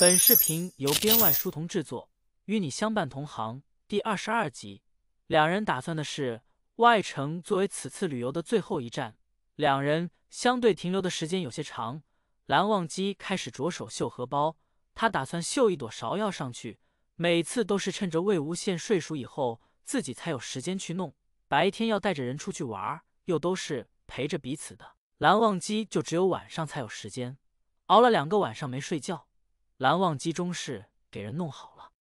本视频由编外书童制作，与你相伴同行第二十二集。两人打算的是外城作为此次旅游的最后一站，两人相对停留的时间有些长。蓝忘机开始着手绣荷包，他打算绣一朵芍药上去。每次都是趁着魏无羡睡熟以后，自己才有时间去弄。白天要带着人出去玩，又都是陪着彼此的，蓝忘机就只有晚上才有时间，熬了两个晚上没睡觉。蓝忘机终是给人弄好了。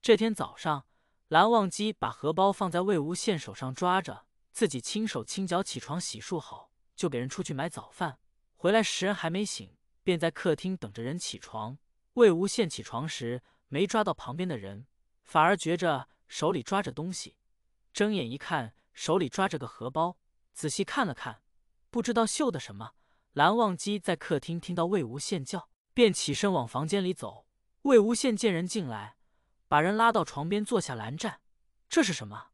这天早上，蓝忘机把荷包放在魏无羡手上抓着，自己轻手轻脚起床洗漱好，就给人出去买早饭。回来时人还没醒，便在客厅等着人起床。魏无羡起床时没抓到旁边的人，反而觉着手里抓着东西，睁眼一看，手里抓着个荷包，仔细看了看，不知道绣的什么。蓝忘机在客厅听到魏无羡叫。便起身往房间里走。魏无羡见人进来，把人拉到床边坐下。蓝湛，这是什么？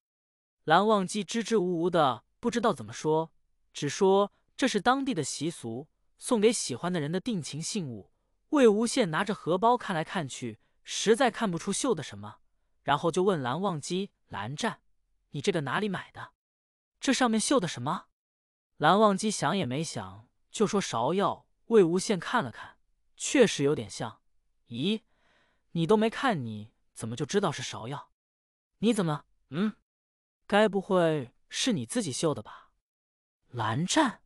蓝忘机支支吾吾的，不知道怎么说，只说这是当地的习俗，送给喜欢的人的定情信物。魏无羡拿着荷包看来看去，实在看不出绣的什么，然后就问蓝忘机：“蓝湛，你这个哪里买的？这上面绣的什么？”蓝忘机想也没想就说：“芍药。”魏无羡看了看。确实有点像，咦，你都没看，你怎么就知道是芍药？你怎么，嗯？该不会是你自己绣的吧？蓝湛，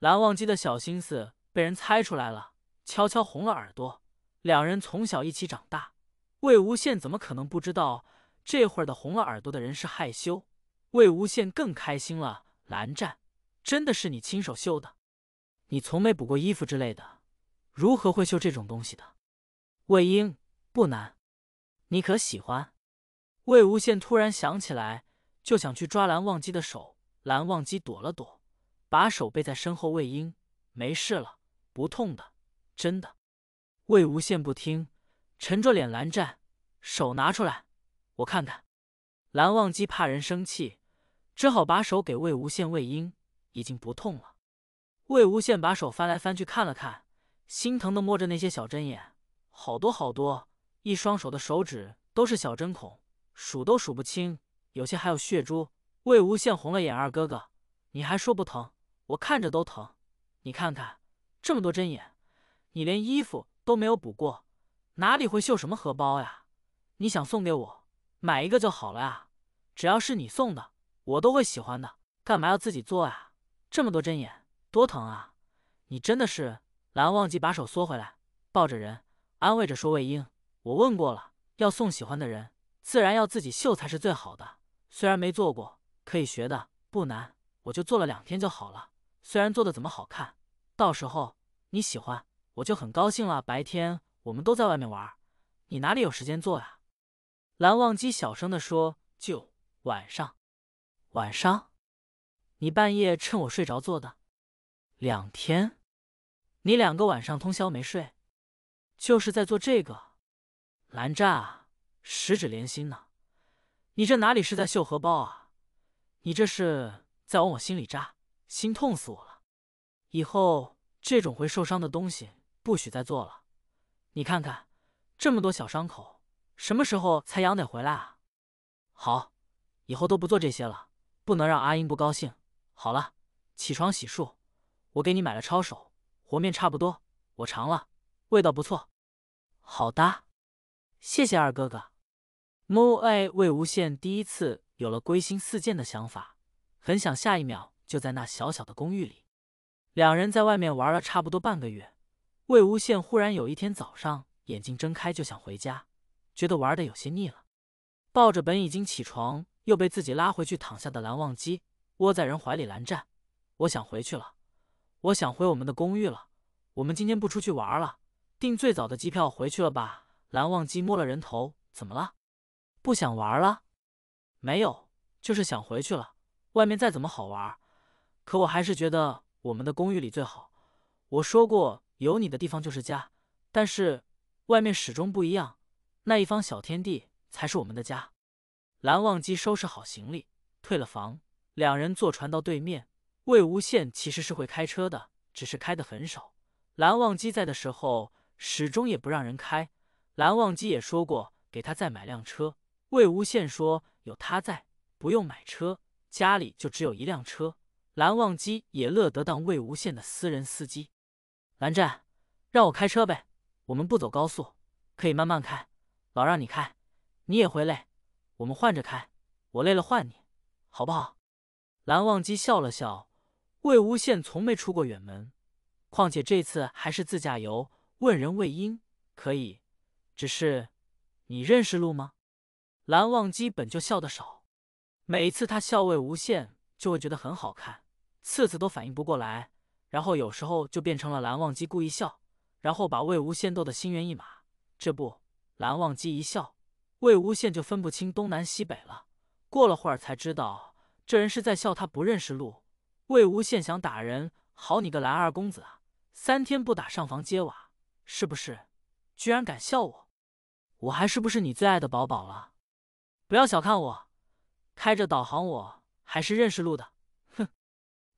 蓝忘机的小心思被人猜出来了，悄悄红了耳朵。两人从小一起长大，魏无羡怎么可能不知道？这会儿的红了耳朵的人是害羞。魏无羡更开心了，蓝湛，真的是你亲手绣的？你从没补过衣服之类的。如何会绣这种东西的？魏婴不难，你可喜欢？魏无羡突然想起来，就想去抓蓝忘机的手，蓝忘机躲了躲，把手背在身后。魏婴没事了，不痛的，真的。魏无羡不听，沉着脸，蓝湛手拿出来，我看看。蓝忘机怕人生气，只好把手给魏无羡。魏婴已经不痛了。魏无羡把手翻来翻去看了看。心疼的摸着那些小针眼，好多好多，一双手的手指都是小针孔，数都数不清，有些还有血珠。魏无羡红了眼，二哥哥，你还说不疼，我看着都疼。你看看，这么多针眼，你连衣服都没有补过，哪里会绣什么荷包呀？你想送给我，买一个就好了呀，只要是你送的，我都会喜欢的。干嘛要自己做呀？这么多针眼，多疼啊！你真的是……蓝忘机把手缩回来，抱着人，安慰着说：“魏婴，我问过了，要送喜欢的人，自然要自己绣才是最好的。虽然没做过，可以学的，不难。我就做了两天就好了。虽然做的怎么好看，到时候你喜欢，我就很高兴了。”白天我们都在外面玩，你哪里有时间做呀？”蓝忘机小声地说：“就晚上，晚上，你半夜趁我睡着做的，两天。”你两个晚上通宵没睡，就是在做这个，蓝湛啊，十指连心呢，你这哪里是在绣荷包啊，你这是在往我心里扎，心痛死我了！以后这种会受伤的东西不许再做了。你看看，这么多小伤口，什么时候才养得回来啊？好，以后都不做这些了，不能让阿英不高兴。好了，起床洗漱，我给你买了抄手。和面差不多，我尝了，味道不错。好的，谢谢二哥哥。Mo A 魏无羡第一次有了归心似箭的想法，很想下一秒就在那小小的公寓里。两人在外面玩了差不多半个月，魏无羡忽然有一天早上，眼睛睁开就想回家，觉得玩的有些腻了。抱着本已经起床又被自己拉回去躺下的蓝忘机，窝在人怀里。蓝湛，我想回去了。我想回我们的公寓了，我们今天不出去玩了，订最早的机票回去了吧。蓝忘机摸了人头，怎么了？不想玩了？没有，就是想回去了。外面再怎么好玩，可我还是觉得我们的公寓里最好。我说过，有你的地方就是家，但是外面始终不一样，那一方小天地才是我们的家。蓝忘机收拾好行李，退了房，两人坐船到对面。魏无羡其实是会开车的，只是开的很少。蓝忘机在的时候，始终也不让人开。蓝忘机也说过，给他再买辆车。魏无羡说：“有他在，不用买车，家里就只有一辆车。”蓝忘机也乐得当魏无羡的私人司机。蓝湛，让我开车呗，我们不走高速，可以慢慢开。老让你开，你也会累。我们换着开，我累了换你，好不好？蓝忘机笑了笑。魏无羡从没出过远门，况且这次还是自驾游。问人魏婴可以，只是你认识路吗？蓝忘机本就笑得少，每次他笑魏无羡就会觉得很好看，次次都反应不过来，然后有时候就变成了蓝忘机故意笑，然后把魏无羡逗得心猿意马。这不，蓝忘机一笑，魏无羡就分不清东南西北了。过了会儿才知道，这人是在笑他不认识路。魏无羡想打人，好你个蓝二公子啊！三天不打上房揭瓦，是不是？居然敢笑我，我还是不是你最爱的宝宝了？不要小看我，开着导航我还是认识路的。哼！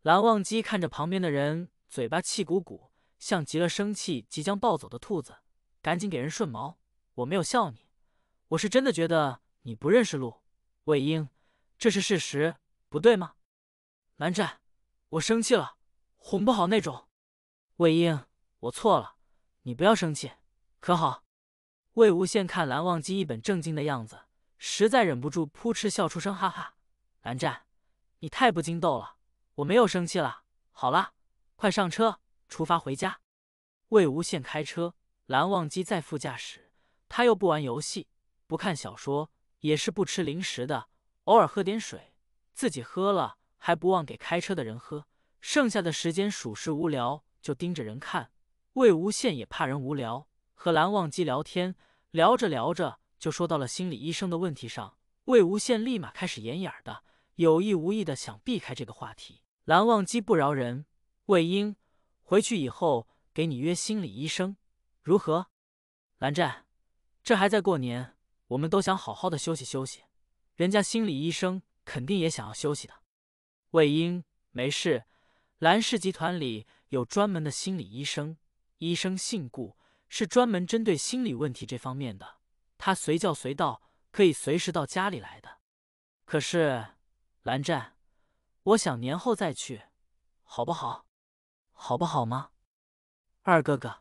蓝忘机看着旁边的人，嘴巴气鼓鼓，像极了生气即将暴走的兔子，赶紧给人顺毛。我没有笑你，我是真的觉得你不认识路。魏婴，这是事实，不对吗？蓝湛。我生气了，哄不好那种。魏婴，我错了，你不要生气，可好？魏无羡看蓝忘机一本正经的样子，实在忍不住扑哧笑出声，哈哈。蓝湛，你太不经逗了，我没有生气了。好了，快上车，出发回家。魏无羡开车，蓝忘机在副驾驶，他又不玩游戏，不看小说，也是不吃零食的，偶尔喝点水，自己喝了。还不忘给开车的人喝。剩下的时间属实无聊，就盯着人看。魏无羡也怕人无聊，和蓝忘机聊天，聊着聊着就说到了心理医生的问题上。魏无羡立马开始眼眼的，有意无意的想避开这个话题。蓝忘机不饶人，魏婴，回去以后给你约心理医生，如何？蓝湛，这还在过年，我们都想好好的休息休息，人家心理医生肯定也想要休息的。魏婴没事，兰氏集团里有专门的心理医生，医生姓顾，是专门针对心理问题这方面的，他随叫随到，可以随时到家里来的。可是蓝湛，我想年后再去，好不好？好不好吗？二哥哥，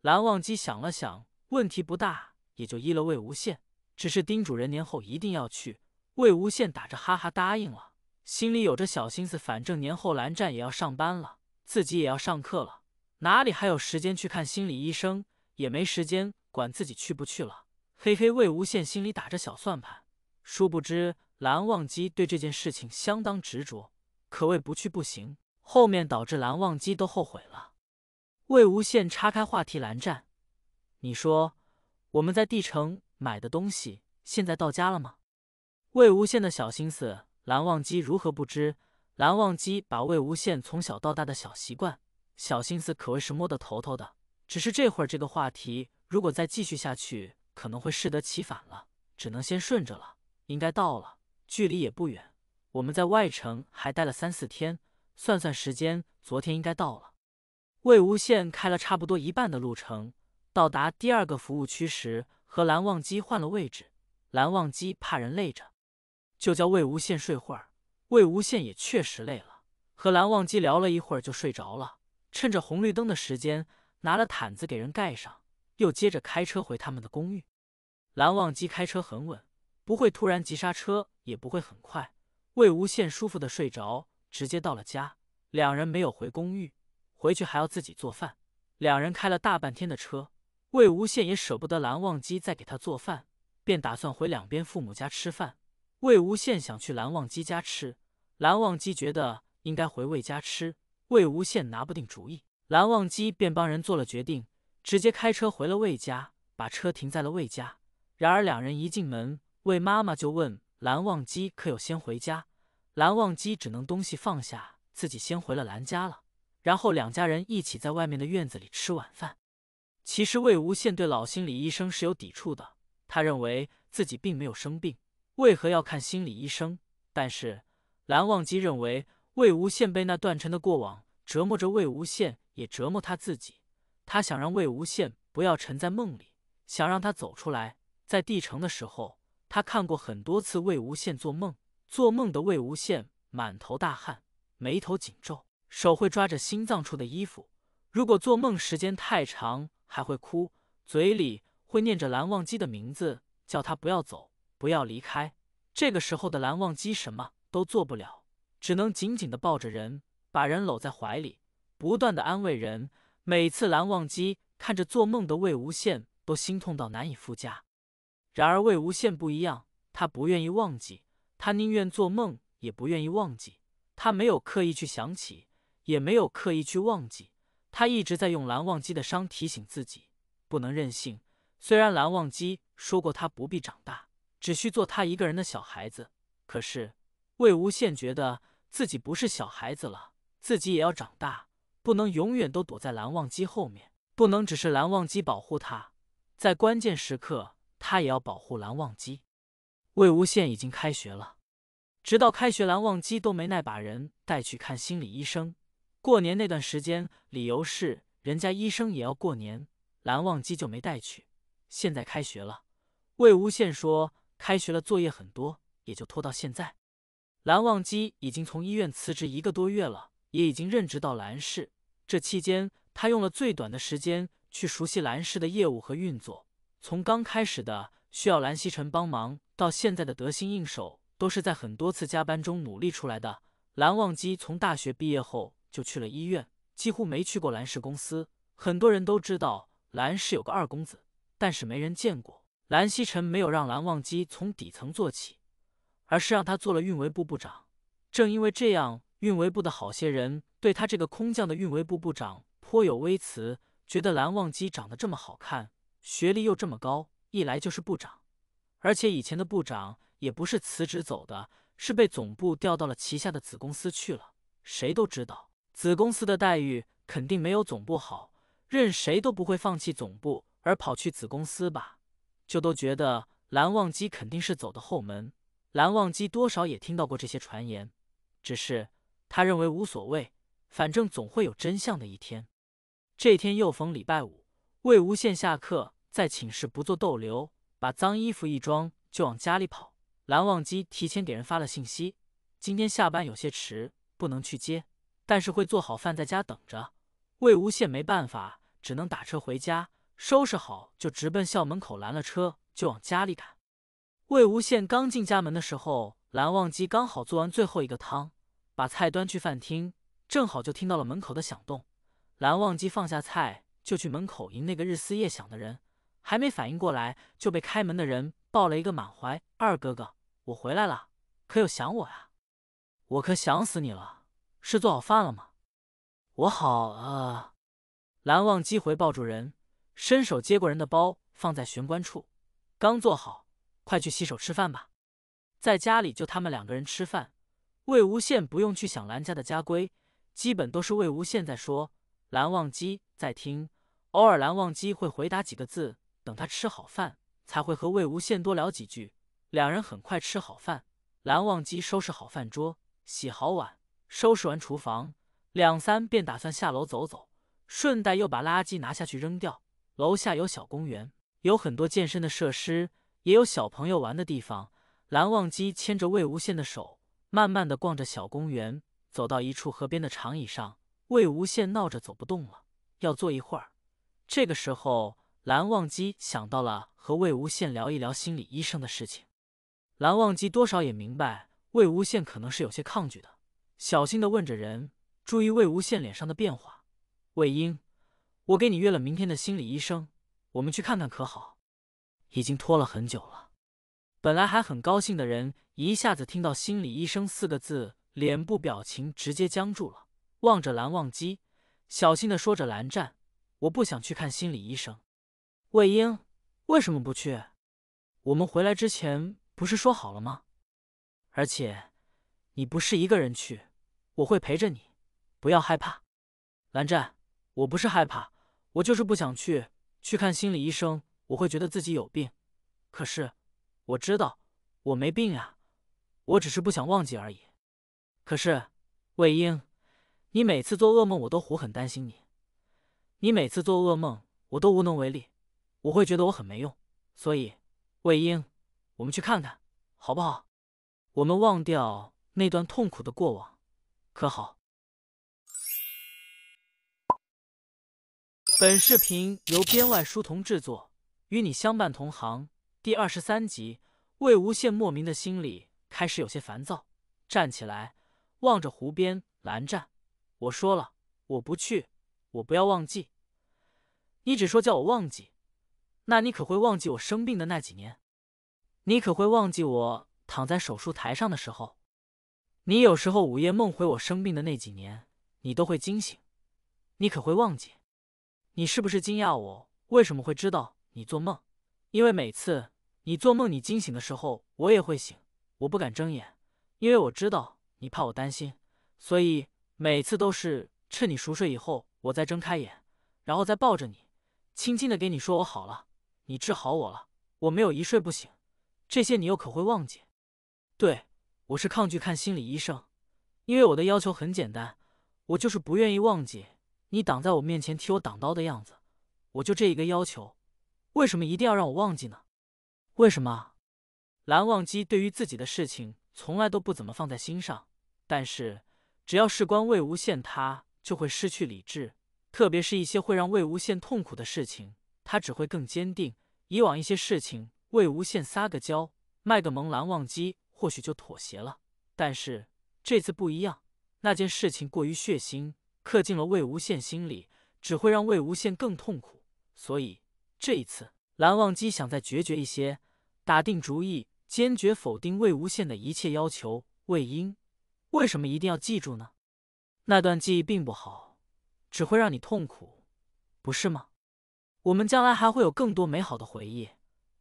蓝忘机想了想，问题不大，也就依了魏无羡，只是叮嘱人年后一定要去。魏无羡打着哈哈答应了。心里有着小心思，反正年后蓝湛也要上班了，自己也要上课了，哪里还有时间去看心理医生？也没时间管自己去不去了。嘿嘿，魏无羡心里打着小算盘，殊不知蓝忘机对这件事情相当执着，可谓不去不行。后面导致蓝忘机都后悔了。魏无羡岔开话题：“蓝湛，你说我们在帝城买的东西现在到家了吗？”魏无羡的小心思。蓝忘机如何不知？蓝忘机把魏无羡从小到大的小习惯、小心思可谓是摸得头头的。只是这会儿这个话题如果再继续下去，可能会适得其反了，只能先顺着了。应该到了，距离也不远。我们在外城还待了三四天，算算时间，昨天应该到了。魏无羡开了差不多一半的路程，到达第二个服务区时，和蓝忘机换了位置。蓝忘机怕人累着。就叫魏无羡睡会儿，魏无羡也确实累了，和蓝忘机聊了一会儿就睡着了。趁着红绿灯的时间，拿了毯子给人盖上，又接着开车回他们的公寓。蓝忘机开车很稳，不会突然急刹车，也不会很快。魏无羡舒服的睡着，直接到了家。两人没有回公寓，回去还要自己做饭。两人开了大半天的车，魏无羡也舍不得蓝忘机再给他做饭，便打算回两边父母家吃饭。魏无羡想去蓝忘机家吃，蓝忘机觉得应该回魏家吃。魏无羡拿不定主意，蓝忘机便帮人做了决定，直接开车回了魏家，把车停在了魏家。然而两人一进门，魏妈妈就问蓝忘机可有先回家。蓝忘机只能东西放下，自己先回了蓝家了。然后两家人一起在外面的院子里吃晚饭。其实魏无羡对老心理医生是有抵触的，他认为自己并没有生病。为何要看心理医生？但是蓝忘机认为，魏无羡被那断尘的过往折磨着，魏无羡也折磨他自己。他想让魏无羡不要沉在梦里，想让他走出来。在帝城的时候，他看过很多次魏无羡做梦，做梦的魏无羡满头大汗，眉头紧皱，手会抓着心脏处的衣服。如果做梦时间太长，还会哭，嘴里会念着蓝忘机的名字，叫他不要走。不要离开！这个时候的蓝忘机什么都做不了，只能紧紧的抱着人，把人搂在怀里，不断的安慰人。每次蓝忘机看着做梦的魏无羡，都心痛到难以复加。然而魏无羡不一样，他不愿意忘记，他宁愿做梦也不愿意忘记。他没有刻意去想起，也没有刻意去忘记，他一直在用蓝忘机的伤提醒自己，不能任性。虽然蓝忘机说过他不必长大。只需做他一个人的小孩子，可是魏无羡觉得自己不是小孩子了，自己也要长大，不能永远都躲在蓝忘机后面，不能只是蓝忘机保护他，在关键时刻他也要保护蓝忘机。魏无羡已经开学了，直到开学蓝忘机都没耐把人带去看心理医生。过年那段时间，理由是人家医生也要过年，蓝忘机就没带去。现在开学了，魏无羡说。开学了，作业很多，也就拖到现在。蓝忘机已经从医院辞职一个多月了，也已经任职到蓝氏。这期间，他用了最短的时间去熟悉蓝氏的业务和运作，从刚开始的需要蓝曦臣帮忙，到现在的得心应手，都是在很多次加班中努力出来的。蓝忘机从大学毕业后就去了医院，几乎没去过蓝氏公司。很多人都知道蓝氏有个二公子，但是没人见过。蓝曦臣没有让蓝忘机从底层做起，而是让他做了运维部部长。正因为这样，运维部的好些人对他这个空降的运维部部长颇有微词，觉得蓝忘机长得这么好看，学历又这么高，一来就是部长。而且以前的部长也不是辞职走的，是被总部调到了旗下的子公司去了。谁都知道，子公司的待遇肯定没有总部好，任谁都不会放弃总部而跑去子公司吧。就都觉得蓝忘机肯定是走的后门。蓝忘机多少也听到过这些传言，只是他认为无所谓，反正总会有真相的一天。这天又逢礼拜五，魏无羡下课在寝室不做逗留，把脏衣服一装就往家里跑。蓝忘机提前给人发了信息，今天下班有些迟，不能去接，但是会做好饭在家等着。魏无羡没办法，只能打车回家。收拾好就直奔校门口，拦了车就往家里赶。魏无羡刚进家门的时候，蓝忘机刚好做完最后一个汤，把菜端去饭厅，正好就听到了门口的响动。蓝忘机放下菜就去门口迎那个日思夜想的人，还没反应过来就被开门的人抱了一个满怀：“二哥哥，我回来了，可有想我呀？我可想死你了！是做好饭了吗？我好饿。”蓝忘机回抱住人。伸手接过人的包，放在玄关处。刚做好，快去洗手吃饭吧。在家里就他们两个人吃饭，魏无羡不用去想蓝家的家规，基本都是魏无羡在说，蓝忘机在听，偶尔蓝忘机会回答几个字。等他吃好饭，才会和魏无羡多聊几句。两人很快吃好饭，蓝忘机收拾好饭桌，洗好碗，收拾完厨房，两三便打算下楼走走，顺带又把垃圾拿下去扔掉。楼下有小公园，有很多健身的设施，也有小朋友玩的地方。蓝忘机牵着魏无羡的手，慢慢的逛着小公园，走到一处河边的长椅上。魏无羡闹着走不动了，要坐一会儿。这个时候，蓝忘机想到了和魏无羡聊一聊心理医生的事情。蓝忘机多少也明白魏无羡可能是有些抗拒的，小心的问着人，注意魏无羡脸上的变化。魏婴。我给你约了明天的心理医生，我们去看看可好？已经拖了很久了。本来还很高兴的人，一下子听到“心理医生”四个字，脸部表情直接僵住了，望着蓝忘机，小心的说着：“蓝湛，我不想去看心理医生。”魏婴，为什么不去？我们回来之前不是说好了吗？而且你不是一个人去，我会陪着你，不要害怕，蓝湛。我不是害怕，我就是不想去去看心理医生，我会觉得自己有病。可是我知道我没病啊，我只是不想忘记而已。可是魏婴，你每次做噩梦我都活很担心你，你每次做噩梦我都无能为力，我会觉得我很没用。所以魏婴，我们去看看好不好？我们忘掉那段痛苦的过往，可好？本视频由编外书童制作，《与你相伴同行》第二十三集。魏无羡莫名的心里开始有些烦躁，站起来，望着湖边蓝湛：“我说了，我不去，我不要忘记。你只说叫我忘记，那你可会忘记我生病的那几年？你可会忘记我躺在手术台上的时候？你有时候午夜梦回我生病的那几年，你都会惊醒。你可会忘记？”你是不是惊讶我为什么会知道你做梦？因为每次你做梦你惊醒的时候，我也会醒。我不敢睁眼，因为我知道你怕我担心，所以每次都是趁你熟睡以后，我再睁开眼，然后再抱着你，轻轻的给你说：“我好了，你治好我了。”我没有一睡不醒，这些你又可会忘记？对我是抗拒看心理医生，因为我的要求很简单，我就是不愿意忘记。你挡在我面前替我挡刀的样子，我就这一个要求，为什么一定要让我忘记呢？为什么？蓝忘机对于自己的事情从来都不怎么放在心上，但是只要事关魏无羡，他就会失去理智，特别是一些会让魏无羡痛苦的事情，他只会更坚定。以往一些事情，魏无羡撒个娇、卖个萌，蓝忘机或许就妥协了，但是这次不一样，那件事情过于血腥。刻进了魏无羡心里，只会让魏无羡更痛苦。所以这一次，蓝忘机想再决绝一些，打定主意，坚决否定魏无羡的一切要求。魏婴，为什么一定要记住呢？那段记忆并不好，只会让你痛苦，不是吗？我们将来还会有更多美好的回忆，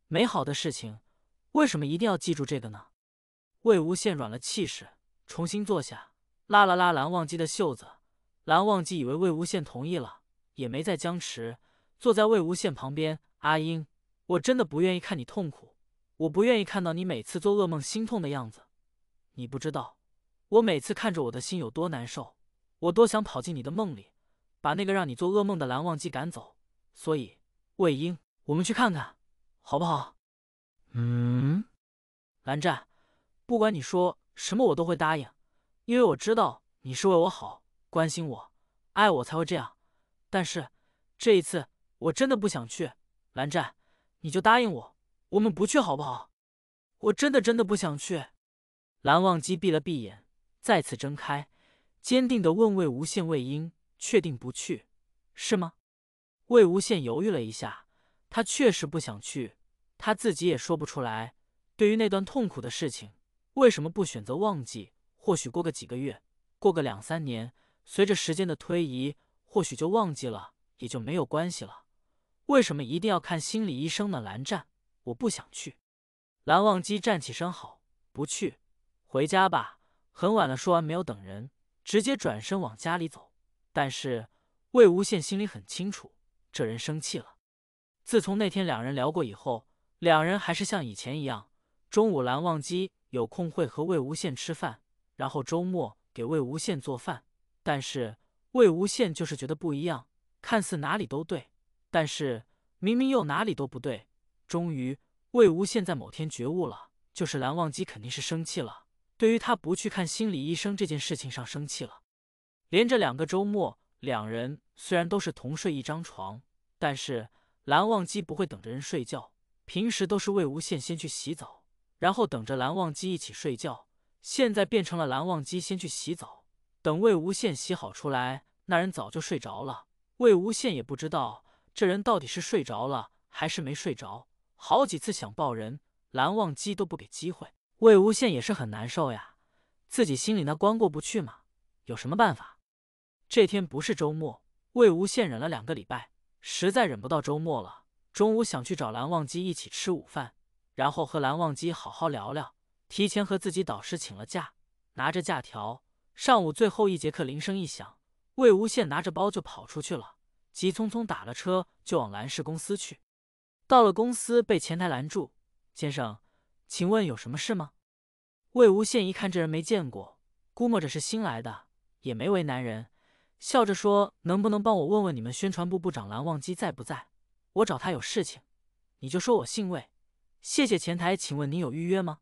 美好的事情，为什么一定要记住这个呢？魏无羡软了气势，重新坐下，拉了拉蓝忘机的袖子。蓝忘机以为魏无羡同意了，也没再僵持，坐在魏无羡旁边。阿英，我真的不愿意看你痛苦，我不愿意看到你每次做噩梦心痛的样子。你不知道，我每次看着我的心有多难受，我多想跑进你的梦里，把那个让你做噩梦的蓝忘机赶走。所以，魏婴，我们去看看，好不好？嗯。蓝湛，不管你说什么，我都会答应，因为我知道你是为我好。关心我、爱我才会这样，但是这一次我真的不想去。蓝湛，你就答应我，我们不去好不好？我真的真的不想去。蓝忘机闭了闭眼，再次睁开，坚定的问魏无羡：“魏婴，确定不去是吗？”魏无羡犹豫了一下，他确实不想去，他自己也说不出来。对于那段痛苦的事情，为什么不选择忘记？或许过个几个月，过个两三年。随着时间的推移，或许就忘记了，也就没有关系了。为什么一定要看心理医生呢？蓝湛，我不想去。蓝忘机站起身，好，不去，回家吧，很晚了。说完，没有等人，直接转身往家里走。但是魏无羡心里很清楚，这人生气了。自从那天两人聊过以后，两人还是像以前一样，中午蓝忘机有空会和魏无羡吃饭，然后周末给魏无羡做饭。但是魏无羡就是觉得不一样，看似哪里都对，但是明明又哪里都不对。终于，魏无羡在某天觉悟了，就是蓝忘机肯定是生气了，对于他不去看心理医生这件事情上生气了。连着两个周末，两人虽然都是同睡一张床，但是蓝忘机不会等着人睡觉，平时都是魏无羡先去洗澡，然后等着蓝忘机一起睡觉。现在变成了蓝忘机先去洗澡。等魏无羡洗好出来，那人早就睡着了。魏无羡也不知道这人到底是睡着了还是没睡着，好几次想抱人，蓝忘机都不给机会。魏无羡也是很难受呀，自己心里那关过不去嘛，有什么办法？这天不是周末，魏无羡忍了两个礼拜，实在忍不到周末了。中午想去找蓝忘机一起吃午饭，然后和蓝忘机好好聊聊。提前和自己导师请了假，拿着假条。上午最后一节课铃声一响，魏无羡拿着包就跑出去了，急匆匆打了车就往蓝氏公司去。到了公司，被前台拦住：“先生，请问有什么事吗？”魏无羡一看这人没见过，估摸着是新来的，也没为难人，笑着说：“能不能帮我问问你们宣传部部长蓝忘机在不在？我找他有事情，你就说我姓魏。谢谢前台，请问您有预约吗？”“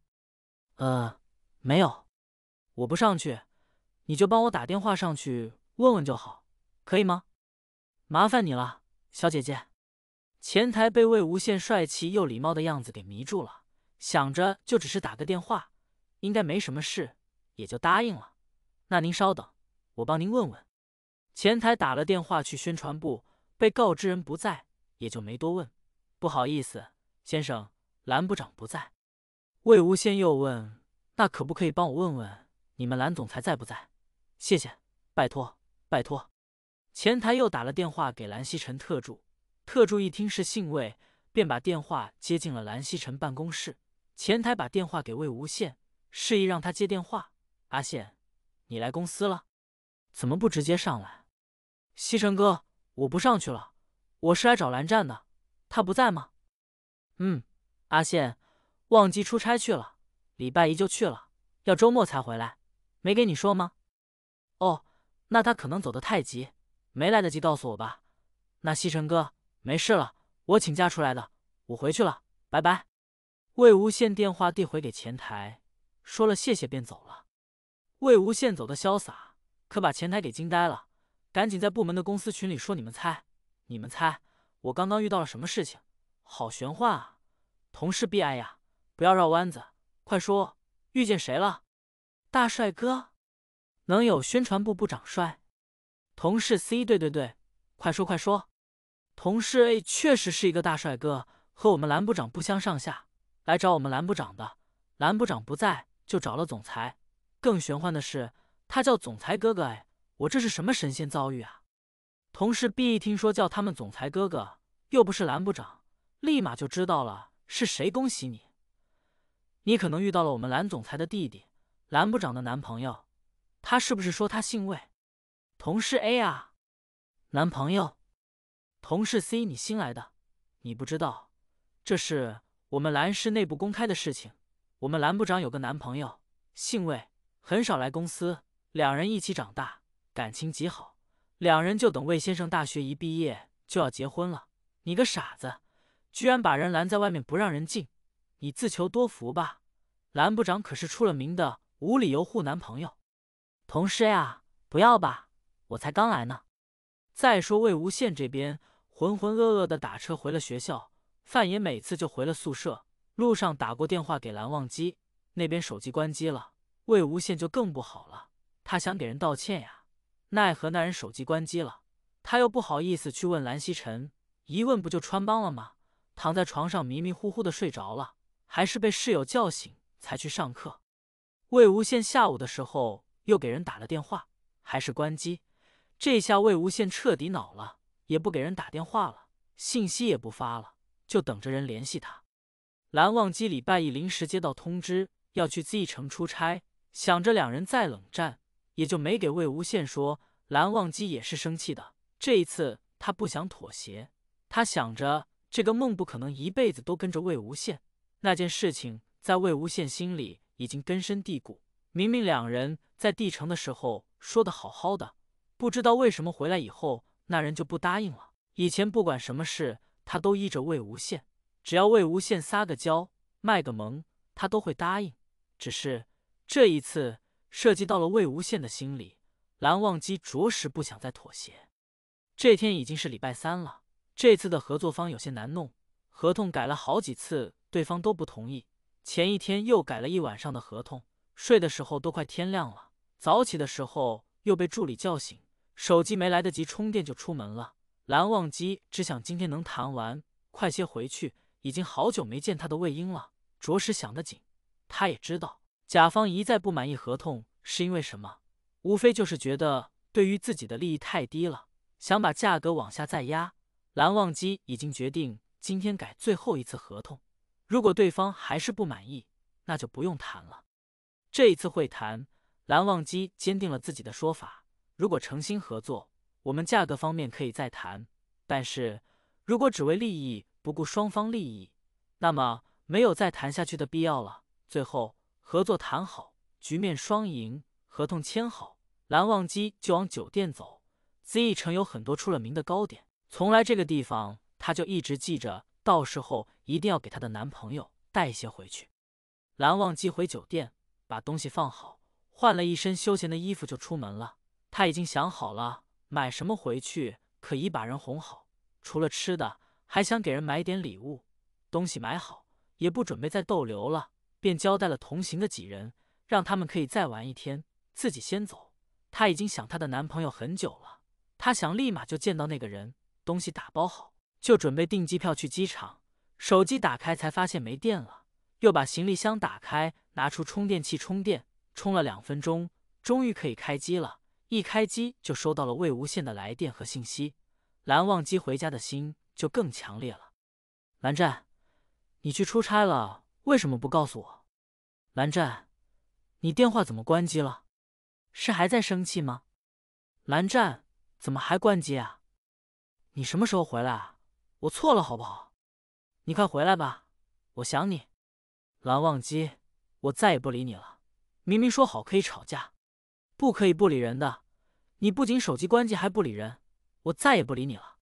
呃，没有，我不上去。”你就帮我打电话上去问问就好，可以吗？麻烦你了，小姐姐。前台被魏无羡帅气又礼貌的样子给迷住了，想着就只是打个电话，应该没什么事，也就答应了。那您稍等，我帮您问问。前台打了电话去宣传部，被告知人不在，也就没多问。不好意思，先生，蓝部长不在。魏无羡又问，那可不可以帮我问问你们蓝总裁在不在？谢谢，拜托，拜托。前台又打了电话给蓝曦臣特助，特助一听是姓魏，便把电话接进了蓝曦臣办公室。前台把电话给魏无羡，示意让他接电话。阿羡，你来公司了？怎么不直接上来？西城哥，我不上去了，我是来找蓝湛的。他不在吗？嗯，阿羡，忘记出差去了，礼拜一就去了，要周末才回来，没给你说吗？那他可能走得太急，没来得及告诉我吧。那西城哥没事了，我请假出来的，我回去了，拜拜。魏无羡电话递回给前台，说了谢谢便走了。魏无羡走的潇洒，可把前台给惊呆了，赶紧在部门的公司群里说：“你们猜，你们猜，我刚刚遇到了什么事情？好玄幻啊！同事必爱呀，不要绕弯子，快说，遇见谁了？大帅哥。”能有宣传部部长帅，同事 C 对对对，快说快说，同事 A 确实是一个大帅哥，和我们蓝部长不相上下。来找我们蓝部长的，蓝部长不在，就找了总裁。更玄幻的是，他叫总裁哥哥哎，我这是什么神仙遭遇啊？同事 B 一听说叫他们总裁哥哥，又不是蓝部长，立马就知道了是谁。恭喜你，你可能遇到了我们蓝总裁的弟弟，蓝部长的男朋友。他是不是说他姓魏？同事 A 啊，男朋友，同事 C，你新来的，你不知道，这是我们蓝氏内部公开的事情。我们蓝部长有个男朋友，姓魏，很少来公司，两人一起长大，感情极好，两人就等魏先生大学一毕业就要结婚了。你个傻子，居然把人拦在外面不让人进，你自求多福吧。蓝部长可是出了名的无理由护男朋友。同事呀，不要吧，我才刚来呢。再说魏无羡这边浑浑噩噩的打车回了学校，范爷每次就回了宿舍，路上打过电话给蓝忘机，那边手机关机了。魏无羡就更不好了，他想给人道歉呀，奈何那人手机关机了，他又不好意思去问蓝曦臣，一问不就穿帮了吗？躺在床上迷迷糊糊的睡着了，还是被室友叫醒才去上课。魏无羡下午的时候。又给人打了电话，还是关机。这下魏无羡彻底恼了，也不给人打电话了，信息也不发了，就等着人联系他。蓝忘机礼拜一临时接到通知要去 Z 城出差，想着两人再冷战，也就没给魏无羡说。蓝忘机也是生气的，这一次他不想妥协，他想着这个梦不可能一辈子都跟着魏无羡。那件事情在魏无羡心里已经根深蒂固。明明两人在帝城的时候说的好好的，不知道为什么回来以后那人就不答应了。以前不管什么事他都依着魏无羡，只要魏无羡撒个娇卖个萌，他都会答应。只是这一次涉及到了魏无羡的心里，蓝忘机着实不想再妥协。这天已经是礼拜三了，这次的合作方有些难弄，合同改了好几次，对方都不同意。前一天又改了一晚上的合同。睡的时候都快天亮了，早起的时候又被助理叫醒，手机没来得及充电就出门了。蓝忘机只想今天能谈完，快些回去。已经好久没见他的魏婴了，着实想得紧。他也知道甲方一再不满意合同是因为什么，无非就是觉得对于自己的利益太低了，想把价格往下再压。蓝忘机已经决定今天改最后一次合同，如果对方还是不满意，那就不用谈了。这一次会谈，蓝忘机坚定了自己的说法。如果诚心合作，我们价格方面可以再谈；但是如果只为利益不顾双方利益，那么没有再谈下去的必要了。最后合作谈好，局面双赢，合同签好，蓝忘机就往酒店走。Z 城有很多出了名的糕点，从来这个地方他就一直记着，到时候一定要给他的男朋友带一些回去。蓝忘机回酒店。把东西放好，换了一身休闲的衣服就出门了。他已经想好了买什么回去，可以把人哄好。除了吃的，还想给人买点礼物。东西买好，也不准备再逗留了，便交代了同行的几人，让他们可以再玩一天，自己先走。她已经想她的男朋友很久了，她想立马就见到那个人。东西打包好，就准备订机票去机场。手机打开才发现没电了。又把行李箱打开，拿出充电器充电，充了两分钟，终于可以开机了。一开机就收到了魏无羡的来电和信息，蓝忘机回家的心就更强烈了。蓝湛，你去出差了，为什么不告诉我？蓝湛，你电话怎么关机了？是还在生气吗？蓝湛，怎么还关机啊？你什么时候回来啊？我错了，好不好？你快回来吧，我想你。蓝忘机，我再也不理你了。明明说好可以吵架，不可以不理人的，你不仅手机关机，还不理人，我再也不理你了。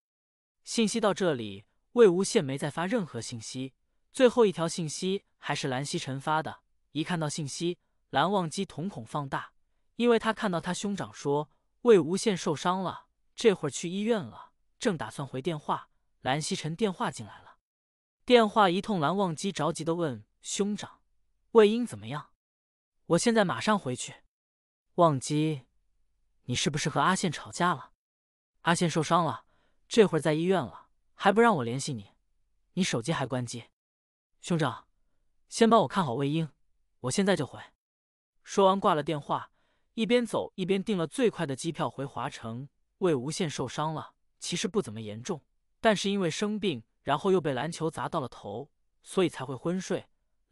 信息到这里，魏无羡没再发任何信息。最后一条信息还是蓝曦臣发的。一看到信息，蓝忘机瞳孔放大，因为他看到他兄长说魏无羡受伤了，这会儿去医院了，正打算回电话，蓝曦臣电话进来了。电话一通，蓝忘机着急的问。兄长，魏婴怎么样？我现在马上回去。忘机，你是不是和阿羡吵架了？阿羡受伤了，这会儿在医院了，还不让我联系你，你手机还关机。兄长，先帮我看好魏婴，我现在就回。说完挂了电话，一边走一边订了最快的机票回华城。魏无羡受伤了，其实不怎么严重，但是因为生病，然后又被篮球砸到了头，所以才会昏睡。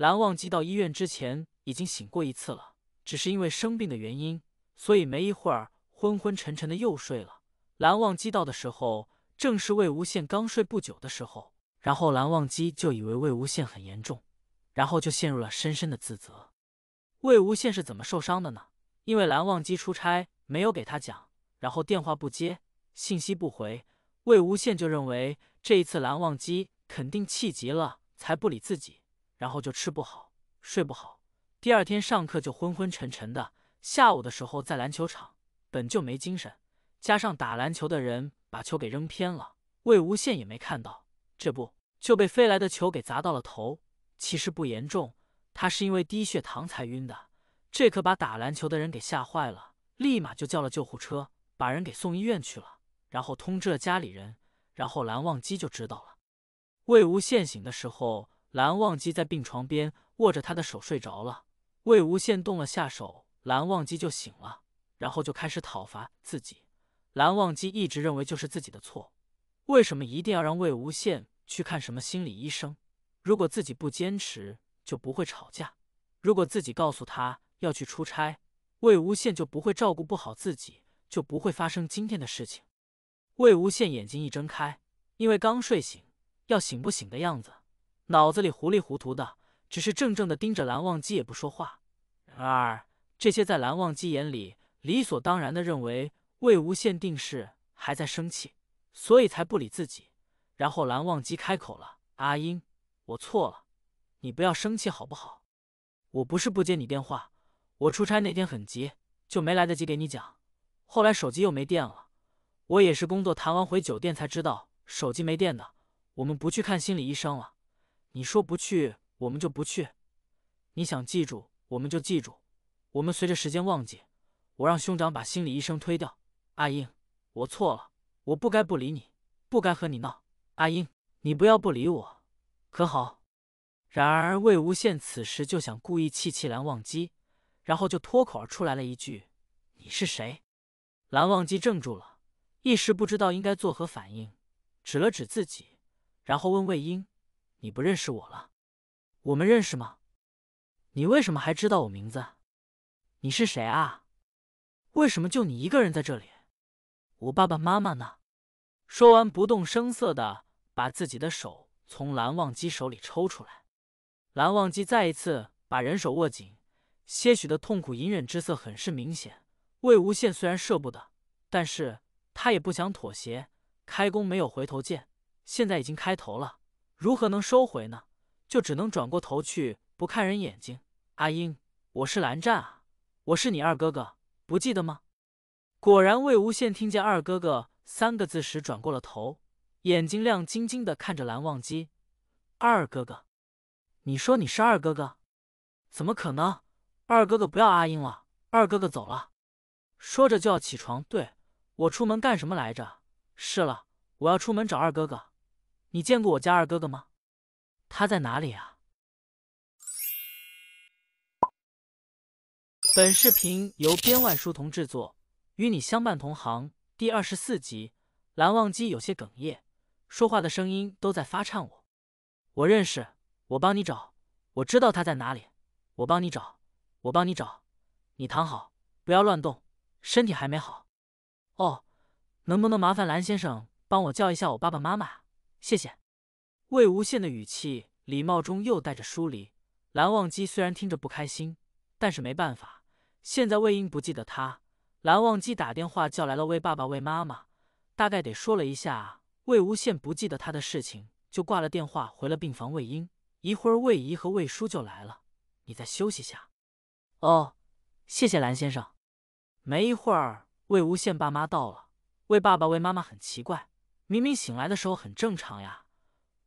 蓝忘机到医院之前已经醒过一次了，只是因为生病的原因，所以没一会儿昏昏沉沉的又睡了。蓝忘机到的时候，正是魏无羡刚睡不久的时候，然后蓝忘机就以为魏无羡很严重，然后就陷入了深深的自责。魏无羡是怎么受伤的呢？因为蓝忘机出差没有给他讲，然后电话不接，信息不回，魏无羡就认为这一次蓝忘机肯定气急了才不理自己。然后就吃不好睡不好，第二天上课就昏昏沉沉的。下午的时候在篮球场，本就没精神，加上打篮球的人把球给扔偏了，魏无羡也没看到，这不就被飞来的球给砸到了头。其实不严重，他是因为低血糖才晕的。这可把打篮球的人给吓坏了，立马就叫了救护车，把人给送医院去了，然后通知了家里人，然后蓝忘机就知道了。魏无羡醒的时候。蓝忘机在病床边握着他的手睡着了，魏无羡动了下手，蓝忘机就醒了，然后就开始讨伐自己。蓝忘机一直认为就是自己的错，为什么一定要让魏无羡去看什么心理医生？如果自己不坚持，就不会吵架；如果自己告诉他要去出差，魏无羡就不会照顾不好自己，就不会发生今天的事情。魏无羡眼睛一睁开，因为刚睡醒，要醒不醒的样子。脑子里糊里糊涂的，只是怔怔的盯着蓝忘机，也不说话。然而这些在蓝忘机眼里理所当然的，认为魏无羡定是还在生气，所以才不理自己。然后蓝忘机开口了：“阿英，我错了，你不要生气好不好？我不是不接你电话，我出差那天很急，就没来得及给你讲。后来手机又没电了，我也是工作谈完回酒店才知道手机没电的。我们不去看心理医生了。”你说不去，我们就不去；你想记住，我们就记住；我们随着时间忘记。我让兄长把心理医生推掉。阿英，我错了，我不该不理你，不该和你闹。阿英，你不要不理我，可好？然而，魏无羡此时就想故意气气蓝忘机，然后就脱口而出来了一句：“你是谁？”蓝忘机怔住了，一时不知道应该作何反应，指了指自己，然后问魏婴。你不认识我了？我们认识吗？你为什么还知道我名字？你是谁啊？为什么就你一个人在这里？我爸爸妈妈呢？说完，不动声色的把自己的手从蓝忘机手里抽出来。蓝忘机再一次把人手握紧，些许的痛苦隐忍之色很是明显。魏无羡虽然舍不得，但是他也不想妥协。开弓没有回头箭，现在已经开头了。如何能收回呢？就只能转过头去，不看人眼睛。阿英，我是蓝湛啊，我是你二哥哥，不记得吗？果然，魏无羡听见“二哥哥”三个字时转过了头，眼睛亮晶晶的看着蓝忘机。二哥哥，你说你是二哥哥？怎么可能？二哥哥不要阿英了，二哥哥走了。说着就要起床。对，我出门干什么来着？是了，我要出门找二哥哥。你见过我家二哥哥吗？他在哪里啊？本视频由编外书童制作，《与你相伴同行》第二十四集。蓝忘机有些哽咽，说话的声音都在发颤。我，我认识，我帮你找，我知道他在哪里，我帮你找，我帮你找。你躺好，不要乱动，身体还没好。哦，能不能麻烦蓝先生帮我叫一下我爸爸妈妈啊？谢谢，魏无羡的语气礼貌中又带着疏离。蓝忘机虽然听着不开心，但是没办法，现在魏婴不记得他。蓝忘机打电话叫来了魏爸爸、魏妈妈，大概得说了一下魏无羡不记得他的事情，就挂了电话回了病房。魏婴一会儿，魏姨和魏叔就来了，你再休息下。哦，谢谢蓝先生。没一会儿，魏无羡爸妈到了，魏爸爸、魏妈妈很奇怪。明明醒来的时候很正常呀，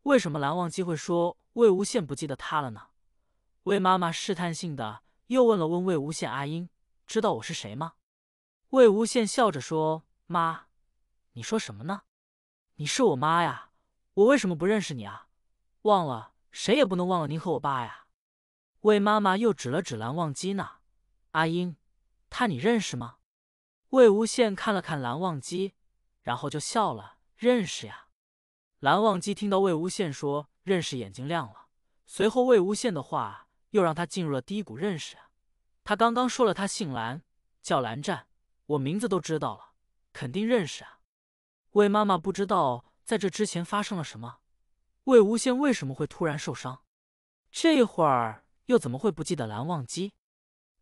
为什么蓝忘机会说魏无羡不记得他了呢？魏妈妈试探性的又问了问魏无羡：“阿英，知道我是谁吗？”魏无羡笑着说：“妈，你说什么呢？你是我妈呀，我为什么不认识你啊？忘了谁也不能忘了您和我爸呀。”魏妈妈又指了指蓝忘机呢：“阿英，他你认识吗？”魏无羡看了看蓝忘机，然后就笑了。认识呀！蓝忘机听到魏无羡说认识，眼睛亮了。随后魏无羡的话又让他进入了低谷。认识啊！他刚刚说了，他姓蓝，叫蓝湛，我名字都知道了，肯定认识啊！魏妈妈不知道在这之前发生了什么，魏无羡为什么会突然受伤？这会儿又怎么会不记得蓝忘机？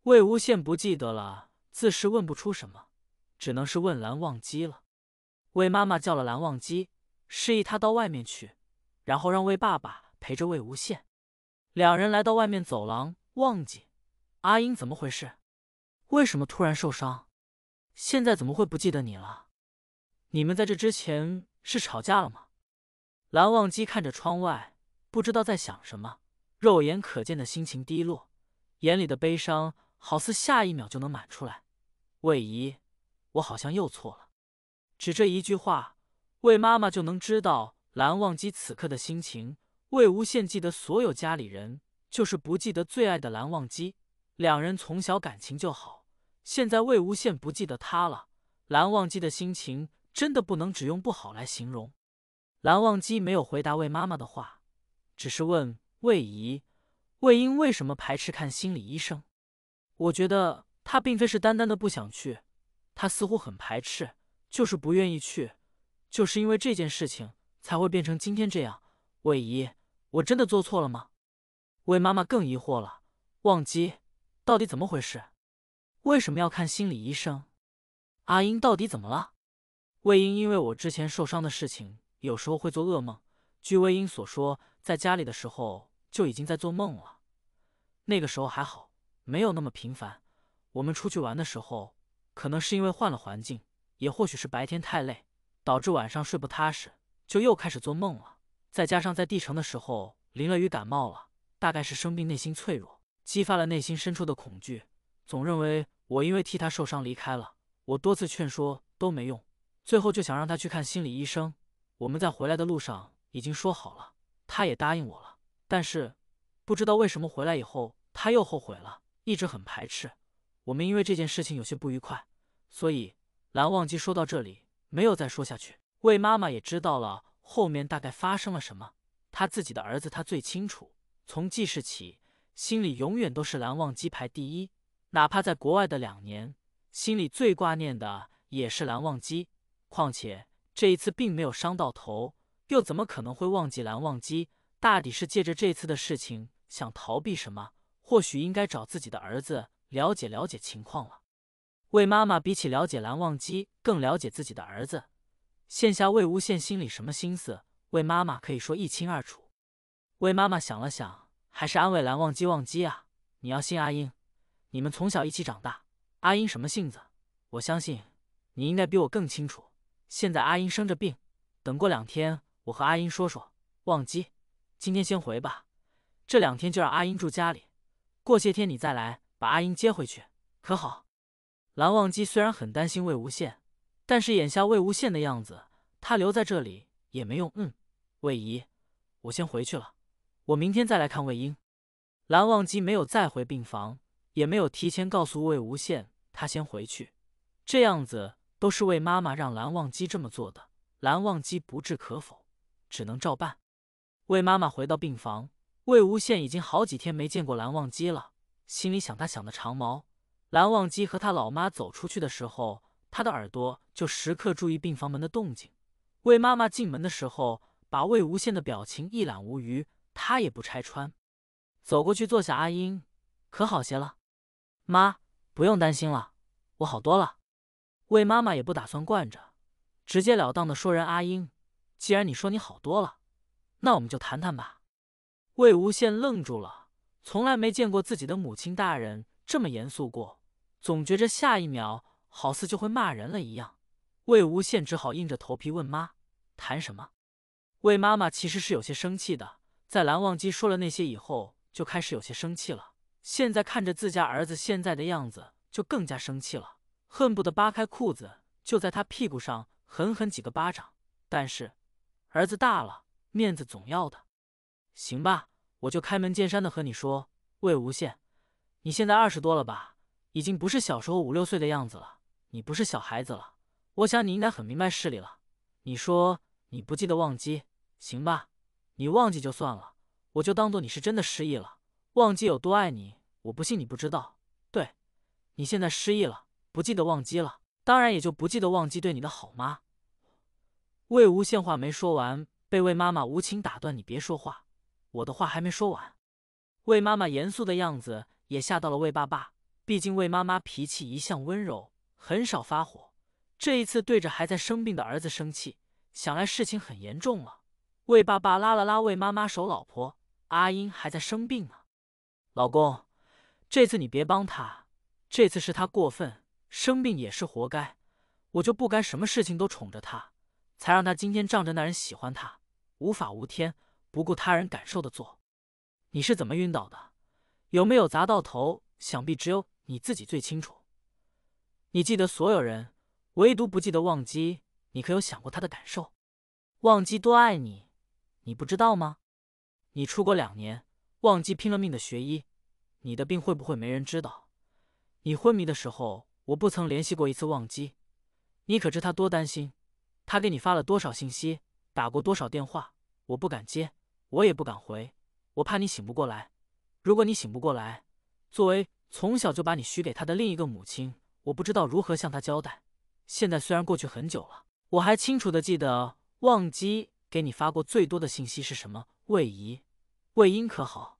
魏无羡不记得了，自是问不出什么，只能是问蓝忘机了。魏妈妈叫了蓝忘机，示意他到外面去，然后让魏爸爸陪着魏无羡。两人来到外面走廊，忘记阿英怎么回事？为什么突然受伤？现在怎么会不记得你了？你们在这之前是吵架了吗？蓝忘机看着窗外，不知道在想什么，肉眼可见的心情低落，眼里的悲伤好似下一秒就能满出来。魏姨，我好像又错了。只这一句话，魏妈妈就能知道蓝忘机此刻的心情。魏无羡记得所有家里人，就是不记得最爱的蓝忘机。两人从小感情就好，现在魏无羡不记得他了，蓝忘机的心情真的不能只用不好来形容。蓝忘机没有回答魏妈妈的话，只是问魏姨：“魏婴为什么排斥看心理医生？”我觉得他并非是单单的不想去，他似乎很排斥。就是不愿意去，就是因为这件事情才会变成今天这样。魏姨，我真的做错了吗？魏妈妈更疑惑了，忘机到底怎么回事？为什么要看心理医生？阿英到底怎么了？魏英因为我之前受伤的事情，有时候会做噩梦。据魏英所说，在家里的时候就已经在做梦了，那个时候还好，没有那么频繁。我们出去玩的时候，可能是因为换了环境。也或许是白天太累，导致晚上睡不踏实，就又开始做梦了。再加上在地城的时候淋了雨感冒了，大概是生病，内心脆弱，激发了内心深处的恐惧，总认为我因为替他受伤离开了。我多次劝说都没用，最后就想让他去看心理医生。我们在回来的路上已经说好了，他也答应我了。但是不知道为什么回来以后他又后悔了，一直很排斥我们。因为这件事情有些不愉快，所以。蓝忘机说到这里，没有再说下去。魏妈妈也知道了后面大概发生了什么。她自己的儿子，她最清楚。从记事起，心里永远都是蓝忘机排第一。哪怕在国外的两年，心里最挂念的也是蓝忘机。况且这一次并没有伤到头，又怎么可能会忘记蓝忘机？大抵是借着这次的事情，想逃避什么？或许应该找自己的儿子了解了解情况了。魏妈妈比起了解蓝忘机，更了解自己的儿子。现下魏无羡心里什么心思，魏妈妈可以说一清二楚。魏妈妈想了想，还是安慰蓝忘机：“忘机啊，你要信阿英。你们从小一起长大，阿英什么性子，我相信你应该比我更清楚。现在阿英生着病，等过两天我和阿英说说。忘机，今天先回吧。这两天就让阿英住家里，过些天你再来把阿英接回去，可好？”蓝忘机虽然很担心魏无羡，但是眼下魏无羡的样子，他留在这里也没用。嗯，魏姨，我先回去了，我明天再来看魏婴。蓝忘机没有再回病房，也没有提前告诉魏无羡他先回去。这样子都是魏妈妈让蓝忘机这么做的。蓝忘机不置可否，只能照办。魏妈妈回到病房，魏无羡已经好几天没见过蓝忘机了，心里想他想的长毛。蓝忘机和他老妈走出去的时候，他的耳朵就时刻注意病房门的动静。魏妈妈进门的时候，把魏无羡的表情一览无余，他也不拆穿，走过去坐下。阿英，可好些了？妈，不用担心了，我好多了。魏妈妈也不打算惯着，直截了当的说：“人阿英，既然你说你好多了，那我们就谈谈吧。”魏无羡愣住了，从来没见过自己的母亲大人这么严肃过。总觉着下一秒好似就会骂人了一样，魏无羡只好硬着头皮问妈：“谈什么？”魏妈妈其实是有些生气的，在蓝忘机说了那些以后，就开始有些生气了。现在看着自家儿子现在的样子，就更加生气了，恨不得扒开裤子就在他屁股上狠狠几个巴掌。但是儿子大了，面子总要的，行吧？我就开门见山的和你说，魏无羡，你现在二十多了吧？已经不是小时候五六岁的样子了，你不是小孩子了，我想你应该很明白事理了。你说你不记得忘机，行吧？你忘记就算了，我就当做你是真的失忆了。忘机有多爱你，我不信你不知道。对，你现在失忆了，不记得忘机了，当然也就不记得忘机对你的好吗？魏无羡话没说完，被魏妈妈无情打断。你别说话，我的话还没说完。魏妈妈严肃的样子也吓到了魏爸爸。毕竟魏妈妈脾气一向温柔，很少发火。这一次对着还在生病的儿子生气，想来事情很严重了。魏爸爸拉了拉魏妈妈手，老婆阿英还在生病呢。老公，这次你别帮他，这次是他过分，生病也是活该。我就不该什么事情都宠着他，才让他今天仗着那人喜欢他，无法无天，不顾他人感受的做。你是怎么晕倒的？有没有砸到头？想必只有。你自己最清楚，你记得所有人，唯独不记得忘机。你可有想过他的感受？忘机多爱你，你不知道吗？你出国两年，忘机拼了命的学医，你的病会不会没人知道？你昏迷的时候，我不曾联系过一次忘机。你可知他多担心？他给你发了多少信息，打过多少电话？我不敢接，我也不敢回，我怕你醒不过来。如果你醒不过来，作为……从小就把你许给他的另一个母亲，我不知道如何向他交代。现在虽然过去很久了，我还清楚的记得，忘机给你发过最多的信息是什么？魏姨，魏婴可好？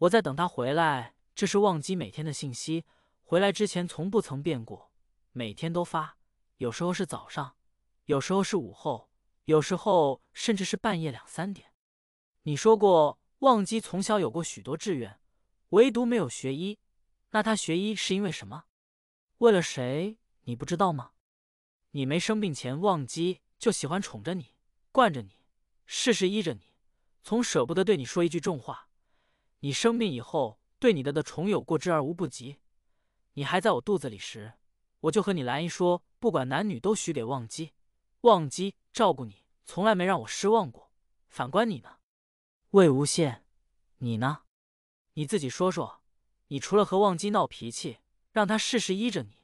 我在等他回来，这是忘机每天的信息。回来之前从不曾变过，每天都发，有时候是早上，有时候是午后，有时候甚至是半夜两三点。你说过，忘机从小有过许多志愿，唯独没有学医。那他学医是因为什么？为了谁？你不知道吗？你没生病前，忘机就喜欢宠着你，惯着你，事事依着你，从舍不得对你说一句重话。你生病以后，对你的的宠有过之而无不及。你还在我肚子里时，我就和你兰姨说，不管男女都许给忘机。忘机照顾你，从来没让我失望过。反观你呢，魏无羡，你呢？你自己说说。你除了和忘机闹脾气，让他事事依着你，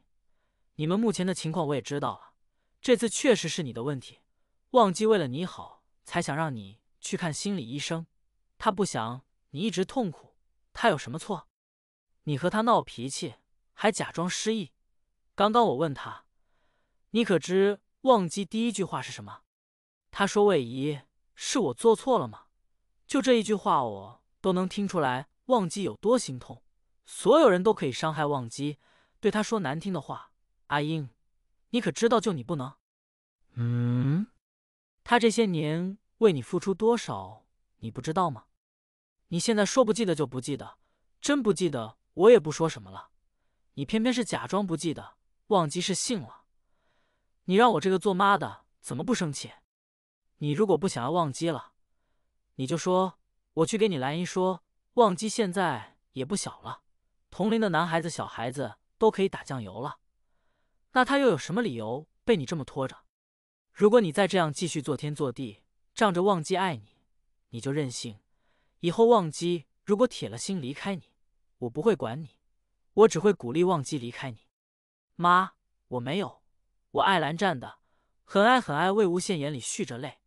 你们目前的情况我也知道了。这次确实是你的问题，忘机为了你好才想让你去看心理医生，他不想你一直痛苦，他有什么错？你和他闹脾气，还假装失忆。刚刚我问他，你可知忘机第一句话是什么？他说：“魏姨，是我做错了吗？”就这一句话，我都能听出来忘机有多心痛。所有人都可以伤害忘机，对他说难听的话。阿英，你可知道，就你不能。嗯，他这些年为你付出多少，你不知道吗？你现在说不记得就不记得，真不记得我也不说什么了。你偏偏是假装不记得，忘机是信了。你让我这个做妈的怎么不生气？你如果不想要忘机了，你就说我去给你兰姨说，忘机现在也不小了。同龄的男孩子、小孩子都可以打酱油了，那他又有什么理由被你这么拖着？如果你再这样继续做天做地，仗着忘机爱你，你就任性。以后忘机如果铁了心离开你，我不会管你，我只会鼓励忘机离开你。妈，我没有，我爱蓝湛的，很爱很爱。魏无羡眼里蓄着泪，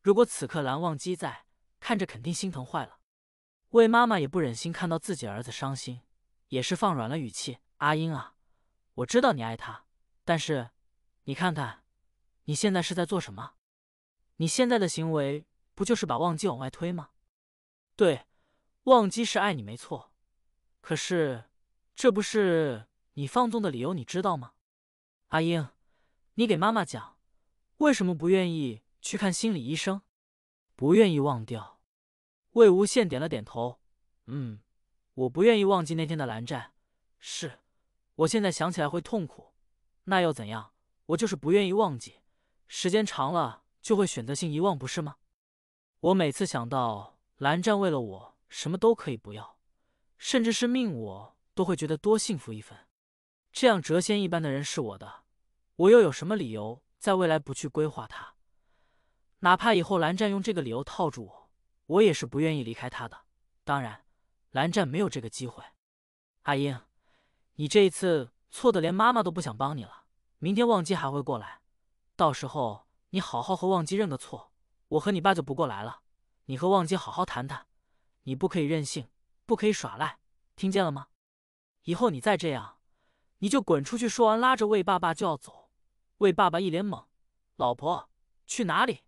如果此刻蓝忘机在，看着肯定心疼坏了。魏妈妈也不忍心看到自己儿子伤心。也是放软了语气，阿英啊，我知道你爱他，但是你看看，你现在是在做什么？你现在的行为不就是把忘机往外推吗？对，忘机是爱你没错，可是这不是你放纵的理由，你知道吗？阿英，你给妈妈讲，为什么不愿意去看心理医生？不愿意忘掉。魏无羡点了点头，嗯。我不愿意忘记那天的蓝湛，是，我现在想起来会痛苦，那又怎样？我就是不愿意忘记，时间长了就会选择性遗忘，不是吗？我每次想到蓝湛为了我什么都可以不要，甚至是命，我都会觉得多幸福一分。这样谪仙一般的人是我的，我又有什么理由在未来不去规划他？哪怕以后蓝湛用这个理由套住我，我也是不愿意离开他的。当然。蓝湛没有这个机会，阿英，你这一次错的连妈妈都不想帮你了。明天旺机还会过来，到时候你好好和旺机认个错，我和你爸就不过来了。你和旺机好好谈谈，你不可以任性，不可以耍赖，听见了吗？以后你再这样，你就滚出去！说完，拉着魏爸爸就要走。魏爸爸一脸懵：“老婆去哪里？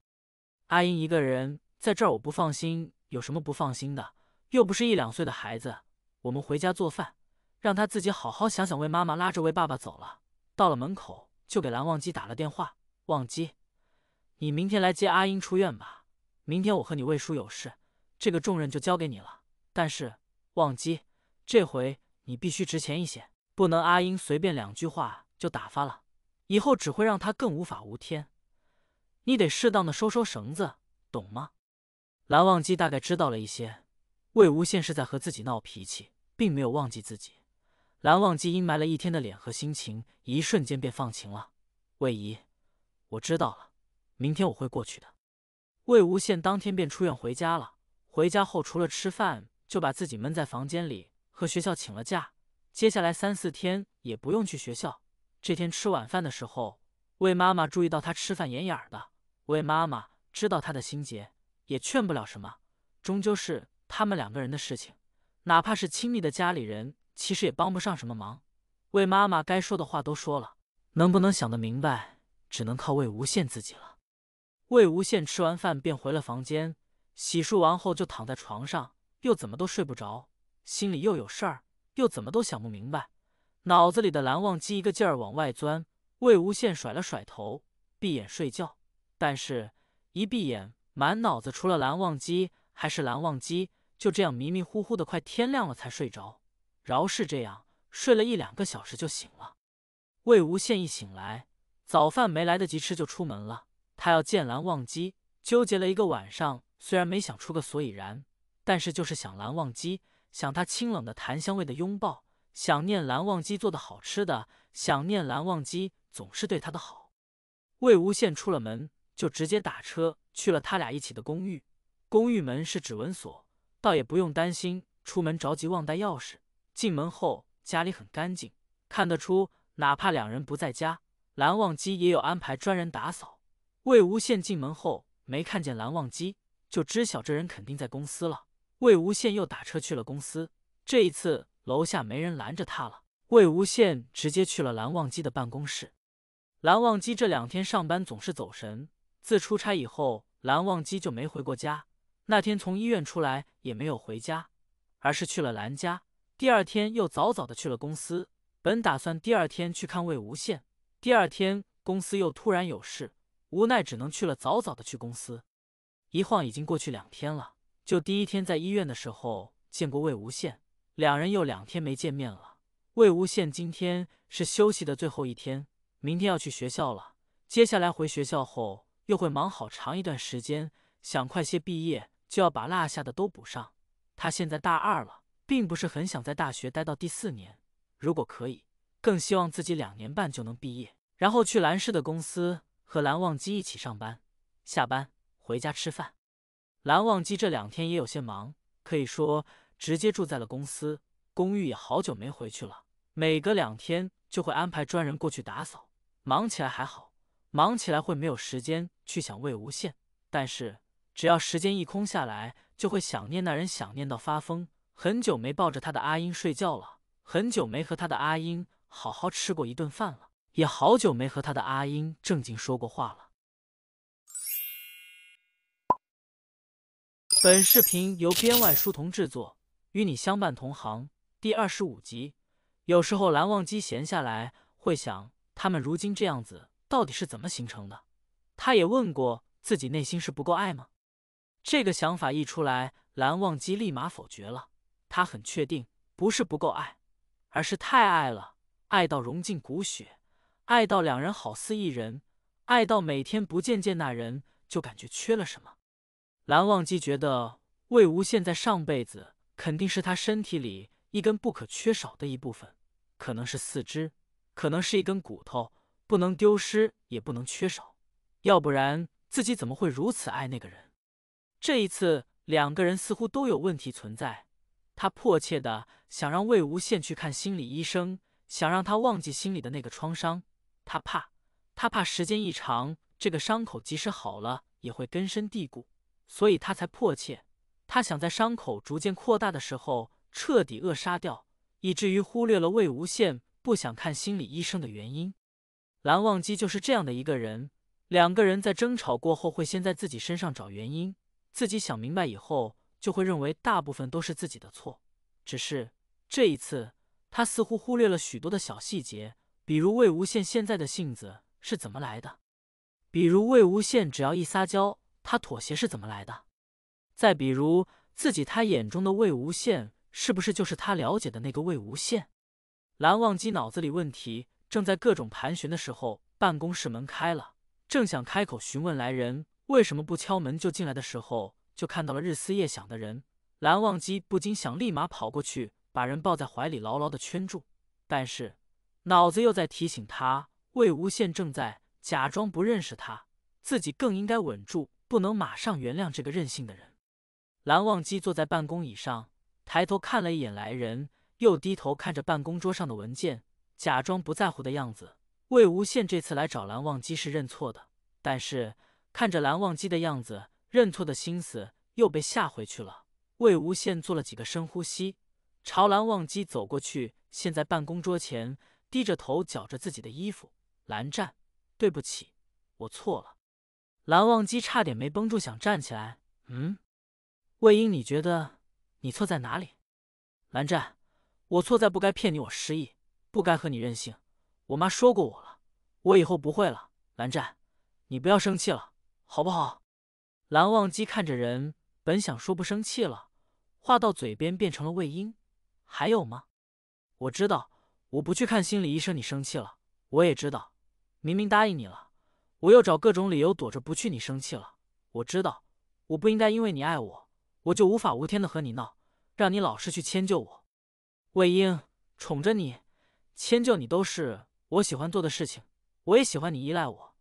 阿英一个人在这儿，我不放心。有什么不放心的？”又不是一两岁的孩子，我们回家做饭，让他自己好好想想。为妈妈拉着，为爸爸走了。到了门口，就给蓝忘机打了电话：“忘机，你明天来接阿英出院吧。明天我和你魏叔有事，这个重任就交给你了。但是，忘机，这回你必须值钱一些，不能阿英随便两句话就打发了，以后只会让他更无法无天。你得适当的收收绳子，懂吗？”蓝忘机大概知道了一些。魏无羡是在和自己闹脾气，并没有忘记自己。蓝忘机阴霾了一天的脸和心情，一瞬间便放晴了。魏姨，我知道了，明天我会过去的。魏无羡当天便出院回家了。回家后，除了吃饭，就把自己闷在房间里，和学校请了假。接下来三四天也不用去学校。这天吃晚饭的时候，魏妈妈注意到他吃饭眼眼的。魏妈妈知道他的心结，也劝不了什么，终究是。他们两个人的事情，哪怕是亲密的家里人，其实也帮不上什么忙。魏妈妈该说的话都说了，能不能想得明白，只能靠魏无羡自己了。魏无羡吃完饭便回了房间，洗漱完后就躺在床上，又怎么都睡不着，心里又有事儿，又怎么都想不明白。脑子里的蓝忘机一个劲儿往外钻，魏无羡甩了甩头，闭眼睡觉，但是，一闭眼，满脑子除了蓝忘机。还是蓝忘机就这样迷迷糊糊的，快天亮了才睡着。饶是这样，睡了一两个小时就醒了。魏无羡一醒来，早饭没来得及吃就出门了。他要见蓝忘机，纠结了一个晚上，虽然没想出个所以然，但是就是想蓝忘机，想他清冷的檀香味的拥抱，想念蓝忘机做的好吃的，想念蓝忘机总是对他的好。魏无羡出了门，就直接打车去了他俩一起的公寓。公寓门是指纹锁，倒也不用担心出门着急忘带钥匙。进门后，家里很干净，看得出，哪怕两人不在家，蓝忘机也有安排专人打扫。魏无羡进门后没看见蓝忘机，就知晓这人肯定在公司了。魏无羡又打车去了公司，这一次楼下没人拦着他了。魏无羡直接去了蓝忘机的办公室。蓝忘机这两天上班总是走神，自出差以后，蓝忘机就没回过家。那天从医院出来也没有回家，而是去了兰家。第二天又早早的去了公司，本打算第二天去看魏无羡，第二天公司又突然有事，无奈只能去了。早早的去公司，一晃已经过去两天了。就第一天在医院的时候见过魏无羡，两人又两天没见面了。魏无羡今天是休息的最后一天，明天要去学校了。接下来回学校后又会忙好长一段时间，想快些毕业。就要把落下的都补上。他现在大二了，并不是很想在大学待到第四年。如果可以，更希望自己两年半就能毕业，然后去蓝氏的公司和蓝忘机一起上班、下班、回家吃饭。蓝忘机这两天也有些忙，可以说直接住在了公司公寓，也好久没回去了。每隔两天就会安排专人过去打扫。忙起来还好，忙起来会没有时间去想魏无羡，但是。只要时间一空下来，就会想念那人，想念到发疯。很久没抱着他的阿英睡觉了，很久没和他的阿英好好吃过一顿饭了，也好久没和他的阿英正经说过话了。本视频由编外书童制作，《与你相伴同行》第二十五集。有时候蓝忘机闲下来会想，他们如今这样子到底是怎么形成的？他也问过自己，内心是不够爱吗？这个想法一出来，蓝忘机立马否决了。他很确定，不是不够爱，而是太爱了，爱到融进骨血，爱到两人好似一人，爱到每天不见见那人就感觉缺了什么。蓝忘机觉得，魏无羡在上辈子肯定是他身体里一根不可缺少的一部分，可能是四肢，可能是一根骨头，不能丢失，也不能缺少，要不然自己怎么会如此爱那个人？这一次，两个人似乎都有问题存在。他迫切的想让魏无羡去看心理医生，想让他忘记心里的那个创伤。他怕，他怕时间一长，这个伤口即使好了也会根深蒂固，所以他才迫切。他想在伤口逐渐扩大的时候彻底扼杀掉，以至于忽略了魏无羡不想看心理医生的原因。蓝忘机就是这样的一个人。两个人在争吵过后，会先在自己身上找原因。自己想明白以后，就会认为大部分都是自己的错。只是这一次，他似乎忽略了许多的小细节，比如魏无羡现在的性子是怎么来的，比如魏无羡只要一撒娇，他妥协是怎么来的，再比如自己他眼中的魏无羡是不是就是他了解的那个魏无羡？蓝忘机脑子里问题正在各种盘旋的时候，办公室门开了，正想开口询问来人。为什么不敲门就进来的时候就看到了日思夜想的人？蓝忘机不禁想立马跑过去把人抱在怀里牢牢的圈住，但是脑子又在提醒他，魏无羡正在假装不认识他，自己更应该稳住，不能马上原谅这个任性的人。蓝忘机坐在办公椅上，抬头看了一眼来人，又低头看着办公桌上的文件，假装不在乎的样子。魏无羡这次来找蓝忘机是认错的，但是。看着蓝忘机的样子，认错的心思又被吓回去了。魏无羡做了几个深呼吸，朝蓝忘机走过去，现在办公桌前，低着头绞着自己的衣服。蓝湛，对不起，我错了。蓝忘机差点没绷住，想站起来。嗯，魏婴，你觉得你错在哪里？蓝湛，我错在不该骗你，我失忆，不该和你任性。我妈说过我了，我以后不会了。蓝湛，你不要生气了。好不好？蓝忘机看着人，本想说不生气了，话到嘴边变成了魏婴。还有吗？我知道，我不去看心理医生，你生气了。我也知道，明明答应你了，我又找各种理由躲着不去，你生气了。我知道，我不应该因为你爱我，我就无法无天的和你闹，让你老是去迁就我。魏婴，宠着你，迁就你都是我喜欢做的事情，我也喜欢你依赖我。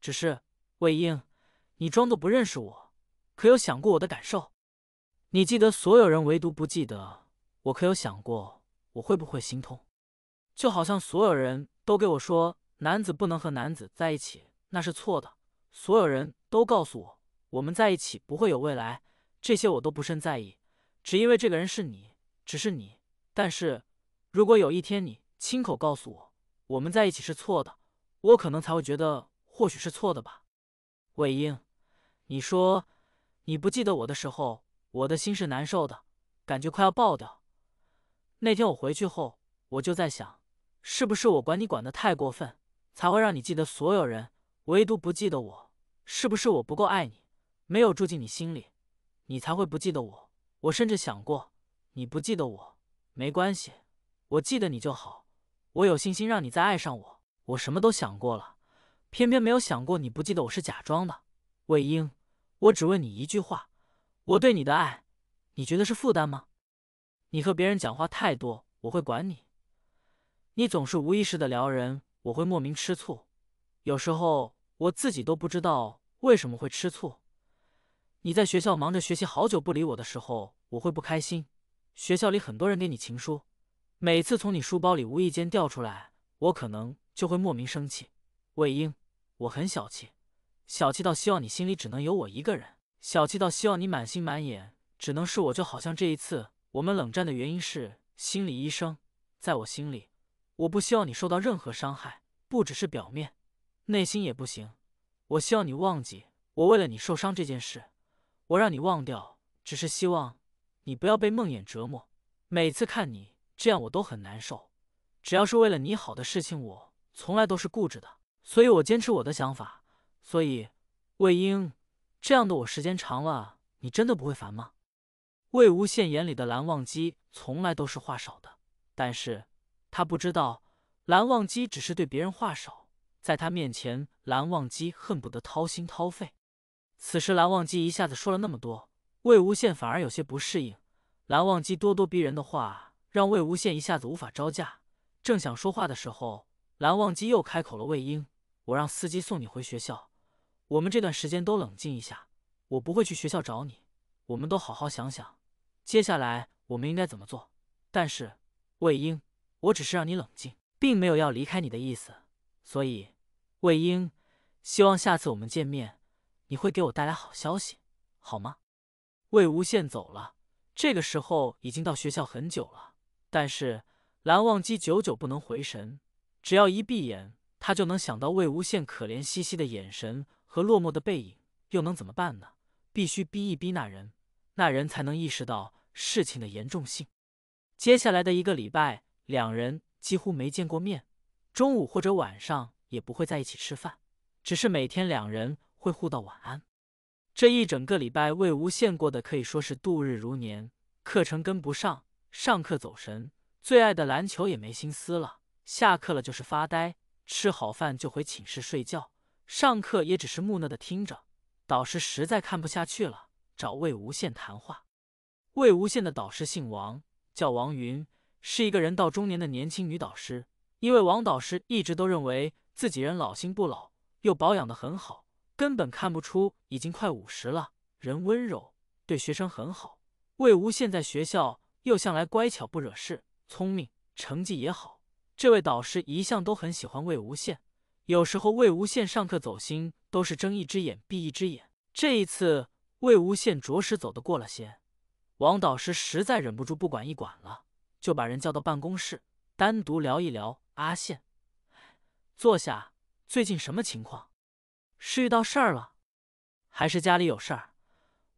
只是魏婴。你装作不认识我，可有想过我的感受？你记得所有人，唯独不记得我。可有想过我会不会心痛？就好像所有人都给我说男子不能和男子在一起，那是错的。所有人都告诉我我们在一起不会有未来，这些我都不甚在意，只因为这个人是你，只是你。但是，如果有一天你亲口告诉我我们在一起是错的，我可能才会觉得或许是错的吧，魏婴。你说你不记得我的时候，我的心是难受的，感觉快要爆掉。那天我回去后，我就在想，是不是我管你管的太过分，才会让你记得所有人，唯独不记得我？是不是我不够爱你，没有住进你心里，你才会不记得我？我甚至想过，你不记得我没关系，我记得你就好，我有信心让你再爱上我。我什么都想过了，偏偏没有想过你不记得我是假装的，魏婴。我只问你一句话，我对你的爱，你觉得是负担吗？你和别人讲话太多，我会管你。你总是无意识的撩人，我会莫名吃醋。有时候我自己都不知道为什么会吃醋。你在学校忙着学习，好久不理我的时候，我会不开心。学校里很多人给你情书，每次从你书包里无意间掉出来，我可能就会莫名生气。魏婴，我很小气。小气到希望你心里只能有我一个人，小气到希望你满心满眼只能是我，就好像这一次我们冷战的原因是心理医生，在我心里，我不希望你受到任何伤害，不只是表面，内心也不行。我希望你忘记我为了你受伤这件事，我让你忘掉，只是希望你不要被梦魇折磨。每次看你这样，我都很难受。只要是为了你好的事情，我从来都是固执的，所以我坚持我的想法。所以，魏婴，这样的我时间长了，你真的不会烦吗？魏无羡眼里的蓝忘机从来都是话少的，但是他不知道，蓝忘机只是对别人话少，在他面前，蓝忘机恨不得掏心掏肺。此时蓝忘机一下子说了那么多，魏无羡反而有些不适应。蓝忘机咄咄逼人的话让魏无羡一下子无法招架，正想说话的时候，蓝忘机又开口了：“魏婴，我让司机送你回学校。”我们这段时间都冷静一下，我不会去学校找你，我们都好好想想接下来我们应该怎么做。但是魏婴，我只是让你冷静，并没有要离开你的意思。所以魏婴，希望下次我们见面你会给我带来好消息，好吗？魏无羡走了，这个时候已经到学校很久了，但是蓝忘机久久不能回神，只要一闭眼，他就能想到魏无羡可怜兮兮的眼神。和落寞的背影又能怎么办呢？必须逼一逼那人，那人才能意识到事情的严重性。接下来的一个礼拜，两人几乎没见过面，中午或者晚上也不会在一起吃饭，只是每天两人会互道晚安。这一整个礼拜，魏无羡过的可以说是度日如年，课程跟不上，上课走神，最爱的篮球也没心思了。下课了就是发呆，吃好饭就回寝室睡觉。上课也只是木讷的听着，导师实在看不下去了，找魏无羡谈话。魏无羡的导师姓王，叫王云，是一个人到中年的年轻女导师。因为王导师一直都认为自己人老心不老，又保养得很好，根本看不出已经快五十了。人温柔，对学生很好。魏无羡在学校又向来乖巧不惹事，聪明，成绩也好。这位导师一向都很喜欢魏无羡。有时候魏无羡上课走心都是睁一只眼闭一只眼，这一次魏无羡着实走得过了些，王导师实在忍不住不管一管了，就把人叫到办公室单独聊一聊。阿羡，坐下，最近什么情况？是遇到事儿了，还是家里有事儿？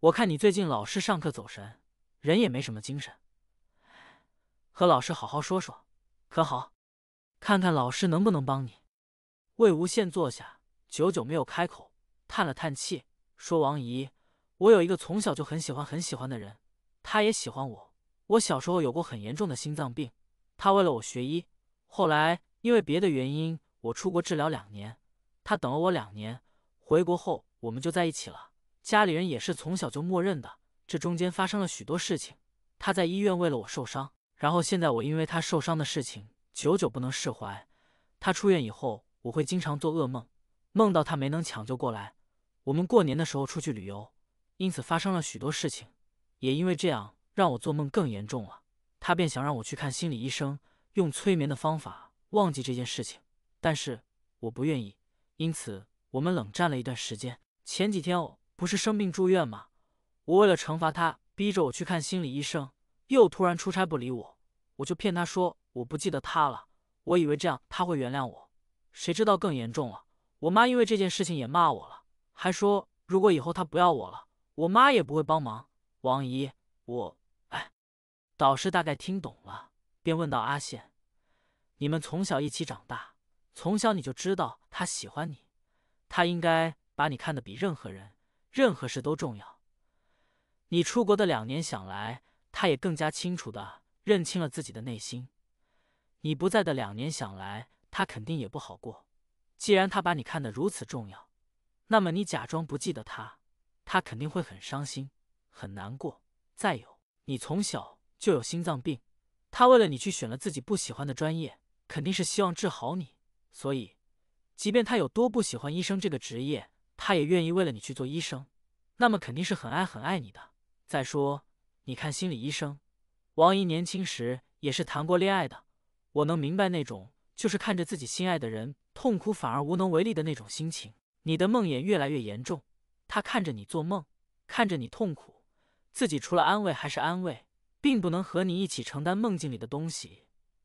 我看你最近老是上课走神，人也没什么精神，和老师好好说说，可好？看看老师能不能帮你。魏无羡坐下，久久没有开口，叹了叹气，说：“王姨，我有一个从小就很喜欢、很喜欢的人，他也喜欢我。我小时候有过很严重的心脏病，他为了我学医。后来因为别的原因，我出国治疗两年，他等了我两年。回国后，我们就在一起了。家里人也是从小就默认的。这中间发生了许多事情，他在医院为了我受伤，然后现在我因为他受伤的事情，久久不能释怀。他出院以后。”我会经常做噩梦，梦到他没能抢救过来。我们过年的时候出去旅游，因此发生了许多事情，也因为这样让我做梦更严重了。他便想让我去看心理医生，用催眠的方法忘记这件事情，但是我不愿意，因此我们冷战了一段时间。前几天我不是生病住院吗？我为了惩罚他，逼着我去看心理医生，又突然出差不理我，我就骗他说我不记得他了，我以为这样他会原谅我。谁知道更严重了？我妈因为这件事情也骂我了，还说如果以后她不要我了，我妈也不会帮忙。王姨，我哎，导师大概听懂了，便问道：“阿羡，你们从小一起长大，从小你就知道他喜欢你，他应该把你看得比任何人、任何事都重要。你出国的两年，想来他也更加清楚的认清了自己的内心。你不在的两年，想来……”他肯定也不好过。既然他把你看得如此重要，那么你假装不记得他，他肯定会很伤心、很难过。再有，你从小就有心脏病，他为了你去选了自己不喜欢的专业，肯定是希望治好你。所以，即便他有多不喜欢医生这个职业，他也愿意为了你去做医生。那么，肯定是很爱、很爱你的。再说，你看心理医生王姨年轻时也是谈过恋爱的，我能明白那种。就是看着自己心爱的人痛苦，反而无能为力的那种心情。你的梦魇越来越严重，他看着你做梦，看着你痛苦，自己除了安慰还是安慰，并不能和你一起承担梦境里的东西。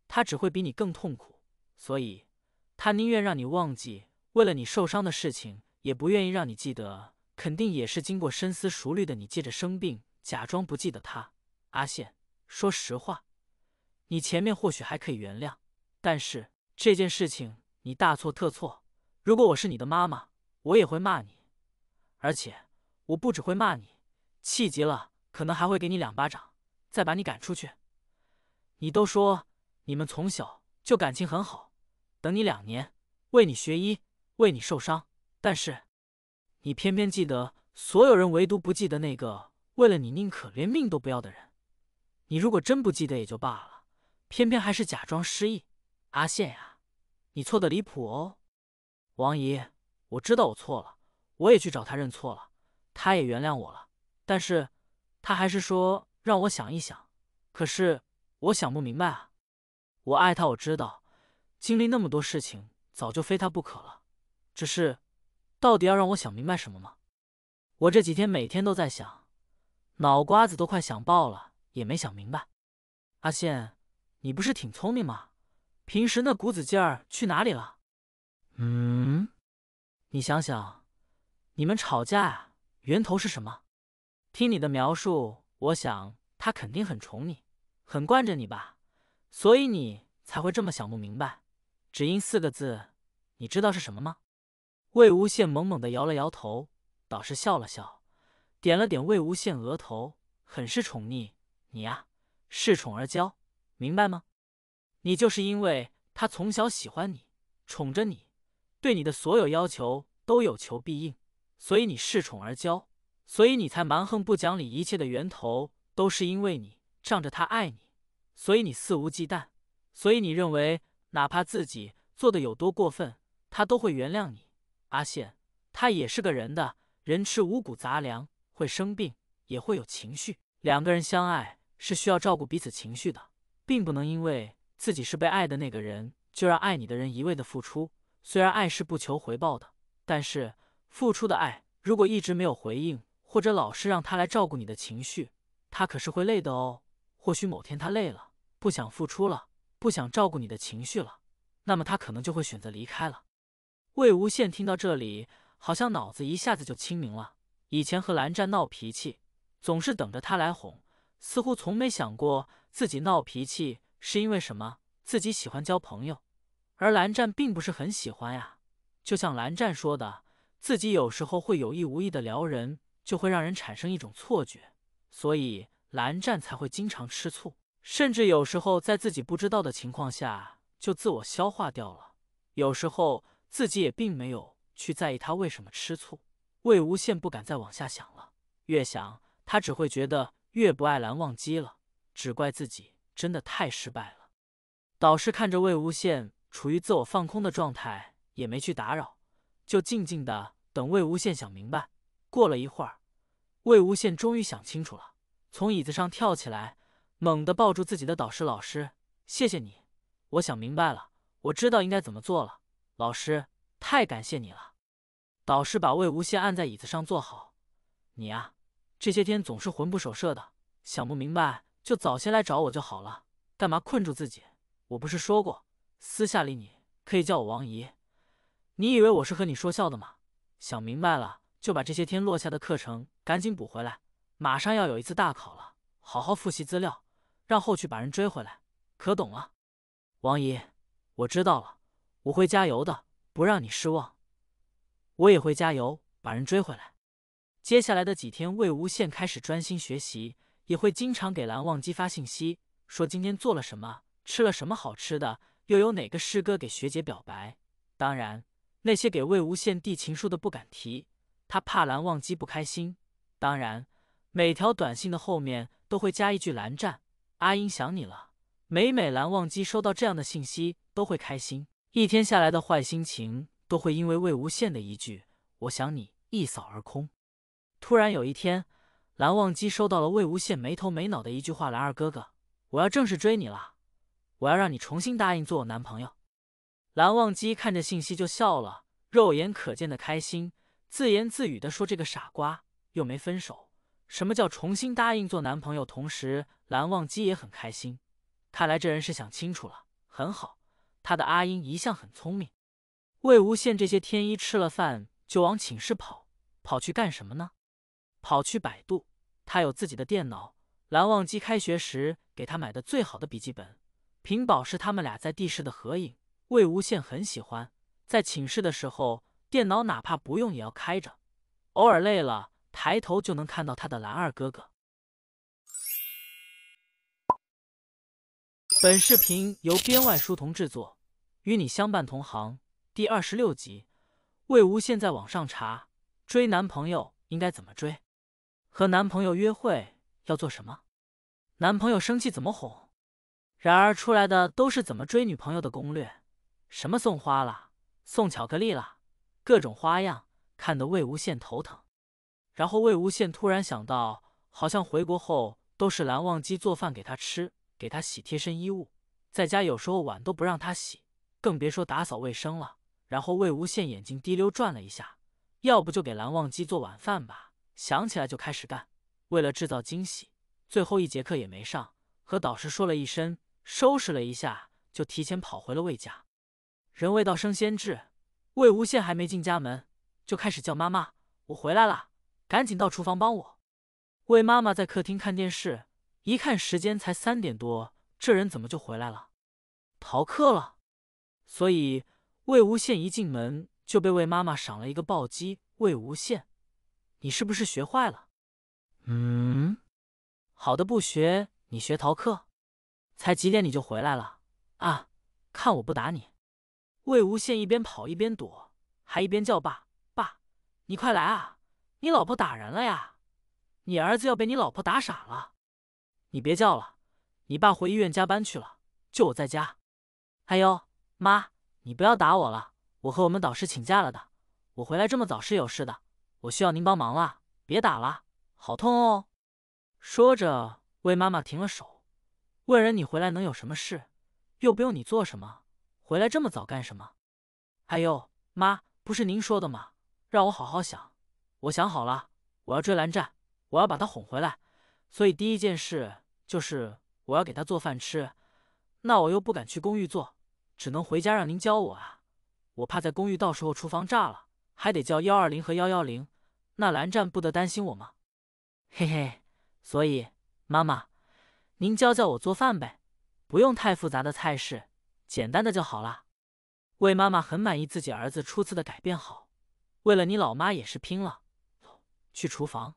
他只会比你更痛苦，所以他宁愿让你忘记为了你受伤的事情，也不愿意让你记得。肯定也是经过深思熟虑的。你借着生病假装不记得他。阿羡，说实话，你前面或许还可以原谅，但是。这件事情你大错特错。如果我是你的妈妈，我也会骂你，而且我不只会骂你，气急了可能还会给你两巴掌，再把你赶出去。你都说你们从小就感情很好，等你两年为你学医，为你受伤，但是你偏偏记得所有人，唯独不记得那个为了你宁可连命都不要的人。你如果真不记得也就罢了，偏偏还是假装失忆。阿羡呀，你错的离谱哦！王姨，我知道我错了，我也去找他认错了，他也原谅我了。但是，他还是说让我想一想。可是，我想不明白啊！我爱他，我知道，经历那么多事情，早就非他不可了。只是，到底要让我想明白什么吗？我这几天每天都在想，脑瓜子都快想爆了，也没想明白。阿羡，你不是挺聪明吗？平时那股子劲儿去哪里了？嗯，你想想，你们吵架啊，源头是什么？听你的描述，我想他肯定很宠你，很惯着你吧，所以你才会这么想不明白。只因四个字，你知道是什么吗？魏无羡猛猛地摇了摇头，导师笑了笑，点了点魏无羡额头，很是宠溺：“你呀，恃宠而骄，明白吗？”你就是因为他从小喜欢你，宠着你，对你的所有要求都有求必应，所以你恃宠而骄，所以你才蛮横不讲理。一切的源头都是因为你仗着他爱你，所以你肆无忌惮，所以你认为哪怕自己做的有多过分，他都会原谅你。阿羡，他也是个人的，人吃五谷杂粮会生病，也会有情绪。两个人相爱是需要照顾彼此情绪的，并不能因为。自己是被爱的那个人，就让爱你的人一味的付出。虽然爱是不求回报的，但是付出的爱如果一直没有回应，或者老是让他来照顾你的情绪，他可是会累的哦。或许某天他累了，不想付出了，不想照顾你的情绪了，那么他可能就会选择离开了。魏无羡听到这里，好像脑子一下子就清明了。以前和蓝湛闹脾气，总是等着他来哄，似乎从没想过自己闹脾气。是因为什么？自己喜欢交朋友，而蓝湛并不是很喜欢呀。就像蓝湛说的，自己有时候会有意无意的撩人，就会让人产生一种错觉，所以蓝湛才会经常吃醋，甚至有时候在自己不知道的情况下就自我消化掉了。有时候自己也并没有去在意他为什么吃醋。魏无羡不敢再往下想了，越想他只会觉得越不爱蓝忘机了，只怪自己。真的太失败了。导师看着魏无羡处于自我放空的状态，也没去打扰，就静静的等魏无羡想明白。过了一会儿，魏无羡终于想清楚了，从椅子上跳起来，猛地抱住自己的导师老师：“谢谢你，我想明白了，我知道应该怎么做了，老师，太感谢你了。”导师把魏无羡按在椅子上坐好：“你呀，这些天总是魂不守舍的，想不明白。”就早些来找我就好了，干嘛困住自己？我不是说过，私下里你可以叫我王姨。你以为我是和你说笑的吗？想明白了，就把这些天落下的课程赶紧补回来。马上要有一次大考了，好好复习资料，让后去把人追回来。可懂了？王姨，我知道了，我会加油的，不让你失望。我也会加油，把人追回来。接下来的几天，魏无羡开始专心学习。也会经常给蓝忘机发信息，说今天做了什么，吃了什么好吃的，又有哪个师哥给学姐表白。当然，那些给魏无羡递情书的不敢提，他怕蓝忘机不开心。当然，每条短信的后面都会加一句“蓝湛，阿英想你了”。每每蓝忘机收到这样的信息，都会开心。一天下来的坏心情都会因为魏无羡的一句“我想你”一扫而空。突然有一天。蓝忘机收到了魏无羡没头没脑的一句话：“蓝二哥哥，我要正式追你了，我要让你重新答应做我男朋友。”蓝忘机看着信息就笑了，肉眼可见的开心，自言自语地说：“这个傻瓜，又没分手，什么叫重新答应做男朋友？”同时，蓝忘机也很开心，看来这人是想清楚了，很好。他的阿英一向很聪明。魏无羡这些天一吃了饭就往寝室跑，跑去干什么呢？跑去百度，他有自己的电脑，蓝忘机开学时给他买的最好的笔记本，屏保是他们俩在地市的合影，魏无羡很喜欢。在寝室的时候，电脑哪怕不用也要开着，偶尔累了，抬头就能看到他的蓝二哥哥。本视频由编外书童制作，《与你相伴同行》第二十六集，魏无羡在网上查，追男朋友应该怎么追？和男朋友约会要做什么？男朋友生气怎么哄？然而出来的都是怎么追女朋友的攻略，什么送花啦，送巧克力啦，各种花样看得魏无羡头疼。然后魏无羡突然想到，好像回国后都是蓝忘机做饭给他吃，给他洗贴身衣物，在家有时候碗都不让他洗，更别说打扫卫生了。然后魏无羡眼睛滴溜转了一下，要不就给蓝忘机做晚饭吧。想起来就开始干，为了制造惊喜，最后一节课也没上，和导师说了一声，收拾了一下，就提前跑回了魏家。人未到，生先至。魏无羡还没进家门，就开始叫妈妈：“我回来了，赶紧到厨房帮我。”魏妈妈在客厅看电视，一看时间才三点多，这人怎么就回来了？逃课了？所以魏无羡一进门就被魏妈妈赏了一个暴击。魏无羡。你是不是学坏了？嗯，好的，不学你学逃课？才几点你就回来了啊？看我不打你！魏无羡一边跑一边躲，还一边叫爸爸，你快来啊！你老婆打人了呀？你儿子要被你老婆打傻了？你别叫了，你爸回医院加班去了，就我在家。哎呦，妈，你不要打我了，我和我们导师请假了的，我回来这么早是有事的。我需要您帮忙了，别打了，好痛哦！说着，魏妈妈停了手，问人：“你回来能有什么事？又不用你做什么，回来这么早干什么？”哎呦，妈，不是您说的吗？让我好好想，我想好了，我要追蓝湛，我要把他哄回来，所以第一件事就是我要给他做饭吃。那我又不敢去公寓做，只能回家让您教我啊，我怕在公寓到时候厨房炸了。还得叫幺二零和幺幺零，那蓝湛不得担心我吗？嘿嘿，所以妈妈，您教教我做饭呗，不用太复杂的菜式，简单的就好啦。魏妈妈很满意自己儿子初次的改变，好，为了你老妈也是拼了，走，去厨房。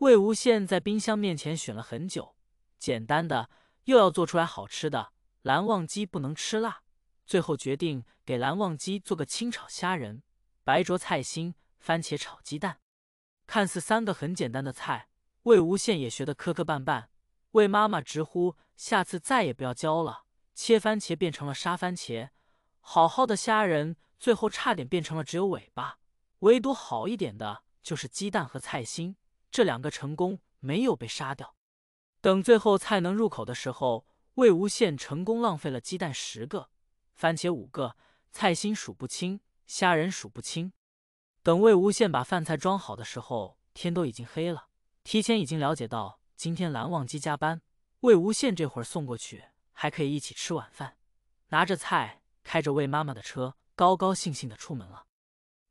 魏无羡在冰箱面前选了很久，简单的又要做出来好吃的，蓝忘机不能吃辣，最后决定给蓝忘机做个清炒虾仁。白灼菜心、番茄炒鸡蛋，看似三个很简单的菜，魏无羡也学得磕磕绊绊。魏妈妈直呼下次再也不要教了。切番茄变成了杀番茄，好好的虾仁最后差点变成了只有尾巴。唯独好一点的就是鸡蛋和菜心这两个成功没有被杀掉。等最后菜能入口的时候，魏无羡成功浪费了鸡蛋十个，番茄五个，菜心数不清。虾人数不清。等魏无羡把饭菜装好的时候，天都已经黑了。提前已经了解到今天蓝忘机加班，魏无羡这会儿送过去还可以一起吃晚饭。拿着菜，开着魏妈妈的车，高高兴兴的出门了。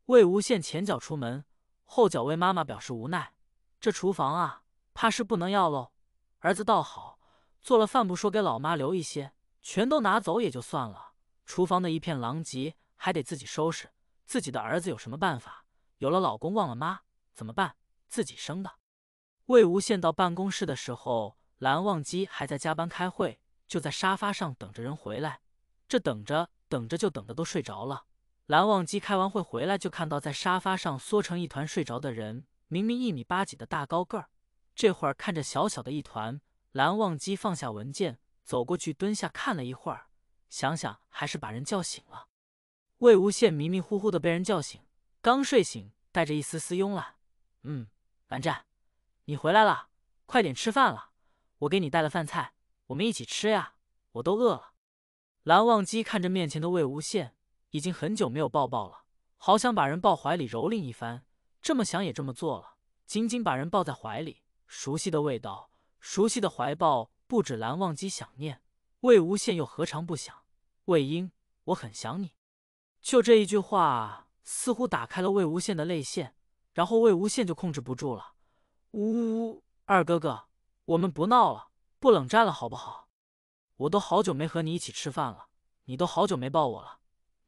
魏无羡前脚出门，后脚魏妈妈表示无奈：“这厨房啊，怕是不能要喽。儿子倒好，做了饭不说给老妈留一些，全都拿走也就算了，厨房的一片狼藉。”还得自己收拾自己的儿子有什么办法？有了老公忘了妈怎么办？自己生的。魏无羡到办公室的时候，蓝忘机还在加班开会，就在沙发上等着人回来。这等着等着就等的都睡着了。蓝忘机开完会回来就看到在沙发上缩成一团睡着的人，明明一米八几的大高个儿，这会儿看着小小的一团。蓝忘机放下文件，走过去蹲下看了一会儿，想想还是把人叫醒了。魏无羡迷迷糊糊的被人叫醒，刚睡醒，带着一丝丝慵懒。嗯，蓝湛，你回来了，快点吃饭了，我给你带了饭菜，我们一起吃呀，我都饿了。蓝忘机看着面前的魏无羡，已经很久没有抱抱了，好想把人抱怀里蹂躏一番。这么想也这么做了，紧紧把人抱在怀里，熟悉的味道，熟悉的怀抱，不止蓝忘机想念，魏无羡又何尝不想？魏婴，我很想你。就这一句话，似乎打开了魏无羡的泪腺，然后魏无羡就控制不住了，呜呜呜，二哥哥，我们不闹了，不冷战了，好不好？我都好久没和你一起吃饭了，你都好久没抱我了，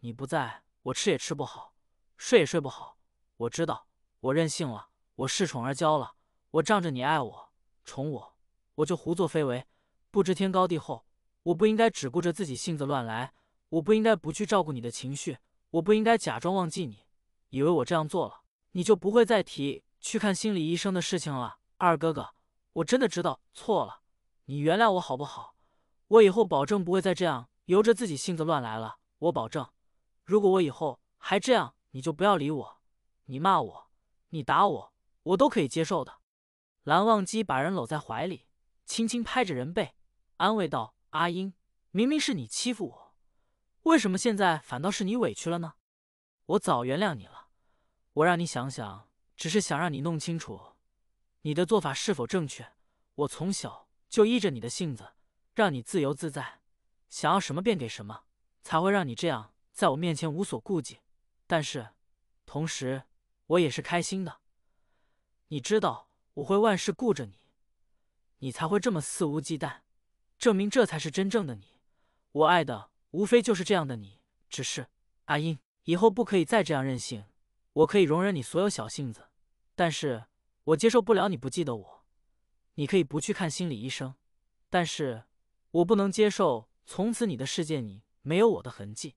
你不在我吃也吃不好，睡也睡不好。我知道我任性了，我恃宠而骄了，我仗着你爱我宠我，我就胡作非为，不知天高地厚。我不应该只顾着自己性子乱来。我不应该不去照顾你的情绪，我不应该假装忘记你，以为我这样做了你就不会再提去看心理医生的事情了。二哥哥，我真的知道错了，你原谅我好不好？我以后保证不会再这样由着自己性子乱来了，我保证。如果我以后还这样，你就不要理我，你骂我，你打我，我都可以接受的。蓝忘机把人搂在怀里，轻轻拍着人背，安慰道：“阿英，明明是你欺负我。”为什么现在反倒是你委屈了呢？我早原谅你了，我让你想想，只是想让你弄清楚你的做法是否正确。我从小就依着你的性子，让你自由自在，想要什么便给什么，才会让你这样在我面前无所顾忌。但是同时，我也是开心的。你知道我会万事顾着你，你才会这么肆无忌惮，证明这才是真正的你，我爱的。无非就是这样的，你只是阿英，以后不可以再这样任性。我可以容忍你所有小性子，但是我接受不了你不记得我。你可以不去看心理医生，但是我不能接受从此你的世界里没有我的痕迹。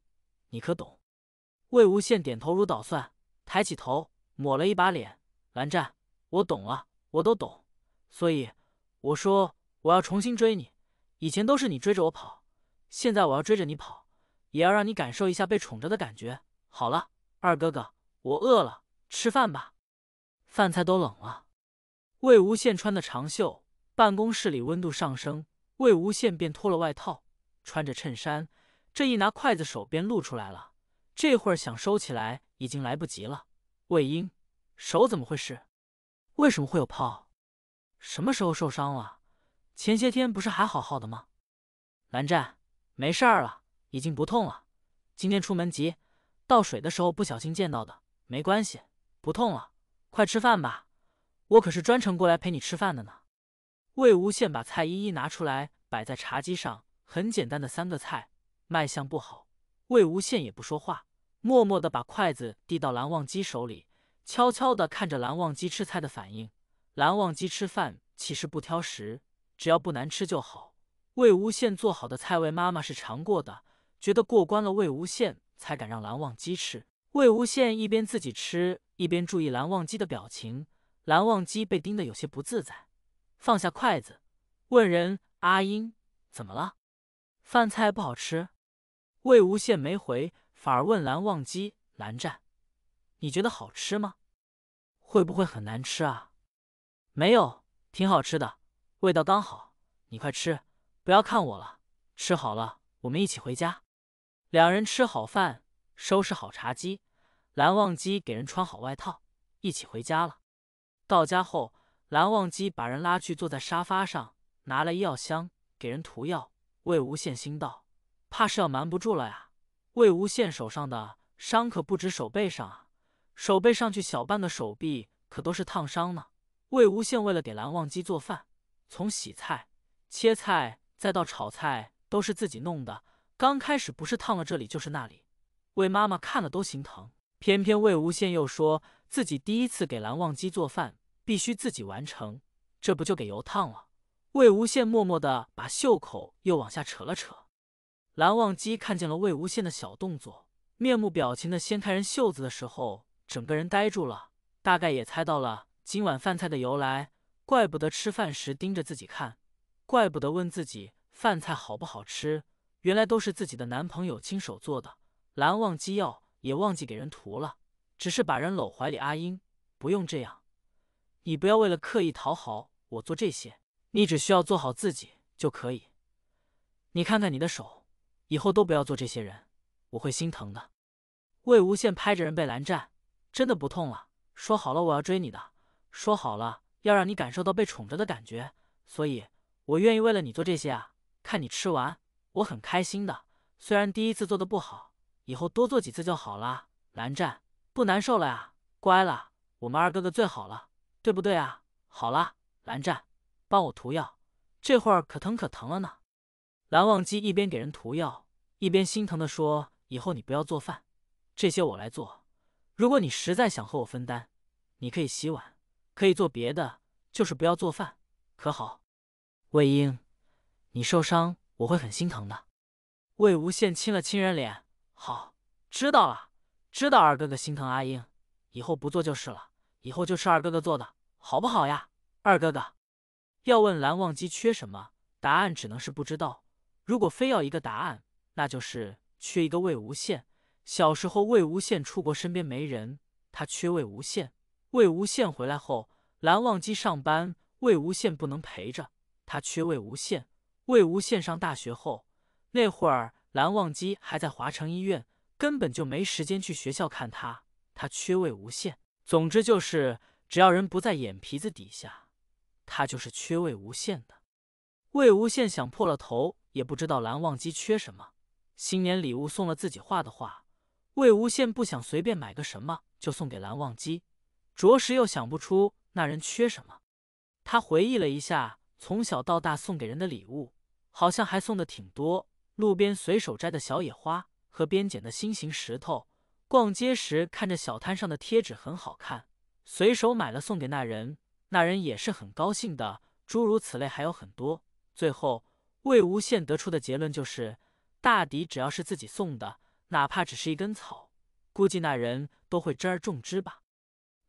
你可懂？魏无羡点头如捣蒜，抬起头抹了一把脸。蓝湛，我懂了，我都懂。所以我说我要重新追你。以前都是你追着我跑。现在我要追着你跑，也要让你感受一下被宠着的感觉。好了，二哥哥，我饿了，吃饭吧。饭菜都冷了。魏无羡穿的长袖，办公室里温度上升，魏无羡便脱了外套，穿着衬衫。这一拿筷子，手便露出来了。这会儿想收起来，已经来不及了。魏婴，手怎么回事？为什么会有泡？什么时候受伤了？前些天不是还好好的吗？蓝湛。没事了，已经不痛了。今天出门急，倒水的时候不小心溅到的，没关系，不痛了。快吃饭吧，我可是专程过来陪你吃饭的呢。魏无羡把菜一一拿出来，摆在茶几上，很简单的三个菜，卖相不好。魏无羡也不说话，默默的把筷子递到蓝忘机手里，悄悄的看着蓝忘机吃菜的反应。蓝忘机吃饭其实不挑食，只要不难吃就好。魏无羡做好的菜，魏妈妈是尝过的，觉得过关了，魏无羡才敢让蓝忘机吃。魏无羡一边自己吃，一边注意蓝忘机的表情。蓝忘机被盯得有些不自在，放下筷子，问人：“阿英，怎么了？饭菜不好吃？”魏无羡没回，反而问蓝忘机：“蓝湛，你觉得好吃吗？会不会很难吃啊？”“没有，挺好吃的，味道刚好。你快吃。”不要看我了，吃好了，我们一起回家。两人吃好饭，收拾好茶几，蓝忘机给人穿好外套，一起回家了。到家后，蓝忘机把人拉去坐在沙发上，拿了医药箱给人涂药。魏无羡心道：怕是要瞒不住了呀。魏无羡手上的伤可不止手背上，啊，手背上去小半的手臂可都是烫伤呢。魏无羡为了给蓝忘机做饭，从洗菜、切菜。再到炒菜都是自己弄的，刚开始不是烫了这里就是那里，魏妈妈看了都心疼。偏偏魏无羡又说自己第一次给蓝忘机做饭，必须自己完成，这不就给油烫了？魏无羡默默的把袖口又往下扯了扯。蓝忘机看见了魏无羡的小动作，面目表情的掀开人袖子的时候，整个人呆住了，大概也猜到了今晚饭菜的由来，怪不得吃饭时盯着自己看。怪不得问自己饭菜好不好吃，原来都是自己的男朋友亲手做的。蓝忘机药也忘记给人涂了，只是把人搂怀里。阿英，不用这样，你不要为了刻意讨好我做这些，你只需要做好自己就可以。你看看你的手，以后都不要做这些，人我会心疼的。魏无羡拍着人被蓝湛真的不痛了。说好了，我要追你的，说好了要让你感受到被宠着的感觉，所以。我愿意为了你做这些啊！看你吃完，我很开心的。虽然第一次做的不好，以后多做几次就好了。蓝湛，不难受了呀？乖了，我们二哥哥最好了，对不对啊？好啦，蓝湛，帮我涂药，这会儿可疼可疼了呢。蓝忘机一边给人涂药，一边心疼的说：“以后你不要做饭，这些我来做。如果你实在想和我分担，你可以洗碗，可以做别的，就是不要做饭，可好？”魏婴，你受伤我会很心疼的。魏无羡亲了亲人脸，好，知道了，知道二哥哥心疼阿英，以后不做就是了。以后就是二哥哥做的，好不好呀，二哥哥？要问蓝忘机缺什么，答案只能是不知道。如果非要一个答案，那就是缺一个魏无羡。小时候魏无羡出国，身边没人，他缺魏无羡。魏无羡回来后，蓝忘机上班，魏无羡不能陪着。他缺魏无羡。魏无羡上大学后，那会儿蓝忘机还在华城医院，根本就没时间去学校看他。他缺魏无羡。总之就是，只要人不在眼皮子底下，他就是缺魏无羡的。魏无羡想破了头，也不知道蓝忘机缺什么。新年礼物送了自己画的画，魏无羡不想随便买个什么就送给蓝忘机，着实又想不出那人缺什么。他回忆了一下。从小到大送给人的礼物，好像还送的挺多。路边随手摘的小野花和边捡的心形石头，逛街时看着小摊上的贴纸很好看，随手买了送给那人，那人也是很高兴的。诸如此类还有很多。最后，魏无羡得出的结论就是：大抵只要是自己送的，哪怕只是一根草，估计那人都会珍而重之吧。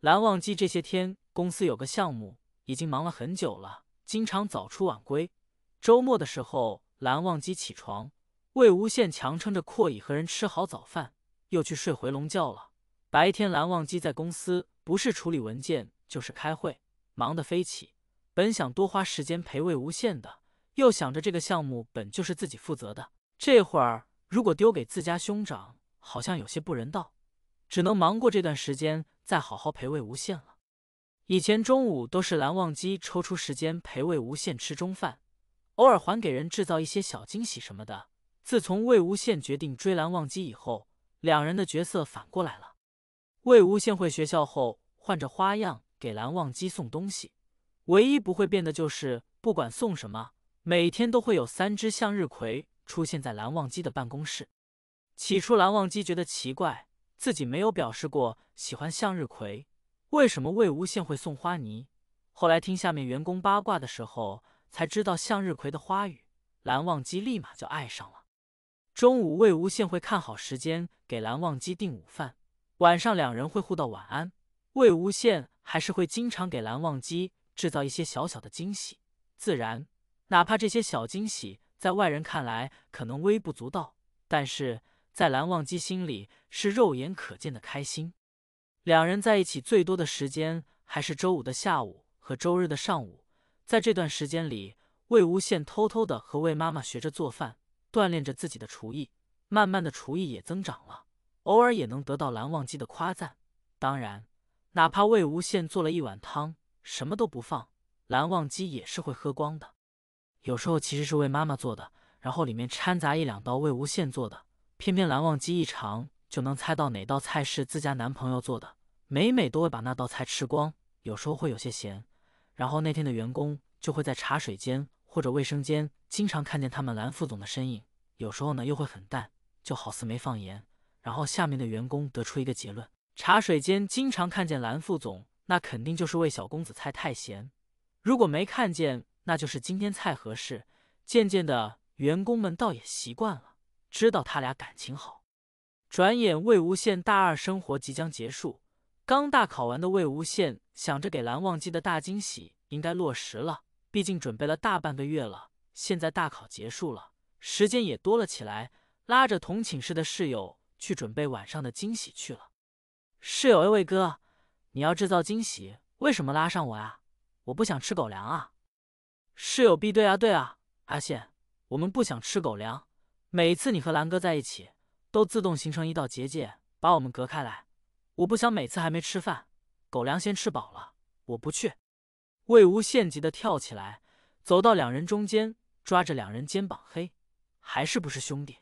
蓝忘机这些天公司有个项目，已经忙了很久了。经常早出晚归，周末的时候，蓝忘机起床，魏无羡强撑着阔椅和人吃好早饭，又去睡回笼觉了。白天蓝忘机在公司，不是处理文件就是开会，忙得飞起。本想多花时间陪魏无羡的，又想着这个项目本就是自己负责的，这会儿如果丢给自家兄长，好像有些不人道，只能忙过这段时间，再好好陪魏无羡了。以前中午都是蓝忘机抽出时间陪魏无羡吃中饭，偶尔还给人制造一些小惊喜什么的。自从魏无羡决定追蓝忘机以后，两人的角色反过来了。魏无羡回学校后，换着花样给蓝忘机送东西，唯一不会变的就是，不管送什么，每天都会有三只向日葵出现在蓝忘机的办公室。起初蓝忘机觉得奇怪，自己没有表示过喜欢向日葵。为什么魏无羡会送花泥？后来听下面员工八卦的时候，才知道向日葵的花语，蓝忘机立马就爱上了。中午魏无羡会看好时间给蓝忘机订午饭，晚上两人会互道晚安。魏无羡还是会经常给蓝忘机制造一些小小的惊喜，自然，哪怕这些小惊喜在外人看来可能微不足道，但是在蓝忘机心里是肉眼可见的开心。两人在一起最多的时间还是周五的下午和周日的上午，在这段时间里，魏无羡偷偷的和魏妈妈学着做饭，锻炼着自己的厨艺，慢慢的厨艺也增长了，偶尔也能得到蓝忘机的夸赞。当然，哪怕魏无羡做了一碗汤，什么都不放，蓝忘机也是会喝光的。有时候其实是魏妈妈做的，然后里面掺杂一两道魏无羡做的，偏偏蓝忘机一尝。就能猜到哪道菜是自家男朋友做的，每每都会把那道菜吃光，有时候会有些咸。然后那天的员工就会在茶水间或者卫生间经常看见他们蓝副总的身影，有时候呢又会很淡，就好似没放盐。然后下面的员工得出一个结论：茶水间经常看见蓝副总，那肯定就是为小公子菜太咸；如果没看见，那就是今天菜合适。渐渐的，员工们倒也习惯了，知道他俩感情好。转眼，魏无羡大二生活即将结束。刚大考完的魏无羡想着给蓝忘机的大惊喜应该落实了，毕竟准备了大半个月了。现在大考结束了，时间也多了起来，拉着同寝室的室友去准备晚上的惊喜去了。室友哎，魏哥，你要制造惊喜，为什么拉上我呀？我不想吃狗粮啊！室友必对啊对啊，阿羡，我们不想吃狗粮。每次你和蓝哥在一起。都自动形成一道结界，把我们隔开来。我不想每次还没吃饭，狗粮先吃饱了。我不去。魏无羡急得跳起来，走到两人中间，抓着两人肩膀：“嘿，还是不是兄弟？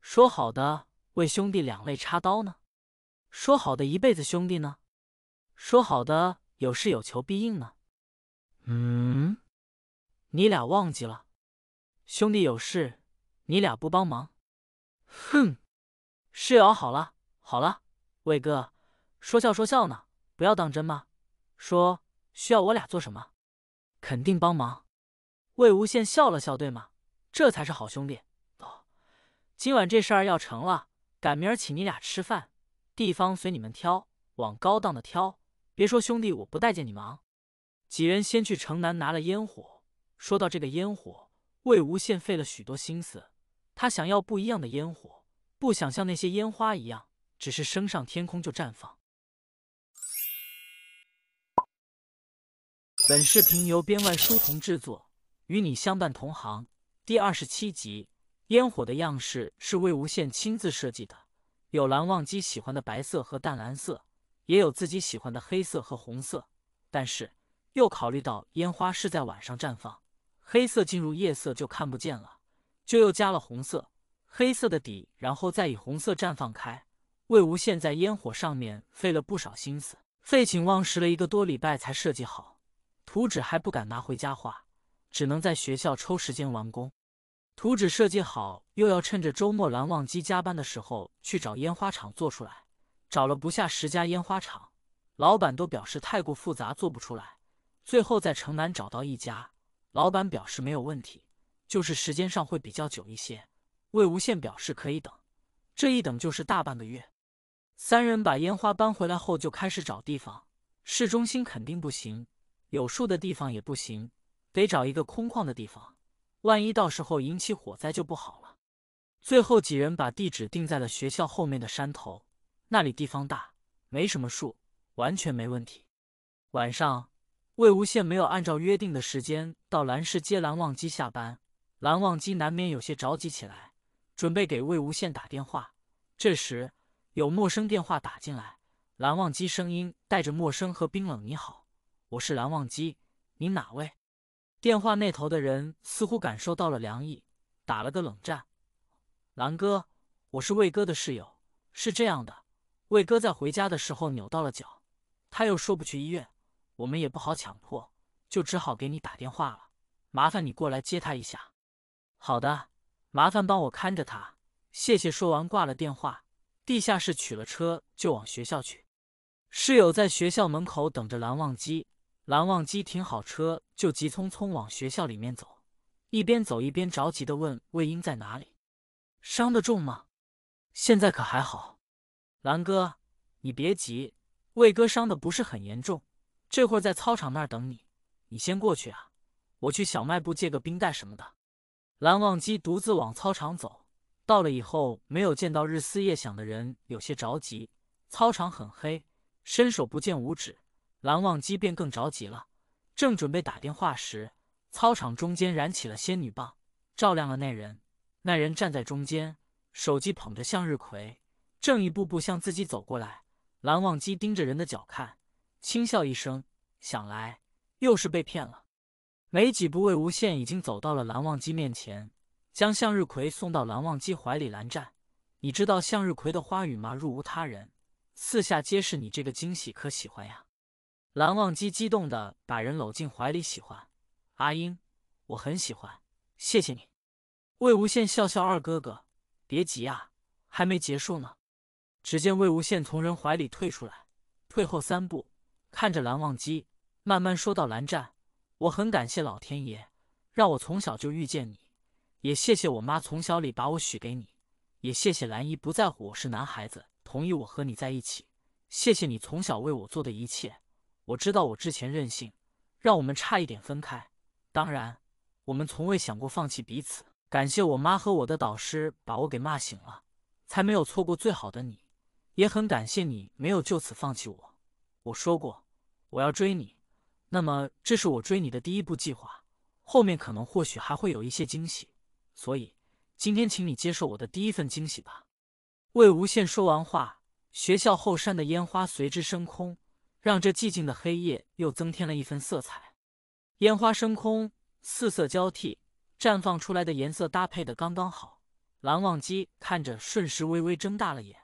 说好的为兄弟两肋插刀呢？说好的一辈子兄弟呢？说好的有事有求必应呢？嗯，你俩忘记了？兄弟有事，你俩不帮忙？哼！”室友，好了好了，魏哥，说笑说笑呢，不要当真嘛。说需要我俩做什么？肯定帮忙。魏无羡笑了笑，对吗？这才是好兄弟。哦，今晚这事儿要成了，赶明儿请你俩吃饭，地方随你们挑，往高档的挑。别说兄弟，我不待见你忙。几人先去城南拿了烟火。说到这个烟火，魏无羡费了许多心思，他想要不一样的烟火。不想像那些烟花一样，只是升上天空就绽放。本视频由编外书童制作，与你相伴同行。第二十七集，烟火的样式是魏无羡亲自设计的，有蓝忘机喜欢的白色和淡蓝色，也有自己喜欢的黑色和红色。但是又考虑到烟花是在晚上绽放，黑色进入夜色就看不见了，就又加了红色。黑色的底，然后再以红色绽放开。魏无羡在烟火上面费了不少心思，废寝忘食了一个多礼拜才设计好图纸，还不敢拿回家画，只能在学校抽时间完工。图纸设计好，又要趁着周末蓝忘机加班的时候去找烟花厂做出来。找了不下十家烟花厂，老板都表示太过复杂做不出来。最后在城南找到一家，老板表示没有问题，就是时间上会比较久一些。魏无羡表示可以等，这一等就是大半个月。三人把烟花搬回来后，就开始找地方。市中心肯定不行，有树的地方也不行，得找一个空旷的地方。万一到时候引起火灾就不好了。最后几人把地址定在了学校后面的山头，那里地方大，没什么树，完全没问题。晚上，魏无羡没有按照约定的时间到兰氏接蓝忘机下班，蓝忘机难免有些着急起来。准备给魏无羡打电话，这时有陌生电话打进来。蓝忘机声音带着陌生和冰冷：“你好，我是蓝忘机，您哪位？”电话那头的人似乎感受到了凉意，打了个冷战。“蓝哥，我是魏哥的室友。是这样的，魏哥在回家的时候扭到了脚，他又说不去医院，我们也不好强迫，就只好给你打电话了。麻烦你过来接他一下。”“好的。”麻烦帮我看着他，谢谢。说完挂了电话，地下室取了车就往学校去。室友在学校门口等着蓝忘机，蓝忘机停好车就急匆匆往学校里面走，一边走一边着急的问：“魏婴在哪里？伤得重吗？现在可还好？”“蓝哥，你别急，魏哥伤的不是很严重，这会儿在操场那儿等你，你先过去啊，我去小卖部借个冰袋什么的。”蓝忘机独自往操场走，到了以后没有见到日思夜想的人，有些着急。操场很黑，伸手不见五指，蓝忘机便更着急了。正准备打电话时，操场中间燃起了仙女棒，照亮了那人。那人站在中间，手机捧着向日葵，正一步步向自己走过来。蓝忘机盯着人的脚看，轻笑一声，想来又是被骗了。没几步，魏无羡已经走到了蓝忘机面前，将向日葵送到蓝忘机怀里。蓝湛，你知道向日葵的花语吗？入无他人，四下皆是你。这个惊喜可喜欢呀！蓝忘机激动的把人搂进怀里，喜欢。阿英，我很喜欢，谢谢你。魏无羡笑笑，二哥哥，别急啊，还没结束呢。只见魏无羡从人怀里退出来，退后三步，看着蓝忘机，慢慢说道：“蓝湛。”我很感谢老天爷让我从小就遇见你，也谢谢我妈从小里把我许给你，也谢谢兰姨不在乎我是男孩子，同意我和你在一起。谢谢你从小为我做的一切，我知道我之前任性，让我们差一点分开。当然，我们从未想过放弃彼此。感谢我妈和我的导师把我给骂醒了，才没有错过最好的你。也很感谢你没有就此放弃我。我说过，我要追你。那么，这是我追你的第一步计划，后面可能或许还会有一些惊喜，所以今天请你接受我的第一份惊喜吧。魏无羡说完话，学校后山的烟花随之升空，让这寂静的黑夜又增添了一分色彩。烟花升空，四色交替，绽放出来的颜色搭配的刚刚好。蓝忘机看着，瞬时微微睁大了眼，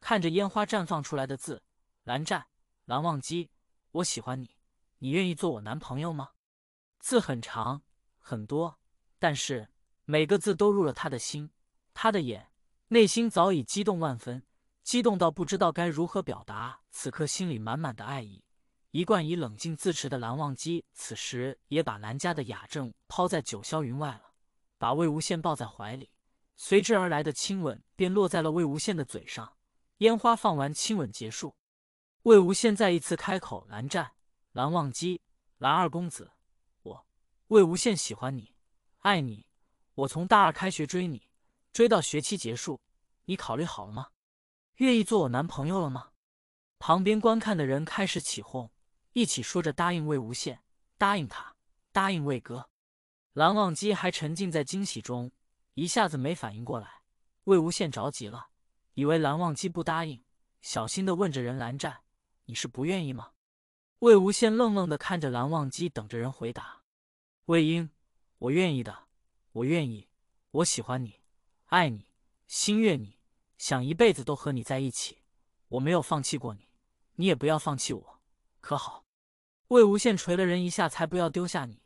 看着烟花绽放出来的字：蓝湛，蓝忘机，我喜欢你。你愿意做我男朋友吗？字很长很多，但是每个字都入了他的心，他的眼，内心早已激动万分，激动到不知道该如何表达此刻心里满满的爱意。一贯以冷静自持的蓝忘机，此时也把蓝家的雅正抛在九霄云外了，把魏无羡抱在怀里，随之而来的亲吻便落在了魏无羡的嘴上。烟花放完，亲吻结束，魏无羡再一次开口：“蓝湛。”蓝忘机，蓝二公子，我魏无羡喜欢你，爱你。我从大二开学追你，追到学期结束，你考虑好了吗？愿意做我男朋友了吗？旁边观看的人开始起哄，一起说着答应魏无羡，答应他，答应魏哥。蓝忘机还沉浸在惊喜中，一下子没反应过来。魏无羡着急了，以为蓝忘机不答应，小心的问着人蓝湛：“你是不愿意吗？”魏无羡愣愣的看着蓝忘机，等着人回答。魏婴，我愿意的，我愿意，我喜欢你，爱你，心悦你，想一辈子都和你在一起。我没有放弃过你，你也不要放弃我，可好？魏无羡捶了人一下，才不要丢下你。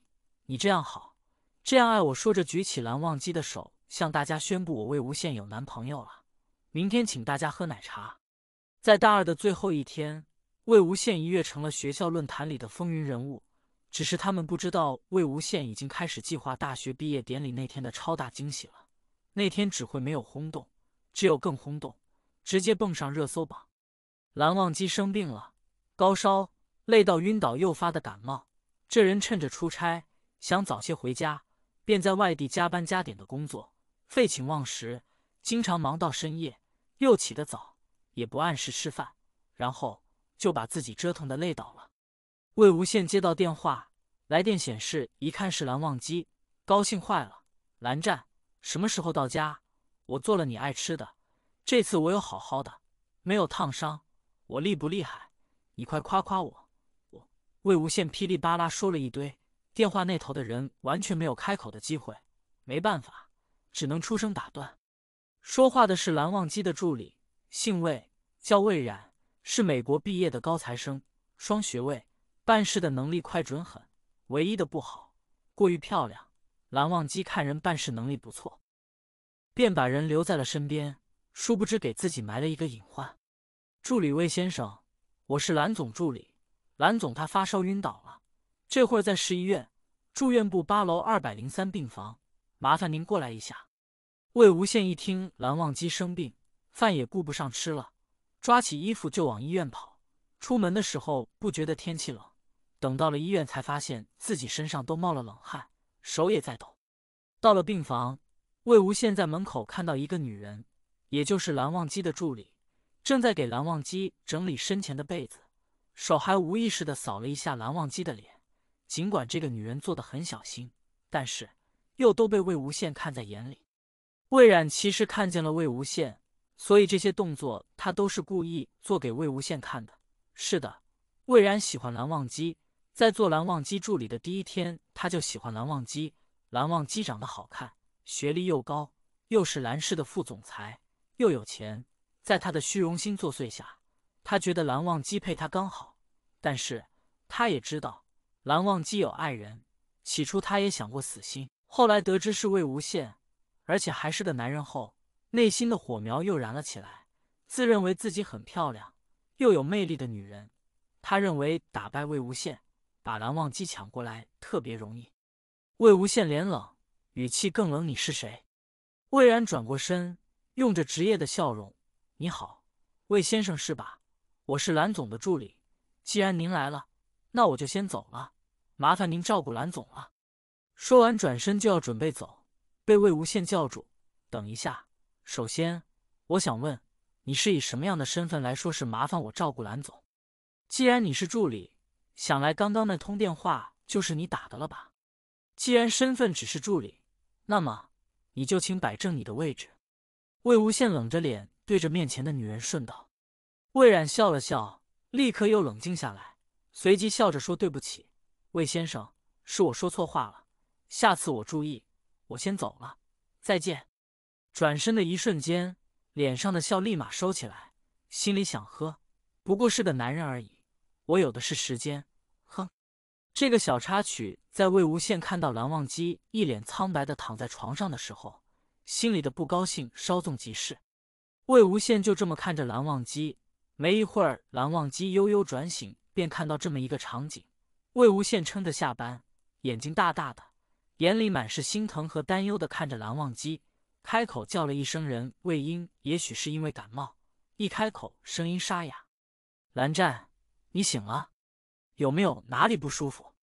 你这样好，这样爱我。说着，举起蓝忘机的手，向大家宣布：我魏无羡有男朋友了。明天请大家喝奶茶，在大二的最后一天。魏无羡一跃成了学校论坛里的风云人物，只是他们不知道魏无羡已经开始计划大学毕业典礼那天的超大惊喜了。那天只会没有轰动，只有更轰动，直接蹦上热搜榜。蓝忘机生病了，高烧，累到晕倒，诱发的感冒。这人趁着出差想早些回家，便在外地加班加点的工作，废寝忘食，经常忙到深夜，又起得早，也不按时吃饭，然后。就把自己折腾的累倒了。魏无羡接到电话，来电显示一看是蓝忘机，高兴坏了。蓝湛什么时候到家？我做了你爱吃的，这次我有好好的，没有烫伤，我厉不厉害？你快夸夸我！我魏无羡噼里啪啦说了一堆，电话那头的人完全没有开口的机会，没办法，只能出声打断。说话的是蓝忘机的助理，姓魏，叫魏冉。是美国毕业的高材生，双学位，办事的能力快准狠。唯一的不好，过于漂亮。蓝忘机看人办事能力不错，便把人留在了身边，殊不知给自己埋了一个隐患。助理魏先生，我是蓝总助理。蓝总他发烧晕倒了，这会儿在市医院住院部八楼二百零三病房，麻烦您过来一下。魏无羡一听蓝忘机生病，饭也顾不上吃了。抓起衣服就往医院跑，出门的时候不觉得天气冷，等到了医院才发现自己身上都冒了冷汗，手也在抖。到了病房，魏无羡在门口看到一个女人，也就是蓝忘机的助理，正在给蓝忘机整理身前的被子，手还无意识的扫了一下蓝忘机的脸。尽管这个女人做的很小心，但是又都被魏无羡看在眼里。魏冉其实看见了魏无羡。所以这些动作他都是故意做给魏无羡看的。是的，魏然喜欢蓝忘机。在做蓝忘机助理的第一天，他就喜欢蓝忘机。蓝忘机长得好看，学历又高，又是蓝氏的副总裁，又有钱。在他的虚荣心作祟下，他觉得蓝忘机配他刚好。但是他也知道蓝忘机有爱人。起初他也想过死心，后来得知是魏无羡，而且还是个男人后。内心的火苗又燃了起来。自认为自己很漂亮，又有魅力的女人，她认为打败魏无羡，把蓝忘机抢过来特别容易。魏无羡脸冷，语气更冷：“你是谁？”魏然转过身，用着职业的笑容：“你好，魏先生是吧？我是蓝总的助理。既然您来了，那我就先走了，麻烦您照顾蓝总了。”说完，转身就要准备走，被魏无羡叫住：“等一下。”首先，我想问，你是以什么样的身份来说是麻烦我照顾蓝总？既然你是助理，想来刚刚那通电话就是你打的了吧？既然身份只是助理，那么你就请摆正你的位置。”魏无羡冷着脸对着面前的女人顺道。魏冉笑了笑，立刻又冷静下来，随即笑着说：“对不起，魏先生，是我说错话了，下次我注意。我先走了，再见。”转身的一瞬间，脸上的笑立马收起来，心里想喝，不过是个男人而已，我有的是时间。哼，这个小插曲，在魏无羡看到蓝忘机一脸苍白的躺在床上的时候，心里的不高兴稍纵即逝。魏无羡就这么看着蓝忘机，没一会儿，蓝忘机悠悠转醒，便看到这么一个场景：魏无羡撑着下班，眼睛大大的，眼里满是心疼和担忧的看着蓝忘机。开口叫了一声人，魏婴，也许是因为感冒，一开口声音沙哑。蓝湛，你醒了，有没有哪里不舒服？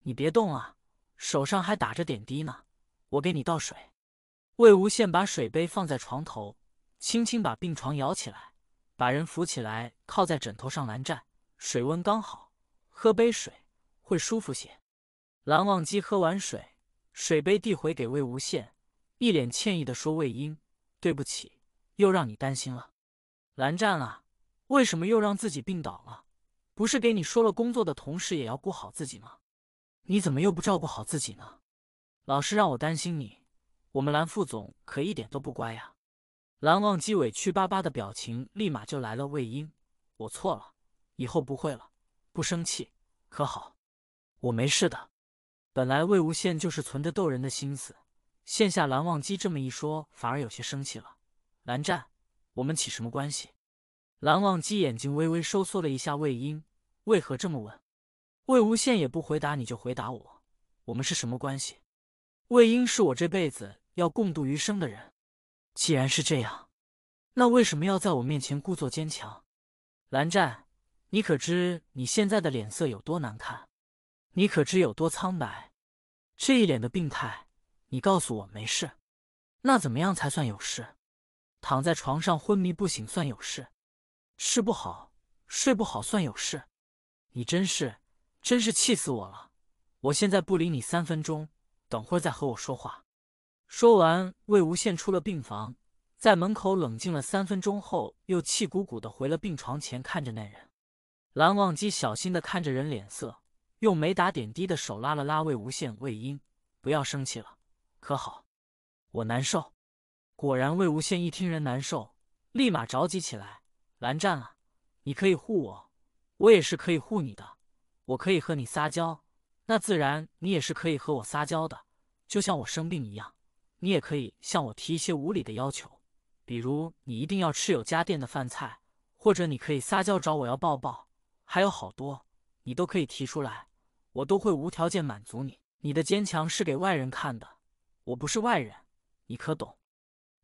你别动啊，手上还打着点滴呢，我给你倒水。魏无羡把水杯放在床头，轻轻把病床摇起来，把人扶起来，靠在枕头上。蓝湛，水温刚好，喝杯水会舒服些。蓝忘机喝完水，水杯递回给魏无羡。一脸歉意的说：“魏婴，对不起，又让你担心了。蓝湛啊，为什么又让自己病倒了？不是给你说了，工作的同时也要顾好自己吗？你怎么又不照顾好自己呢？老是让我担心你。我们蓝副总可一点都不乖呀。”蓝忘机委屈巴巴的表情立马就来了。魏婴，我错了，以后不会了，不生气，可好？我没事的。本来魏无羡就是存着逗人的心思。现下蓝忘机这么一说，反而有些生气了。蓝湛，我们起什么关系？蓝忘机眼睛微微收缩了一下。魏婴，为何这么问？魏无羡也不回答，你就回答我，我们是什么关系？魏婴是我这辈子要共度余生的人。既然是这样，那为什么要在我面前故作坚强？蓝湛，你可知你现在的脸色有多难看？你可知有多苍白？这一脸的病态。你告诉我没事，那怎么样才算有事？躺在床上昏迷不醒算有事，吃不好睡不好算有事。你真是真是气死我了！我现在不理你三分钟，等会儿再和我说话。说完，魏无羡出了病房，在门口冷静了三分钟后，又气鼓鼓的回了病床前，看着那人。蓝忘机小心的看着人脸色，用没打点滴的手拉了拉魏无羡，魏婴，不要生气了。可好？我难受。果然，魏无羡一听人难受，立马着急起来。蓝湛啊，你可以护我，我也是可以护你的。我可以和你撒娇，那自然你也是可以和我撒娇的。就像我生病一样，你也可以向我提一些无理的要求，比如你一定要吃有家店的饭菜，或者你可以撒娇找我要抱抱，还有好多你都可以提出来，我都会无条件满足你。你的坚强是给外人看的。我不是外人，你可懂？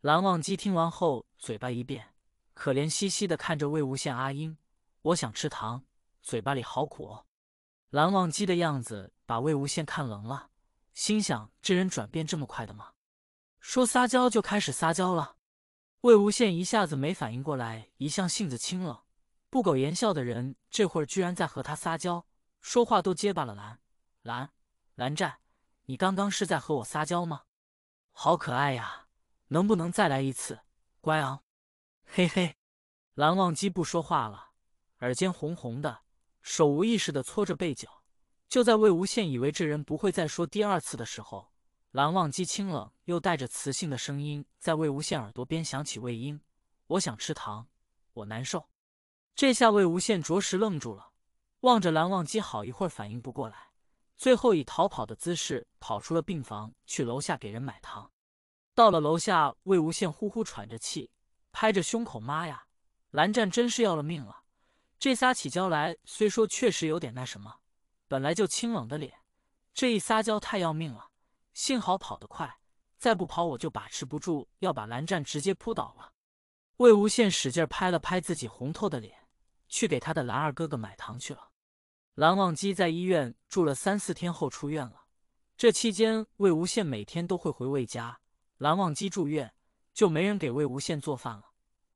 蓝忘机听完后嘴巴一变，可怜兮兮的看着魏无羡。阿英，我想吃糖，嘴巴里好苦哦。蓝忘机的样子把魏无羡看愣了，心想：这人转变这么快的吗？说撒娇就开始撒娇了。魏无羡一下子没反应过来，一向性子清冷、不苟言笑的人，这会儿居然在和他撒娇，说话都结巴了。蓝蓝蓝湛，你刚刚是在和我撒娇吗？好可爱呀，能不能再来一次？乖昂，嘿嘿。蓝忘机不说话了，耳尖红红的，手无意识的搓着被角。就在魏无羡以为这人不会再说第二次的时候，蓝忘机清冷又带着磁性的声音在魏无羡耳朵边响起：“魏婴，我想吃糖，我难受。”这下魏无羡着实愣住了，望着蓝忘机好一会儿反应不过来。最后以逃跑的姿势跑出了病房，去楼下给人买糖。到了楼下，魏无羡呼呼喘着气，拍着胸口：“妈呀，蓝湛真是要了命了！这撒起娇来，虽说确实有点那什么，本来就清冷的脸，这一撒娇太要命了。幸好跑得快，再不跑我就把持不住，要把蓝湛直接扑倒了。”魏无羡使劲拍了拍自己红透的脸，去给他的蓝二哥哥买糖去了。蓝忘机在医院住了三四天后出院了。这期间，魏无羡每天都会回魏家。蓝忘机住院，就没人给魏无羡做饭了。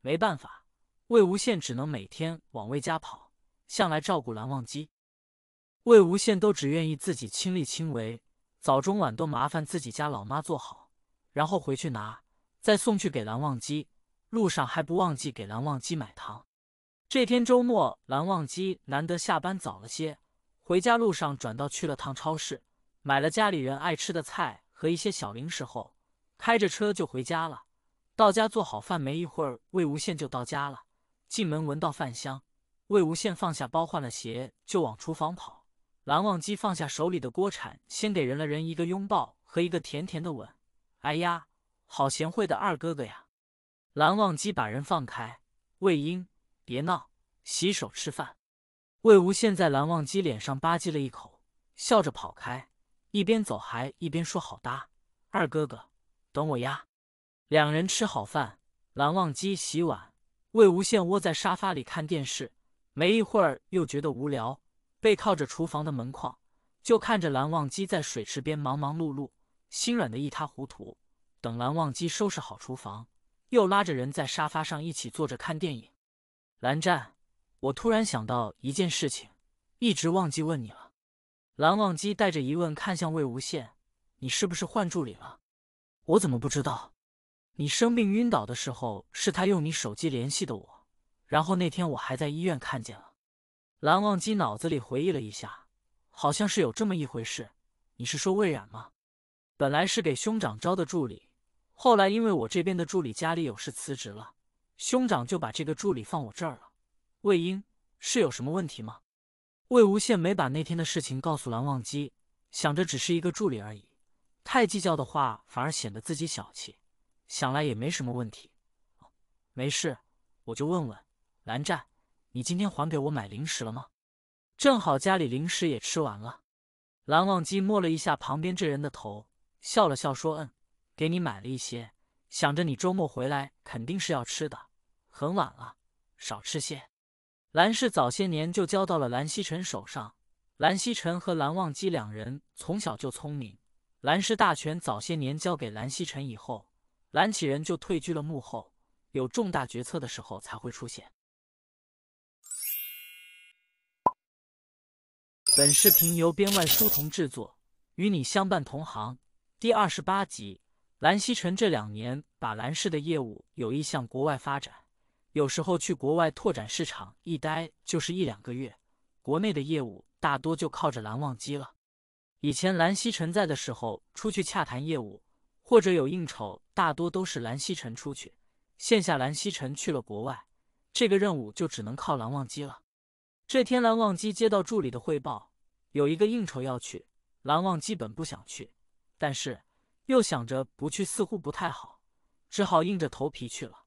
没办法，魏无羡只能每天往魏家跑，向来照顾蓝忘机。魏无羡都只愿意自己亲力亲为，早中晚都麻烦自己家老妈做好，然后回去拿，再送去给蓝忘机。路上还不忘记给蓝忘机买糖。这天周末，蓝忘机难得下班早了些，回家路上转道去了趟超市，买了家里人爱吃的菜和一些小零食后，开着车就回家了。到家做好饭没一会儿，魏无羡就到家了。进门闻到饭香，魏无羡放下包换了鞋就往厨房跑。蓝忘机放下手里的锅铲，先给人了人一个拥抱和一个甜甜的吻。哎呀，好贤惠的二哥哥呀！蓝忘机把人放开，魏婴。别闹，洗手吃饭。魏无羡在蓝忘机脸上吧唧了一口，笑着跑开，一边走还一边说：“好哒，二哥哥，等我呀。”两人吃好饭，蓝忘机洗碗，魏无羡窝在沙发里看电视。没一会儿又觉得无聊，背靠着厨房的门框，就看着蓝忘机在水池边忙忙碌碌，心软的一塌糊涂。等蓝忘机收拾好厨房，又拉着人在沙发上一起坐着看电影。蓝湛，我突然想到一件事情，一直忘记问你了。蓝忘机带着疑问看向魏无羡：“你是不是换助理了？我怎么不知道？你生病晕倒的时候，是他用你手机联系的我，然后那天我还在医院看见了。”蓝忘机脑子里回忆了一下，好像是有这么一回事。你是说魏冉吗？本来是给兄长招的助理，后来因为我这边的助理家里有事辞职了。兄长就把这个助理放我这儿了。魏婴，是有什么问题吗？魏无羡没把那天的事情告诉蓝忘机，想着只是一个助理而已，太计较的话反而显得自己小气。想来也没什么问题，没事，我就问问。蓝湛，你今天还给我买零食了吗？正好家里零食也吃完了。蓝忘机摸了一下旁边这人的头，笑了笑说：“嗯，给你买了一些。”想着你周末回来肯定是要吃的，很晚了，少吃些。兰氏早些年就交到了蓝曦臣手上，蓝曦臣和蓝忘机两人从小就聪明，兰氏大权早些年交给蓝曦臣以后，蓝启仁就退居了幕后，有重大决策的时候才会出现。本视频由编外书童制作，与你相伴同行，第二十八集。蓝曦臣这两年把蓝氏的业务有意向国外发展，有时候去国外拓展市场，一待就是一两个月。国内的业务大多就靠着蓝忘机了。以前蓝曦臣在的时候，出去洽谈业务或者有应酬，大多都是蓝曦臣出去。现下蓝曦臣去了国外，这个任务就只能靠蓝忘机了。这天，蓝忘机接到助理的汇报，有一个应酬要去，蓝忘基本不想去，但是。又想着不去似乎不太好，只好硬着头皮去了。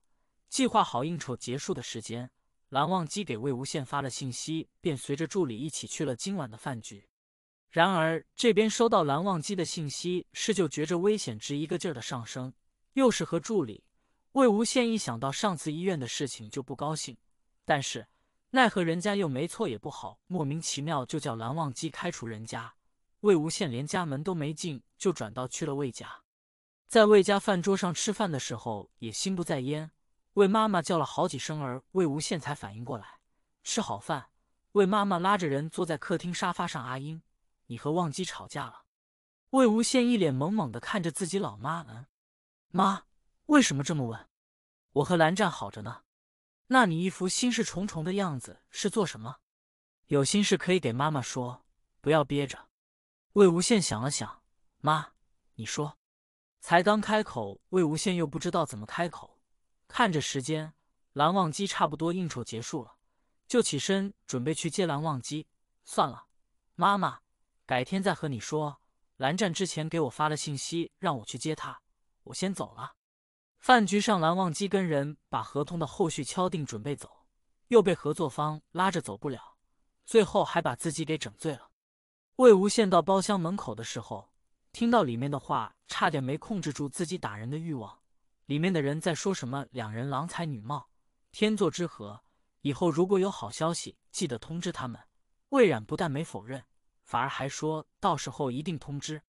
计划好应酬结束的时间，蓝忘机给魏无羡发了信息，便随着助理一起去了今晚的饭局。然而这边收到蓝忘机的信息，是就觉着危险值一个劲儿的上升。又是和助理魏无羡一想到上次医院的事情就不高兴，但是奈何人家又没错也不好，莫名其妙就叫蓝忘机开除人家。魏无羡连家门都没进，就转道去了魏家。在魏家饭桌上吃饭的时候，也心不在焉。魏妈妈叫了好几声儿，魏无羡才反应过来。吃好饭，魏妈妈拉着人坐在客厅沙发上。阿英，你和忘机吵架了？魏无羡一脸懵懵的看着自己老妈。嗯，妈，为什么这么问？我和蓝湛好着呢。那你一副心事重重的样子是做什么？有心事可以给妈妈说，不要憋着。魏无羡想了想，妈，你说。才刚开口，魏无羡又不知道怎么开口。看着时间，蓝忘机差不多应酬结束了，就起身准备去接蓝忘机。算了，妈妈，改天再和你说。蓝湛之前给我发了信息，让我去接他。我先走了。饭局上，蓝忘机跟人把合同的后续敲定，准备走，又被合作方拉着走不了，最后还把自己给整醉了。魏无羡到包厢门口的时候，听到里面的话，差点没控制住自己打人的欲望。里面的人在说什么？两人郎才女貌，天作之合。以后如果有好消息，记得通知他们。魏冉不但没否认，反而还说到时候一定通知。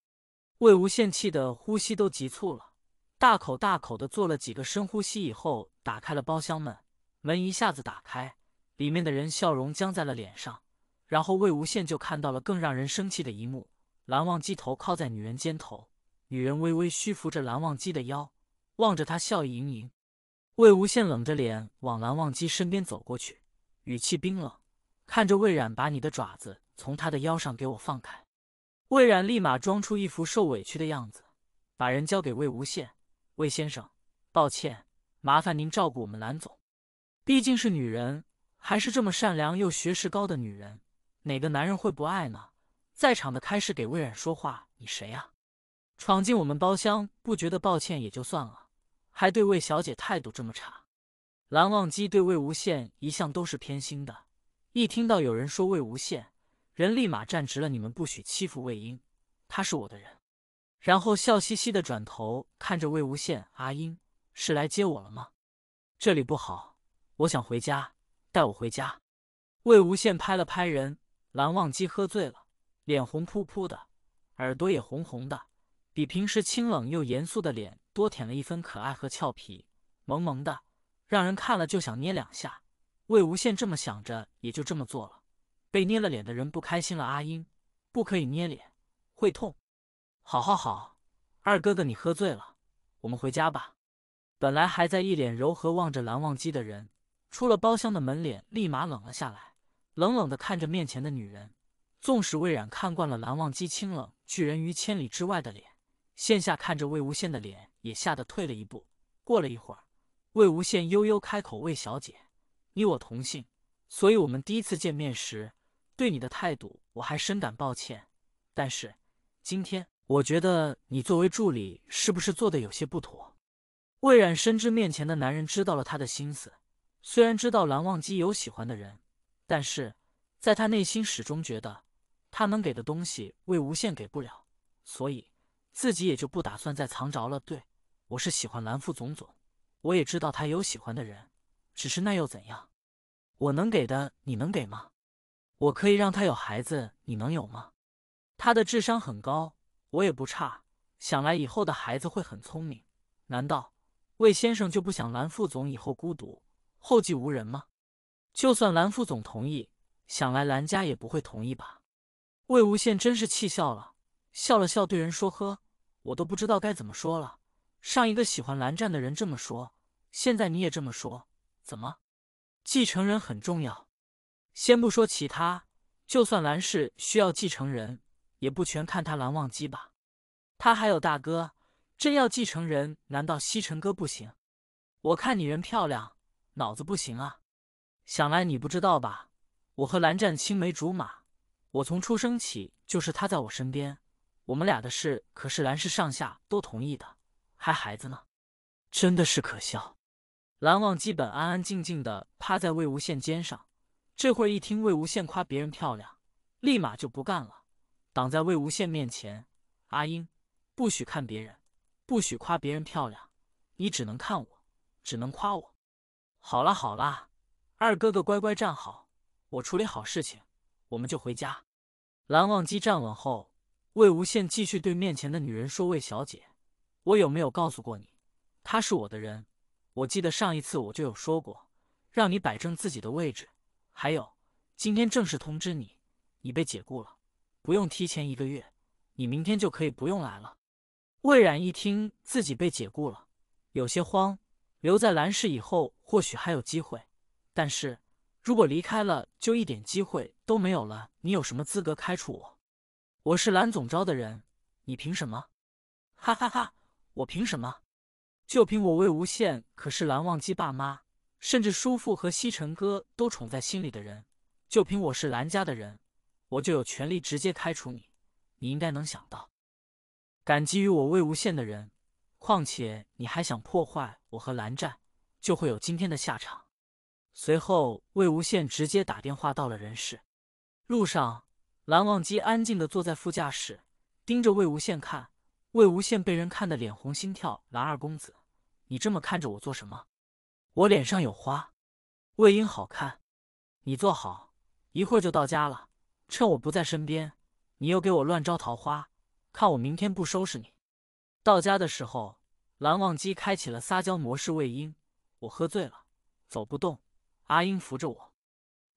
魏无羡气得呼吸都急促了，大口大口的做了几个深呼吸以后，打开了包厢门。门一下子打开，里面的人笑容僵在了脸上。然后魏无羡就看到了更让人生气的一幕：蓝忘机头靠在女人肩头，女人微微虚扶着蓝忘机的腰，望着他笑意盈盈。魏无羡冷着脸往蓝忘机身边走过去，语气冰冷：“看着魏冉，把你的爪子从他的腰上给我放开。”魏冉立马装出一副受委屈的样子，把人交给魏无羡：“魏先生，抱歉，麻烦您照顾我们蓝总，毕竟是女人，还是这么善良又学识高的女人。”哪个男人会不爱呢？在场的开始给魏冉说话，你谁呀？闯进我们包厢不觉得抱歉也就算了，还对魏小姐态度这么差。蓝忘机对魏无羡一向都是偏心的，一听到有人说魏无羡，人立马站直了。你们不许欺负魏婴，他是我的人。然后笑嘻嘻的转头看着魏无羡：“阿英是来接我了吗？这里不好，我想回家，带我回家。”魏无羡拍了拍人。蓝忘机喝醉了，脸红扑扑的，耳朵也红红的，比平时清冷又严肃的脸多添了一分可爱和俏皮，萌萌的，让人看了就想捏两下。魏无羡这么想着，也就这么做了。被捏了脸的人不开心了，阿英，不可以捏脸，会痛。好好好，二哥哥你喝醉了，我们回家吧。本来还在一脸柔和望着蓝忘机的人，出了包厢的门，脸立马冷了下来。冷冷的看着面前的女人，纵使魏冉看惯了蓝忘机清冷拒人于千里之外的脸，现下看着魏无羡的脸，也吓得退了一步。过了一会儿，魏无羡悠悠开口：“魏小姐，你我同姓，所以我们第一次见面时对你的态度，我还深感抱歉。但是今天，我觉得你作为助理，是不是做的有些不妥？”魏冉深知面前的男人知道了他的心思，虽然知道蓝忘机有喜欢的人。但是，在他内心始终觉得，他能给的东西魏无羡给不了，所以自己也就不打算再藏着了。对我是喜欢蓝副总总，我也知道他有喜欢的人，只是那又怎样？我能给的你能给吗？我可以让他有孩子，你能有吗？他的智商很高，我也不差，想来以后的孩子会很聪明。难道魏先生就不想蓝副总以后孤独，后继无人吗？就算蓝副总同意，想来蓝家也不会同意吧？魏无羡真是气笑了，笑了笑对人说：“呵，我都不知道该怎么说了。上一个喜欢蓝湛的人这么说，现在你也这么说，怎么？继承人很重要，先不说其他，就算蓝氏需要继承人，也不全看他蓝忘机吧？他还有大哥，真要继承人，难道西城哥不行？我看你人漂亮，脑子不行啊。”想来你不知道吧？我和蓝湛青梅竹马，我从出生起就是他在我身边。我们俩的事可是蓝氏上下都同意的，还孩子呢，真的是可笑。蓝忘基本安安静静的趴在魏无羡肩上，这会儿一听魏无羡夸别人漂亮，立马就不干了，挡在魏无羡面前：“阿英，不许看别人，不许夸别人漂亮，你只能看我，只能夸我。”好啦好啦。二哥哥，乖乖站好，我处理好事情，我们就回家。蓝忘机站稳后，魏无羡继续对面前的女人说：“魏小姐，我有没有告诉过你，她是我的人？我记得上一次我就有说过，让你摆正自己的位置。还有，今天正式通知你，你被解雇了，不用提前一个月，你明天就可以不用来了。”魏冉一听自己被解雇了，有些慌，留在蓝氏以后或许还有机会。但是，如果离开了，就一点机会都没有了。你有什么资格开除我？我是蓝总招的人，你凭什么？哈哈哈，我凭什么？就凭我魏无羡，可是蓝忘机爸妈，甚至叔父和西城哥都宠在心里的人，就凭我是蓝家的人，我就有权利直接开除你。你应该能想到，感激于我魏无羡的人，况且你还想破坏我和蓝湛，就会有今天的下场。随后，魏无羡直接打电话到了人事。路上，蓝忘机安静的坐在副驾驶，盯着魏无羡看。魏无羡被人看得脸红心跳。蓝二公子，你这么看着我做什么？我脸上有花。魏婴好看。你坐好，一会儿就到家了。趁我不在身边，你又给我乱招桃花，看我明天不收拾你。到家的时候，蓝忘机开启了撒娇模式。魏婴，我喝醉了，走不动。阿英扶着我，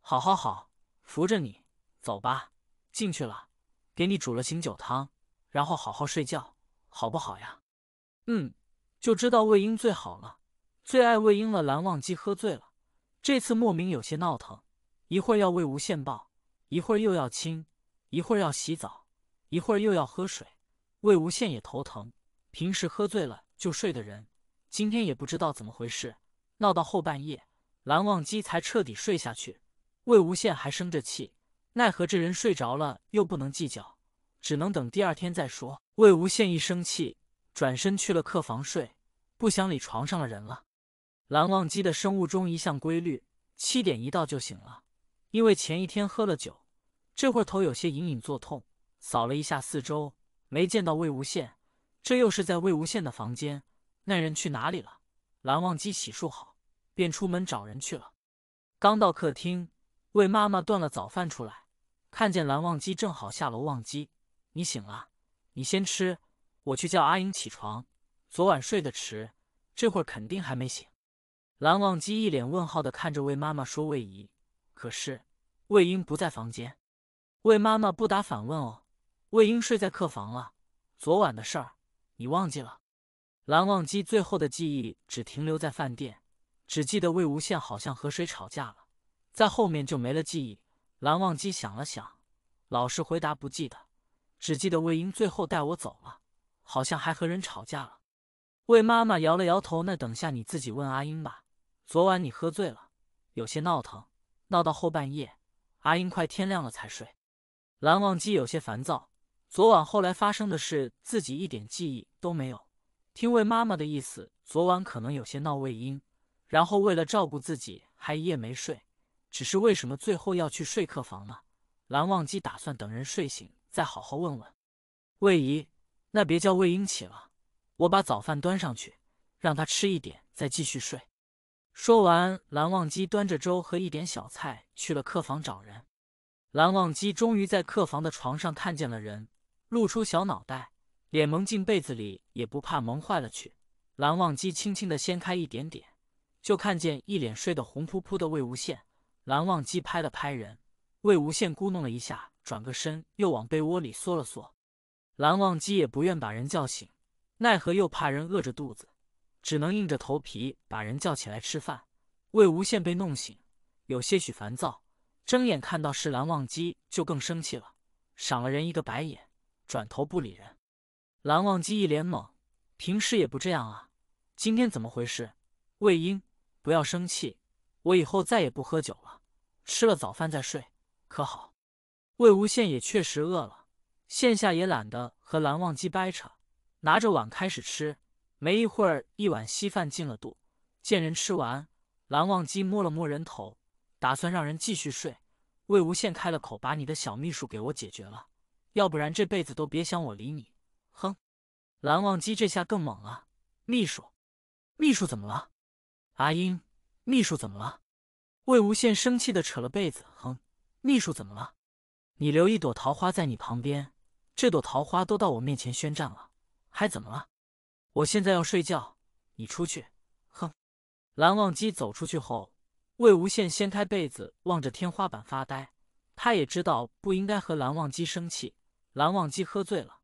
好，好，好，扶着你走吧，进去了，给你煮了醒酒汤，然后好好睡觉，好不好呀？嗯，就知道魏婴最好了，最爱魏婴了。蓝忘机喝醉了，这次莫名有些闹腾，一会儿要魏无羡抱，一会儿又要亲，一会儿要洗澡，一会儿又要喝水。魏无羡也头疼，平时喝醉了就睡的人，今天也不知道怎么回事，闹到后半夜。蓝忘机才彻底睡下去，魏无羡还生着气，奈何这人睡着了又不能计较，只能等第二天再说。魏无羡一生气，转身去了客房睡，不想理床上的人了。蓝忘机的生物钟一向规律，七点一到就醒了，因为前一天喝了酒，这会儿头有些隐隐作痛。扫了一下四周，没见到魏无羡，这又是在魏无羡的房间，那人去哪里了？蓝忘机洗漱好。便出门找人去了。刚到客厅，为妈妈端了早饭出来，看见蓝忘机正好下楼。忘机，你醒了？你先吃，我去叫阿英起床。昨晚睡得迟，这会儿肯定还没醒。蓝忘机一脸问号的看着魏妈妈说：“魏姨，可是魏英不在房间。”魏妈妈不答反问：“哦，魏英睡在客房了。昨晚的事儿，你忘记了？”蓝忘机最后的记忆只停留在饭店。只记得魏无羡好像和谁吵架了，在后面就没了记忆。蓝忘机想了想，老实回答不记得，只记得魏婴最后带我走了，好像还和人吵架了。魏妈妈摇了摇头，那等下你自己问阿英吧。昨晚你喝醉了，有些闹腾，闹到后半夜，阿英快天亮了才睡。蓝忘机有些烦躁，昨晚后来发生的事自己一点记忆都没有。听魏妈妈的意思，昨晚可能有些闹魏婴。然后为了照顾自己，还一夜没睡。只是为什么最后要去睡客房呢？蓝忘机打算等人睡醒再好好问问魏姨。那别叫魏婴起了，我把早饭端上去，让他吃一点再继续睡。说完，蓝忘机端着粥和一点小菜去了客房找人。蓝忘机终于在客房的床上看见了人，露出小脑袋，脸蒙进被子里也不怕蒙坏了去。蓝忘机轻轻的掀开一点点。就看见一脸睡得红扑扑的魏无羡，蓝忘机拍了拍人，魏无羡咕哝了一下，转个身又往被窝里缩了缩。蓝忘机也不愿把人叫醒，奈何又怕人饿着肚子，只能硬着头皮把人叫起来吃饭。魏无羡被弄醒，有些许烦躁，睁眼看到是蓝忘机，就更生气了，赏了人一个白眼，转头不理人。蓝忘机一脸懵，平时也不这样啊，今天怎么回事？魏婴。不要生气，我以后再也不喝酒了。吃了早饭再睡，可好？魏无羡也确实饿了，现下也懒得和蓝忘机掰扯，拿着碗开始吃。没一会儿，一碗稀饭进了肚。见人吃完，蓝忘机摸了摸人头，打算让人继续睡。魏无羡开了口：“把你的小秘书给我解决了，要不然这辈子都别想我理你。”哼！蓝忘机这下更猛了。秘书，秘书怎么了？阿英，秘书怎么了？魏无羡生气的扯了被子，哼，秘书怎么了？你留一朵桃花在你旁边，这朵桃花都到我面前宣战了，还怎么了？我现在要睡觉，你出去。哼！蓝忘机走出去后，魏无羡掀开被子，望着天花板发呆。他也知道不应该和蓝忘机生气，蓝忘机喝醉了，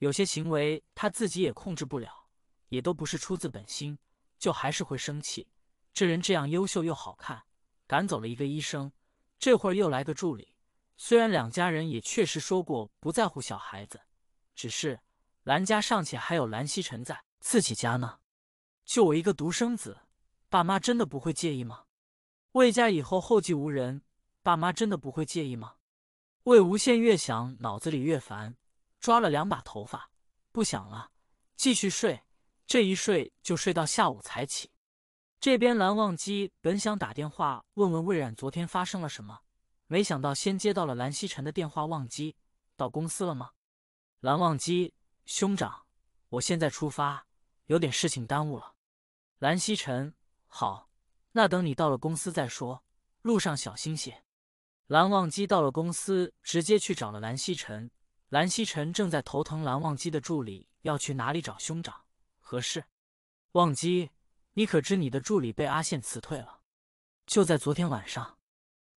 有些行为他自己也控制不了，也都不是出自本心，就还是会生气。这人这样优秀又好看，赶走了一个医生，这会儿又来个助理。虽然两家人也确实说过不在乎小孩子，只是兰家尚且还有兰溪晨在，自己家呢，就我一个独生子，爸妈真的不会介意吗？魏家以后后继无人，爸妈真的不会介意吗？魏无羡越想脑子里越烦，抓了两把头发，不想了，继续睡。这一睡就睡到下午才起。这边蓝忘机本想打电话问问魏冉昨天发生了什么，没想到先接到了蓝曦臣的电话。忘机，到公司了吗？蓝忘机，兄长，我现在出发，有点事情耽误了。蓝曦臣，好，那等你到了公司再说，路上小心些。蓝忘机到了公司，直接去找了蓝曦臣。蓝曦臣正在头疼，蓝忘机的助理要去哪里找兄长？何事？忘机。你可知你的助理被阿羡辞退了？就在昨天晚上，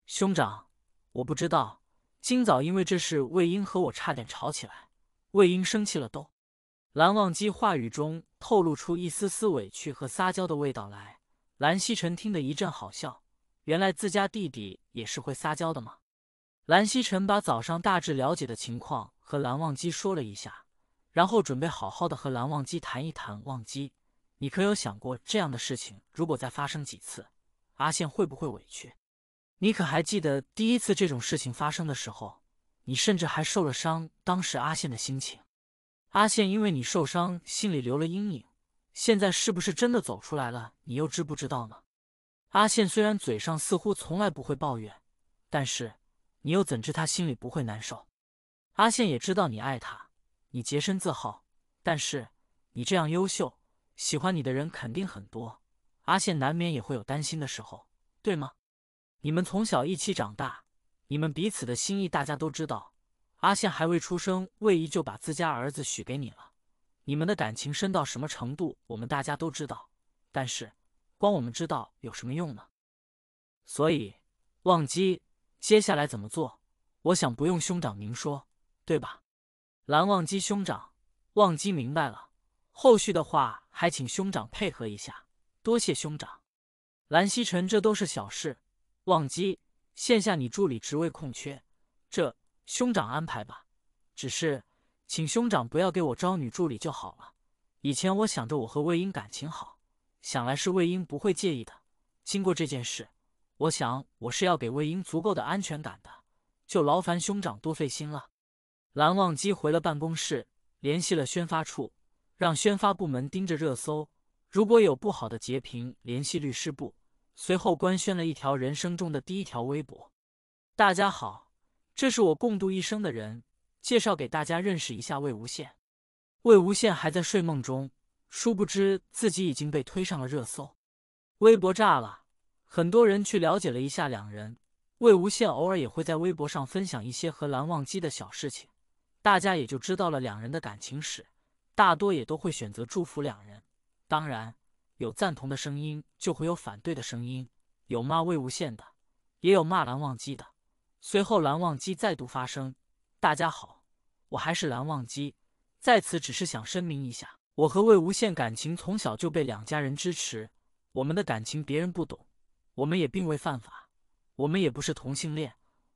兄长，我不知道。今早因为这事，魏婴和我差点吵起来。魏婴生气了都。蓝忘机话语中透露出一丝丝委屈和撒娇的味道来。蓝曦臣听得一阵好笑，原来自家弟弟也是会撒娇的吗？蓝曦臣把早上大致了解的情况和蓝忘机说了一下，然后准备好好的和蓝忘机谈一谈忘机。你可有想过这样的事情，如果再发生几次，阿羡会不会委屈？你可还记得第一次这种事情发生的时候，你甚至还受了伤。当时阿羡的心情，阿羡因为你受伤，心里留了阴影。现在是不是真的走出来了？你又知不知道呢？阿羡虽然嘴上似乎从来不会抱怨，但是你又怎知他心里不会难受？阿羡也知道你爱他，你洁身自好，但是你这样优秀。喜欢你的人肯定很多，阿羡难免也会有担心的时候，对吗？你们从小一起长大，你们彼此的心意大家都知道。阿羡还未出生，魏姨就把自家儿子许给你了，你们的感情深到什么程度，我们大家都知道。但是，光我们知道有什么用呢？所以，忘机，接下来怎么做？我想不用兄长明说，对吧？蓝忘机兄长，忘机明白了。后续的话还请兄长配合一下，多谢兄长。蓝曦臣，这都是小事。忘机，现下你助理职位空缺，这兄长安排吧。只是请兄长不要给我招女助理就好了。以前我想着我和魏婴感情好，想来是魏婴不会介意的。经过这件事，我想我是要给魏婴足够的安全感的，就劳烦兄长多费心了。蓝忘机回了办公室，联系了宣发处。让宣发部门盯着热搜，如果有不好的截屏，联系律师部。随后官宣了一条人生中的第一条微博：“大家好，这是我共度一生的人，介绍给大家认识一下。”魏无羡。魏无羡还在睡梦中，殊不知自己已经被推上了热搜。微博炸了，很多人去了解了一下两人。魏无羡偶尔也会在微博上分享一些和蓝忘机的小事情，大家也就知道了两人的感情史。大多也都会选择祝福两人，当然有赞同的声音，就会有反对的声音，有骂魏无羡的，也有骂蓝忘机的。随后，蓝忘机再度发声：“大家好，我还是蓝忘机，在此只是想声明一下，我和魏无羡感情从小就被两家人支持，我们的感情别人不懂，我们也并未犯法，我们也不是同性恋，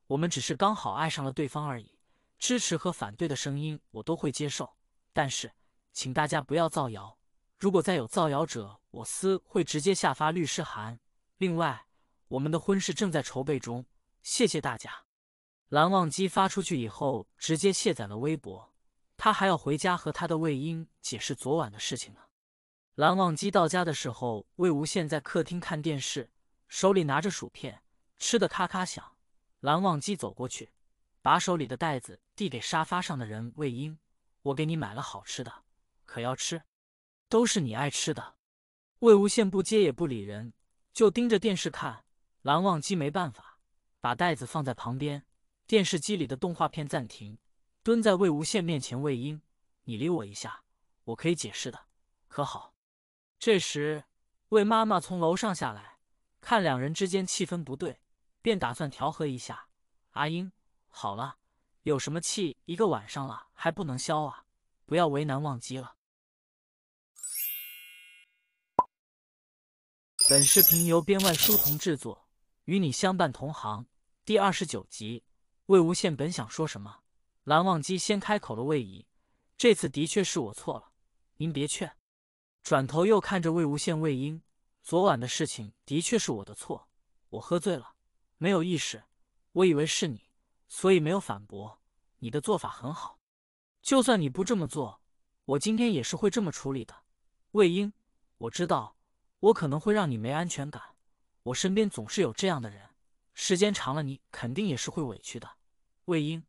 我们只是刚好爱上了对方而已。支持和反对的声音我都会接受，但是。”请大家不要造谣，如果再有造谣者，我司会直接下发律师函。另外，我们的婚事正在筹备中，谢谢大家。蓝忘机发出去以后，直接卸载了微博。他还要回家和他的魏婴解释昨晚的事情呢。蓝忘机到家的时候，魏无羡在客厅看电视，手里拿着薯片，吃的咔咔响。蓝忘机走过去，把手里的袋子递给沙发上的人魏婴：“我给你买了好吃的。”可要吃，都是你爱吃的。魏无羡不接也不理人，就盯着电视看。蓝忘机没办法，把袋子放在旁边，电视机里的动画片暂停，蹲在魏无羡面前。魏婴，你理我一下，我可以解释的，可好？这时，魏妈妈从楼上下来，看两人之间气氛不对，便打算调和一下。阿英，好了，有什么气一个晚上了还不能消啊？不要为难忘机了。本视频由编外书童制作，与你相伴同行第二十九集。魏无羡本想说什么，蓝忘机先开口了：“魏姨，这次的确是我错了，您别劝。”转头又看着魏无羡，魏婴，昨晚的事情的确是我的错，我喝醉了，没有意识，我以为是你，所以没有反驳。你的做法很好，就算你不这么做，我今天也是会这么处理的。魏婴，我知道。我可能会让你没安全感，我身边总是有这样的人，时间长了你肯定也是会委屈的。魏婴，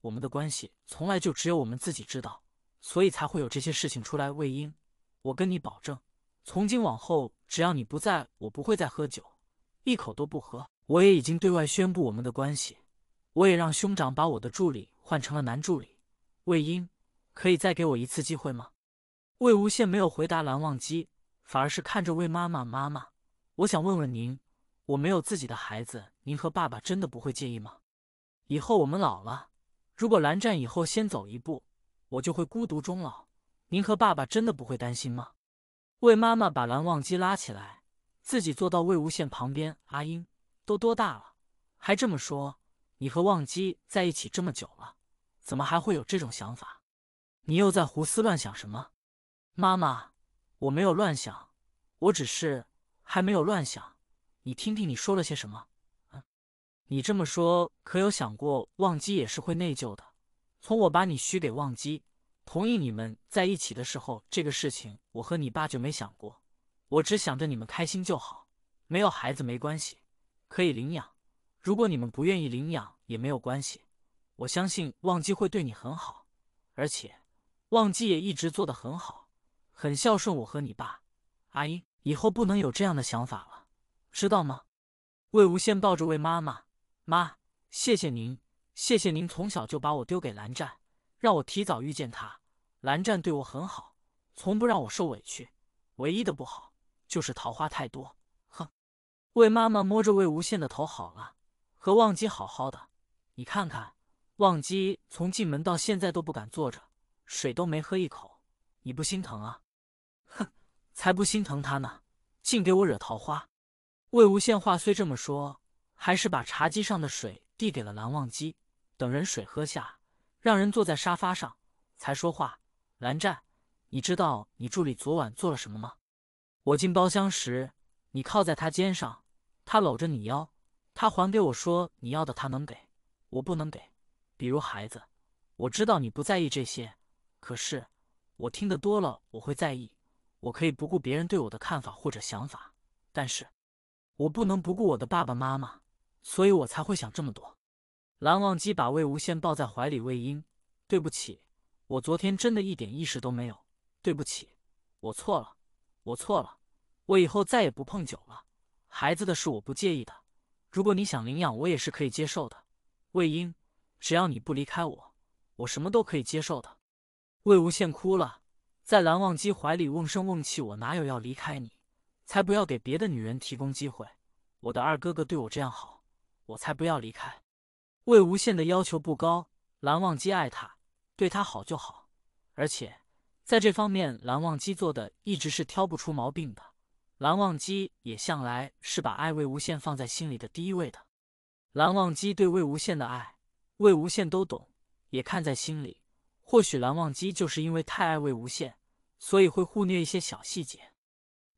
我们的关系从来就只有我们自己知道，所以才会有这些事情出来。魏婴，我跟你保证，从今往后只要你不在，我不会再喝酒，一口都不喝。我也已经对外宣布我们的关系，我也让兄长把我的助理换成了男助理。魏婴，可以再给我一次机会吗？魏无羡没有回答蓝忘机。反而是看着魏妈妈，妈妈，我想问问您，我没有自己的孩子，您和爸爸真的不会介意吗？以后我们老了，如果蓝湛以后先走一步，我就会孤独终老，您和爸爸真的不会担心吗？魏妈妈把蓝忘机拉起来，自己坐到魏无羡旁边。阿英都多大了，还这么说？你和忘机在一起这么久了，怎么还会有这种想法？你又在胡思乱想什么？妈妈。我没有乱想，我只是还没有乱想。你听听，你说了些什么？你这么说，可有想过，忘机也是会内疚的。从我把你许给忘机，同意你们在一起的时候，这个事情我和你爸就没想过。我只想着你们开心就好，没有孩子没关系，可以领养。如果你们不愿意领养也没有关系，我相信忘机会对你很好，而且忘机也一直做得很好。很孝顺，我和你爸，阿姨以后不能有这样的想法了，知道吗？魏无羡抱着魏妈妈，妈，谢谢您，谢谢您从小就把我丢给蓝湛，让我提早遇见他。蓝湛对我很好，从不让我受委屈，唯一的不好就是桃花太多。哼！魏妈妈摸着魏无羡的头，好了，和忘机好好的。你看看，忘机从进门到现在都不敢坐着，水都没喝一口，你不心疼啊？才不心疼他呢，净给我惹桃花。魏无羡话虽这么说，还是把茶几上的水递给了蓝忘机，等人水喝下，让人坐在沙发上才说话。蓝湛，你知道你助理昨晚做了什么吗？我进包厢时，你靠在他肩上，他搂着你腰，他还给我说你要的他能给我不能给，比如孩子。我知道你不在意这些，可是我听得多了，我会在意。我可以不顾别人对我的看法或者想法，但是我不能不顾我的爸爸妈妈，所以我才会想这么多。蓝忘机把魏无羡抱在怀里，魏婴，对不起，我昨天真的一点意识都没有，对不起，我错了，我错了，我以后再也不碰酒了。孩子的事我不介意的，如果你想领养，我也是可以接受的。魏婴，只要你不离开我，我什么都可以接受的。魏无羡哭了。在蓝忘机怀里瓮声瓮气，我哪有要离开你？才不要给别的女人提供机会。我的二哥哥对我这样好，我才不要离开。魏无羡的要求不高，蓝忘机爱他，对他好就好。而且在这方面，蓝忘机做的一直是挑不出毛病的。蓝忘机也向来是把爱魏无羡放在心里的第一位的。蓝忘机对魏无羡的爱，魏无羡都懂，也看在心里。或许蓝忘机就是因为太爱魏无羡。所以会忽略一些小细节。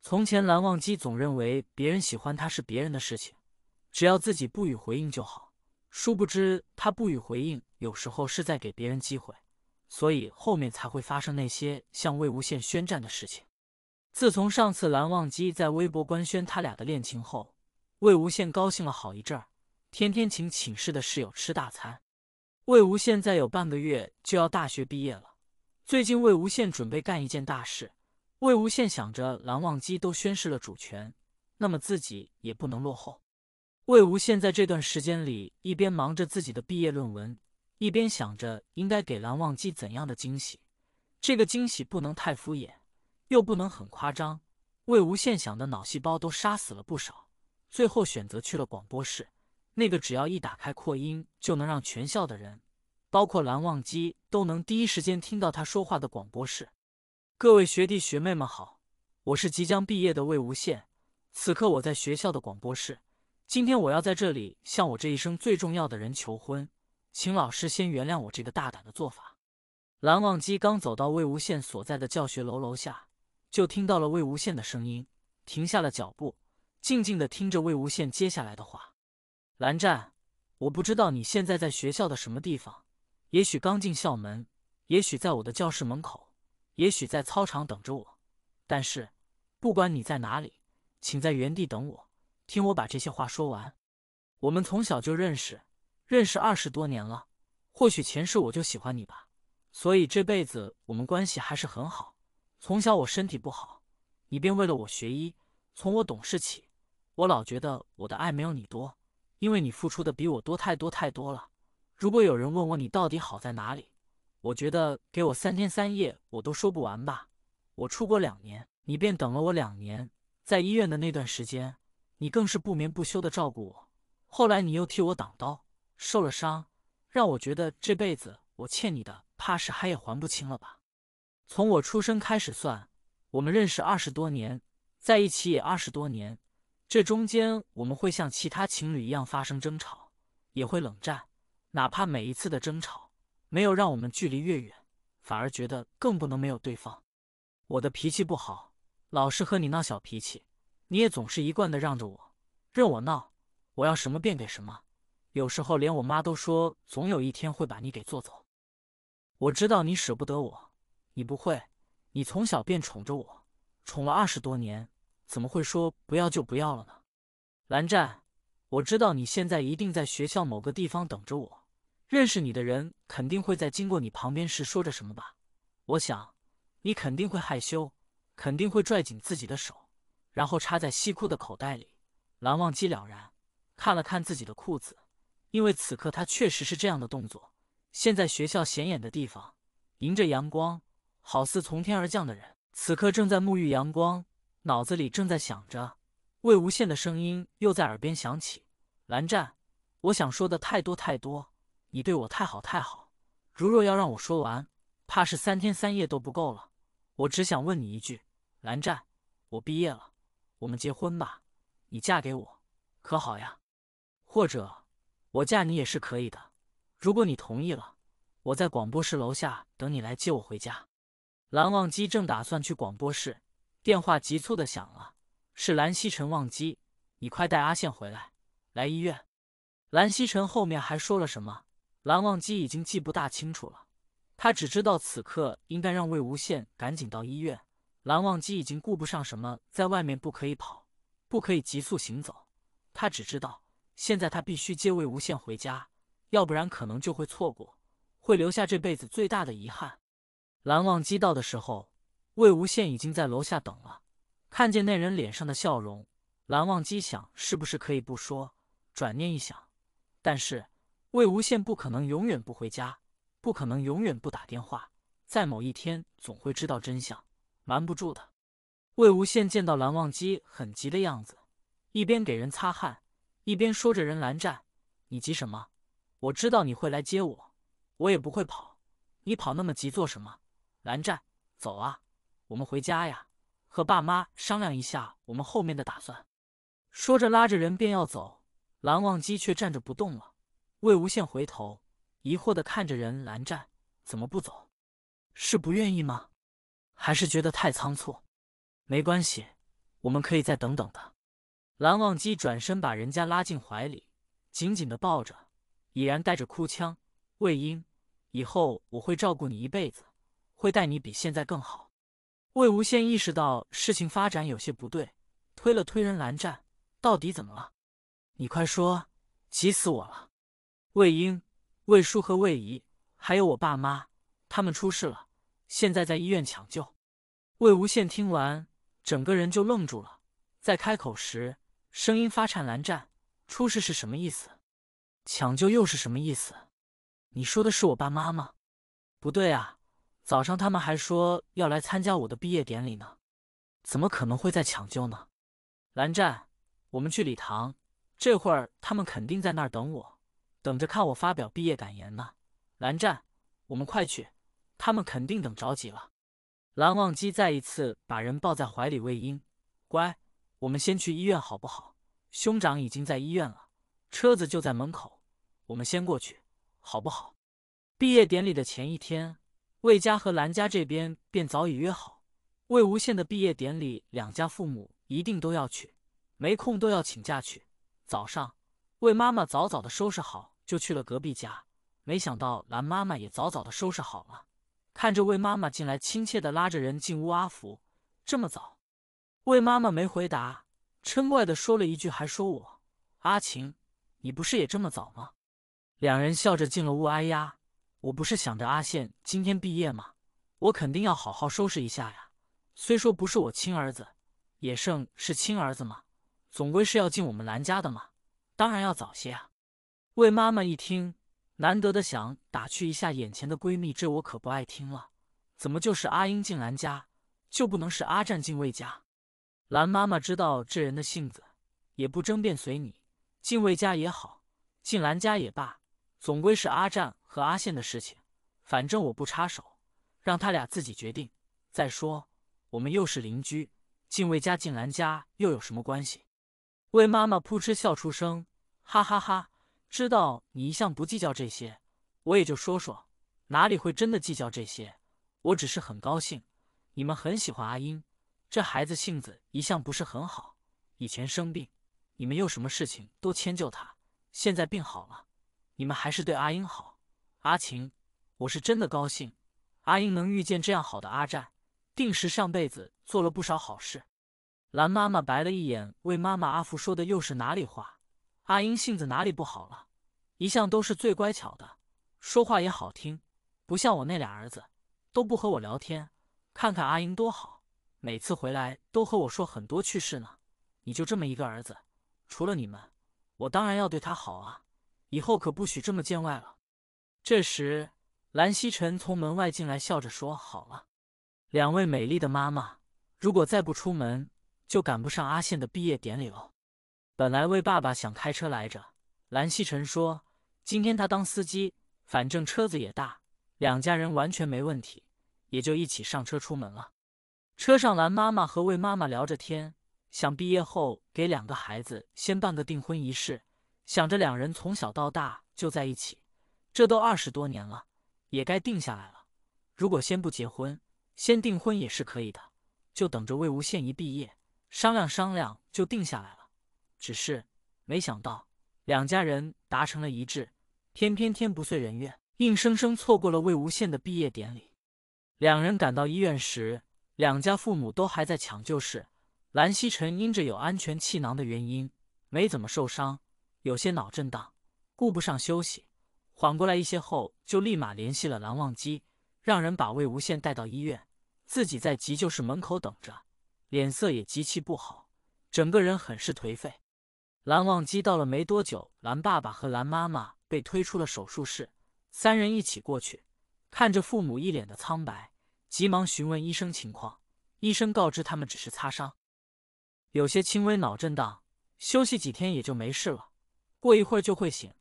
从前，蓝忘机总认为别人喜欢他是别人的事情，只要自己不予回应就好。殊不知，他不予回应有时候是在给别人机会，所以后面才会发生那些向魏无羡宣战的事情。自从上次蓝忘机在微博官宣他俩的恋情后，魏无羡高兴了好一阵儿，天天请寝室的室友吃大餐。魏无羡再有半个月就要大学毕业了。最近，魏无羡准备干一件大事。魏无羡想着，蓝忘机都宣誓了主权，那么自己也不能落后。魏无羡在这段时间里，一边忙着自己的毕业论文，一边想着应该给蓝忘机怎样的惊喜。这个惊喜不能太敷衍，又不能很夸张。魏无羡想的脑细胞都杀死了不少，最后选择去了广播室。那个只要一打开扩音，就能让全校的人。包括蓝忘机都能第一时间听到他说话的广播室。各位学弟学妹们好，我是即将毕业的魏无羡。此刻我在学校的广播室，今天我要在这里向我这一生最重要的人求婚，请老师先原谅我这个大胆的做法。蓝忘机刚走到魏无羡所在的教学楼楼下，就听到了魏无羡的声音，停下了脚步，静静的听着魏无羡接下来的话。蓝湛，我不知道你现在在学校的什么地方。也许刚进校门，也许在我的教室门口，也许在操场等着我。但是，不管你在哪里，请在原地等我，听我把这些话说完。我们从小就认识，认识二十多年了。或许前世我就喜欢你吧，所以这辈子我们关系还是很好。从小我身体不好，你便为了我学医。从我懂事起，我老觉得我的爱没有你多，因为你付出的比我多太多太多了。如果有人问我你到底好在哪里，我觉得给我三天三夜我都说不完吧。我出国两年，你便等了我两年，在医院的那段时间，你更是不眠不休的照顾我。后来你又替我挡刀，受了伤，让我觉得这辈子我欠你的怕是还也还不清了吧。从我出生开始算，我们认识二十多年，在一起也二十多年，这中间我们会像其他情侣一样发生争吵，也会冷战。哪怕每一次的争吵，没有让我们距离越远，反而觉得更不能没有对方。我的脾气不好，老是和你闹小脾气，你也总是一贯的让着我，任我闹，我要什么便给什么。有时候连我妈都说，总有一天会把你给做走。我知道你舍不得我，你不会，你从小便宠着我，宠了二十多年，怎么会说不要就不要了呢？蓝湛，我知道你现在一定在学校某个地方等着我。认识你的人肯定会在经过你旁边时说着什么吧？我想，你肯定会害羞，肯定会拽紧自己的手，然后插在西裤的口袋里。蓝忘机了然看了看自己的裤子，因为此刻他确实是这样的动作。现在学校显眼的地方，迎着阳光，好似从天而降的人，此刻正在沐浴阳光，脑子里正在想着魏无羡的声音又在耳边响起：“蓝湛，我想说的太多太多。”你对我太好太好，如若要让我说完，怕是三天三夜都不够了。我只想问你一句，蓝湛，我毕业了，我们结婚吧，你嫁给我，可好呀？或者我嫁你也是可以的。如果你同意了，我在广播室楼下等你来接我回家。蓝忘机正打算去广播室，电话急促的响了，是蓝曦臣忘机，你快带阿羡回来，来医院。蓝曦臣后面还说了什么？蓝忘机已经记不大清楚了，他只知道此刻应该让魏无羡赶紧到医院。蓝忘机已经顾不上什么，在外面不可以跑，不可以急速行走。他只知道，现在他必须接魏无羡回家，要不然可能就会错过，会留下这辈子最大的遗憾。蓝忘机到的时候，魏无羡已经在楼下等了。看见那人脸上的笑容，蓝忘机想：是不是可以不说？转念一想，但是。魏无羡不可能永远不回家，不可能永远不打电话，在某一天总会知道真相，瞒不住的。魏无羡见到蓝忘机很急的样子，一边给人擦汗，一边说着：“人蓝湛，你急什么？我知道你会来接我，我也不会跑，你跑那么急做什么？”蓝湛，走啊，我们回家呀，和爸妈商量一下我们后面的打算。说着拉着人便要走，蓝忘机却站着不动了。魏无羡回头，疑惑的看着人蓝湛，怎么不走？是不愿意吗？还是觉得太仓促？没关系，我们可以再等等的。蓝忘机转身把人家拉进怀里，紧紧的抱着，已然带着哭腔：“魏婴，以后我会照顾你一辈子，会待你比现在更好。”魏无羡意识到事情发展有些不对，推了推人蓝湛：“到底怎么了？你快说，急死我了！”魏婴、魏叔和魏姨，还有我爸妈，他们出事了，现在在医院抢救。魏无羡听完，整个人就愣住了，在开口时声音发颤。蓝湛，出事是什么意思？抢救又是什么意思？你说的是我爸妈吗？不对啊，早上他们还说要来参加我的毕业典礼呢，怎么可能会在抢救呢？蓝湛，我们去礼堂，这会儿他们肯定在那儿等我。等着看我发表毕业感言呢，蓝湛，我们快去，他们肯定等着急了。蓝忘机再一次把人抱在怀里，魏婴，乖，我们先去医院好不好？兄长已经在医院了，车子就在门口，我们先过去好不好？毕业典礼的前一天，魏家和蓝家这边便早已约好，魏无羡的毕业典礼，两家父母一定都要去，没空都要请假去。早上，魏妈妈早早的收拾好。就去了隔壁家，没想到兰妈妈也早早的收拾好了，看着魏妈妈进来，亲切的拉着人进屋。阿福这么早，魏妈妈没回答，嗔怪的说了一句，还说我，阿晴，你不是也这么早吗？两人笑着进了屋。哎呀，我不是想着阿宪今天毕业吗？我肯定要好好收拾一下呀。虽说不是我亲儿子，野胜是亲儿子嘛，总归是要进我们兰家的嘛，当然要早些啊。魏妈妈一听，难得的想打趣一下眼前的闺蜜，这我可不爱听了。怎么就是阿英进兰家，就不能是阿战进魏家？兰妈妈知道这人的性子，也不争辩，随你进魏家也好，进兰家也罢，总归是阿战和阿宪的事情，反正我不插手，让他俩自己决定。再说我们又是邻居，进魏家进兰家又有什么关系？魏妈妈扑哧笑出声，哈哈哈。知道你一向不计较这些，我也就说说，哪里会真的计较这些？我只是很高兴，你们很喜欢阿英。这孩子性子一向不是很好，以前生病，你们又什么事情都迁就他。现在病好了，你们还是对阿英好。阿晴，我是真的高兴，阿英能遇见这样好的阿战，定是上辈子做了不少好事。蓝妈妈白了一眼，为妈妈阿福说的又是哪里话？阿英性子哪里不好了？一向都是最乖巧的，说话也好听，不像我那俩儿子，都不和我聊天。看看阿英多好，每次回来都和我说很多趣事呢。你就这么一个儿子，除了你们，我当然要对他好啊。以后可不许这么见外了。这时，蓝曦臣从门外进来，笑着说：“好了，两位美丽的妈妈，如果再不出门，就赶不上阿羡的毕业典礼了。”本来魏爸爸想开车来着，蓝曦臣说今天他当司机，反正车子也大，两家人完全没问题，也就一起上车出门了。车上蓝妈妈和魏妈妈聊着天，想毕业后给两个孩子先办个订婚仪式，想着两人从小到大就在一起，这都二十多年了，也该定下来了。如果先不结婚，先订婚也是可以的，就等着魏无羡一毕业，商量商量就定下来了。只是没想到，两家人达成了一致，偏偏天不遂人愿，硬生生错过了魏无羡的毕业典礼。两人赶到医院时，两家父母都还在抢救室。蓝曦臣因着有安全气囊的原因，没怎么受伤，有些脑震荡，顾不上休息。缓过来一些后，就立马联系了蓝忘机，让人把魏无羡带到医院，自己在急救室门口等着，脸色也极其不好，整个人很是颓废。蓝忘机到了没多久，蓝爸爸和蓝妈妈被推出了手术室，三人一起过去，看着父母一脸的苍白，急忙询问医生情况。医生告知他们只是擦伤，有些轻微脑震荡，休息几天也就没事了，过一会儿就会醒。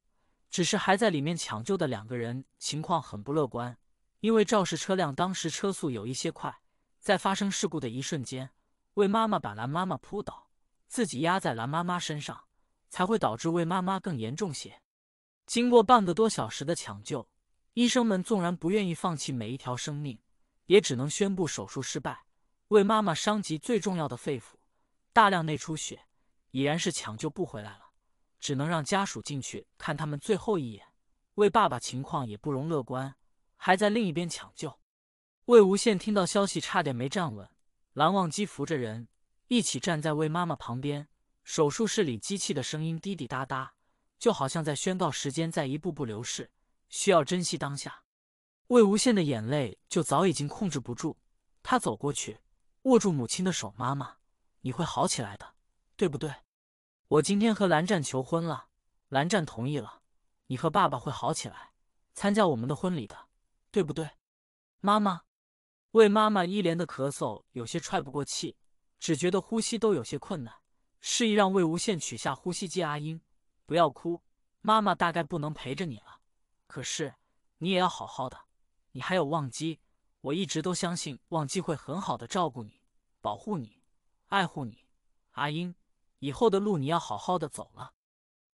只是还在里面抢救的两个人情况很不乐观，因为肇事车辆当时车速有一些快，在发生事故的一瞬间，魏妈妈把蓝妈妈扑倒，自己压在蓝妈妈身上。才会导致魏妈妈更严重些。经过半个多小时的抢救，医生们纵然不愿意放弃每一条生命，也只能宣布手术失败。魏妈妈伤及最重要的肺腑，大量内出血，已然是抢救不回来了，只能让家属进去看他们最后一眼。魏爸爸情况也不容乐观，还在另一边抢救。魏无羡听到消息，差点没站稳。蓝忘机扶着人一起站在魏妈妈旁边。手术室里，机器的声音滴滴答答，就好像在宣告时间在一步步流逝，需要珍惜当下。魏无羡的眼泪就早已经控制不住，他走过去，握住母亲的手：“妈妈，你会好起来的，对不对？我今天和蓝湛求婚了，蓝湛同意了，你和爸爸会好起来，参加我们的婚礼的，对不对？”妈妈，魏妈妈一连的咳嗽，有些喘不过气，只觉得呼吸都有些困难。示意让魏无羡取下呼吸机，阿英，不要哭，妈妈大概不能陪着你了，可是你也要好好的，你还有忘机，我一直都相信忘机会很好的照顾你，保护你，爱护你，阿英，以后的路你要好好的走了。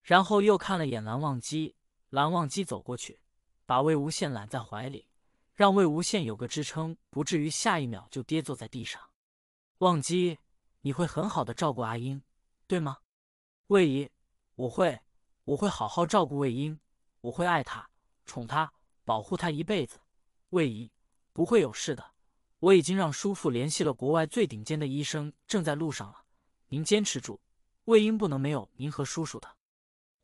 然后又看了眼蓝忘机，蓝忘机走过去，把魏无羡揽在怀里，让魏无羡有个支撑，不至于下一秒就跌坐在地上。忘机，你会很好的照顾阿英。对吗，魏姨？我会，我会好好照顾魏婴，我会爱他、宠他、保护他一辈子。魏姨不会有事的，我已经让叔父联系了国外最顶尖的医生，正在路上了。您坚持住，魏婴不能没有您和叔叔的。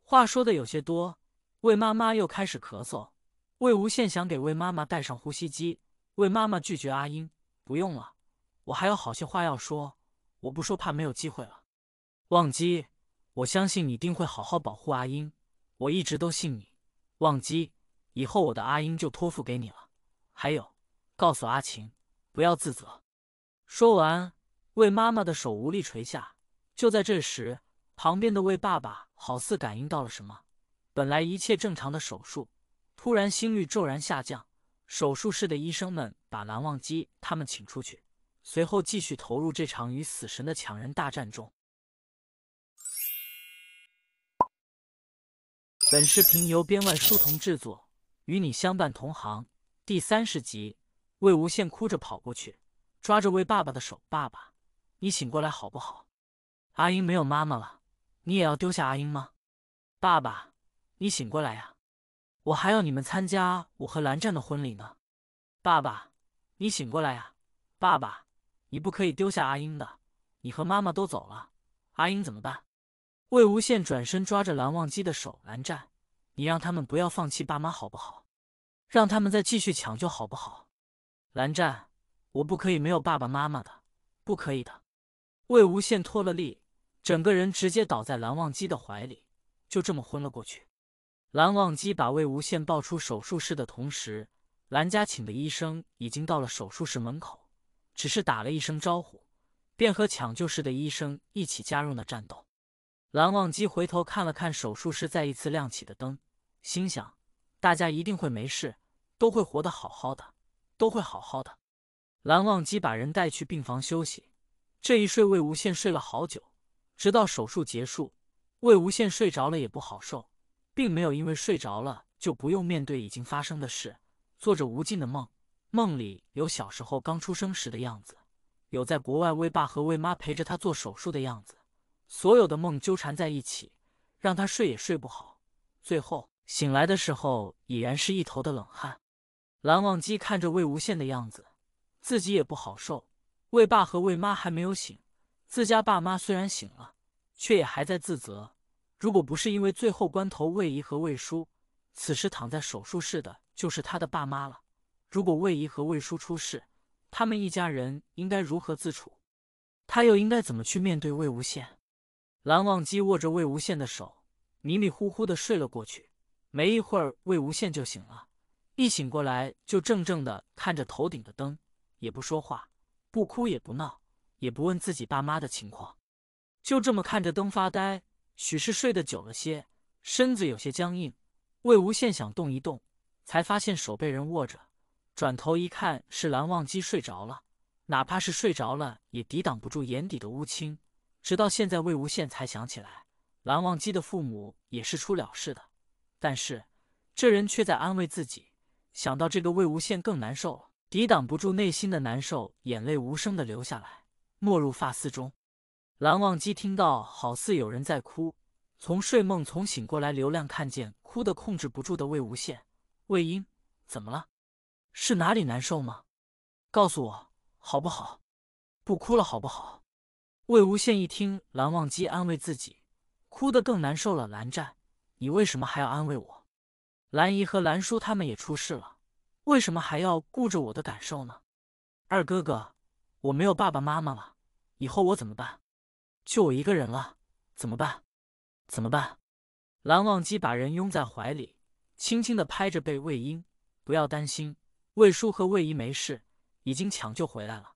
话说的有些多，魏妈妈又开始咳嗽。魏无羡想给魏妈妈带上呼吸机，魏妈妈拒绝：“阿英，不用了，我还有好些话要说，我不说怕没有机会了。”忘机，我相信你定会好好保护阿英。我一直都信你。忘机，以后我的阿英就托付给你了。还有，告诉阿晴，不要自责。说完，魏妈妈的手无力垂下。就在这时，旁边的魏爸爸好似感应到了什么。本来一切正常的手术，突然心率骤然下降。手术室的医生们把蓝忘机他们请出去，随后继续投入这场与死神的抢人大战中。本视频由编外书童制作，与你相伴同行。第三十集，魏无羡哭着跑过去，抓着魏爸爸的手：“爸爸，你醒过来好不好？阿英没有妈妈了，你也要丢下阿英吗？爸爸，你醒过来呀！我还要你们参加我和蓝湛的婚礼呢！爸爸，你醒过来呀！爸爸，你不可以丢下阿英的，你和妈妈都走了，阿英怎么办？”魏无羡转身抓着蓝忘机的手：“蓝湛，你让他们不要放弃爸妈，好不好？让他们再继续抢救，好不好？”蓝湛，我不可以没有爸爸妈妈的，不可以的。魏无羡脱了力，整个人直接倒在蓝忘机的怀里，就这么昏了过去。蓝忘机把魏无羡抱出手术室的同时，蓝家请的医生已经到了手术室门口，只是打了一声招呼，便和抢救室的医生一起加入了战斗。蓝忘机回头看了看手术室再一次亮起的灯，心想：大家一定会没事，都会活得好好的，都会好好的。蓝忘机把人带去病房休息。这一睡，魏无羡睡了好久，直到手术结束。魏无羡睡着了也不好受，并没有因为睡着了就不用面对已经发生的事，做着无尽的梦。梦里有小时候刚出生时的样子，有在国外魏爸和魏妈陪着他做手术的样子。所有的梦纠缠在一起，让他睡也睡不好。最后醒来的时候，已然是一头的冷汗。蓝忘机看着魏无羡的样子，自己也不好受。魏爸和魏妈还没有醒，自家爸妈虽然醒了，却也还在自责。如果不是因为最后关头，魏姨和魏叔此时躺在手术室的，就是他的爸妈了。如果魏姨和魏叔出事，他们一家人应该如何自处？他又应该怎么去面对魏无羡？蓝忘机握着魏无羡的手，迷迷糊糊的睡了过去。没一会儿，魏无羡就醒了，一醒过来就怔怔的看着头顶的灯，也不说话，不哭也不闹，也不问自己爸妈的情况，就这么看着灯发呆。许是睡得久了些，身子有些僵硬。魏无羡想动一动，才发现手被人握着，转头一看是蓝忘机睡着了，哪怕是睡着了，也抵挡不住眼底的乌青。直到现在，魏无羡才想起来，蓝忘机的父母也是出了事的。但是，这人却在安慰自己。想到这个，魏无羡更难受了，抵挡不住内心的难受，眼泪无声的流下来，没入发丝中。蓝忘机听到，好似有人在哭。从睡梦从醒过来，刘亮看见哭的控制不住的魏无羡，魏婴，怎么了？是哪里难受吗？告诉我，好不好？不哭了，好不好？魏无羡一听，蓝忘机安慰自己，哭得更难受了。蓝湛，你为什么还要安慰我？蓝姨和蓝叔他们也出事了，为什么还要顾着我的感受呢？二哥哥，我没有爸爸妈妈了，以后我怎么办？就我一个人了，怎么办？怎么办？蓝忘机把人拥在怀里，轻轻的拍着背。魏婴，不要担心，魏叔和魏姨没事，已经抢救回来了。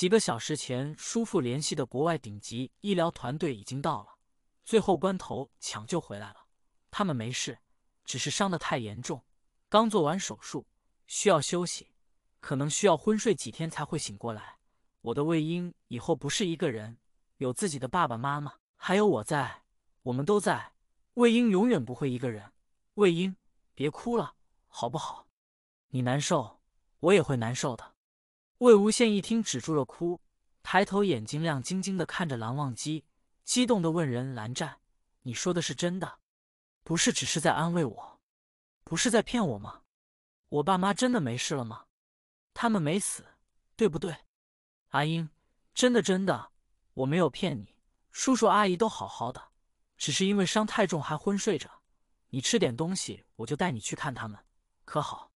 几个小时前，叔父联系的国外顶级医疗团队已经到了，最后关头抢救回来了。他们没事，只是伤得太严重，刚做完手术，需要休息，可能需要昏睡几天才会醒过来。我的魏婴以后不是一个人，有自己的爸爸妈妈，还有我在，我们都在。魏婴永远不会一个人。魏婴，别哭了，好不好？你难受，我也会难受的。魏无羡一听止住了哭，抬头眼睛亮晶晶的看着蓝忘机，激动的问人：“蓝湛，你说的是真的？不是只是在安慰我？不是在骗我吗？我爸妈真的没事了吗？他们没死，对不对？阿英，真的真的，我没有骗你，叔叔阿姨都好好的，只是因为伤太重还昏睡着。你吃点东西，我就带你去看他们，可好？”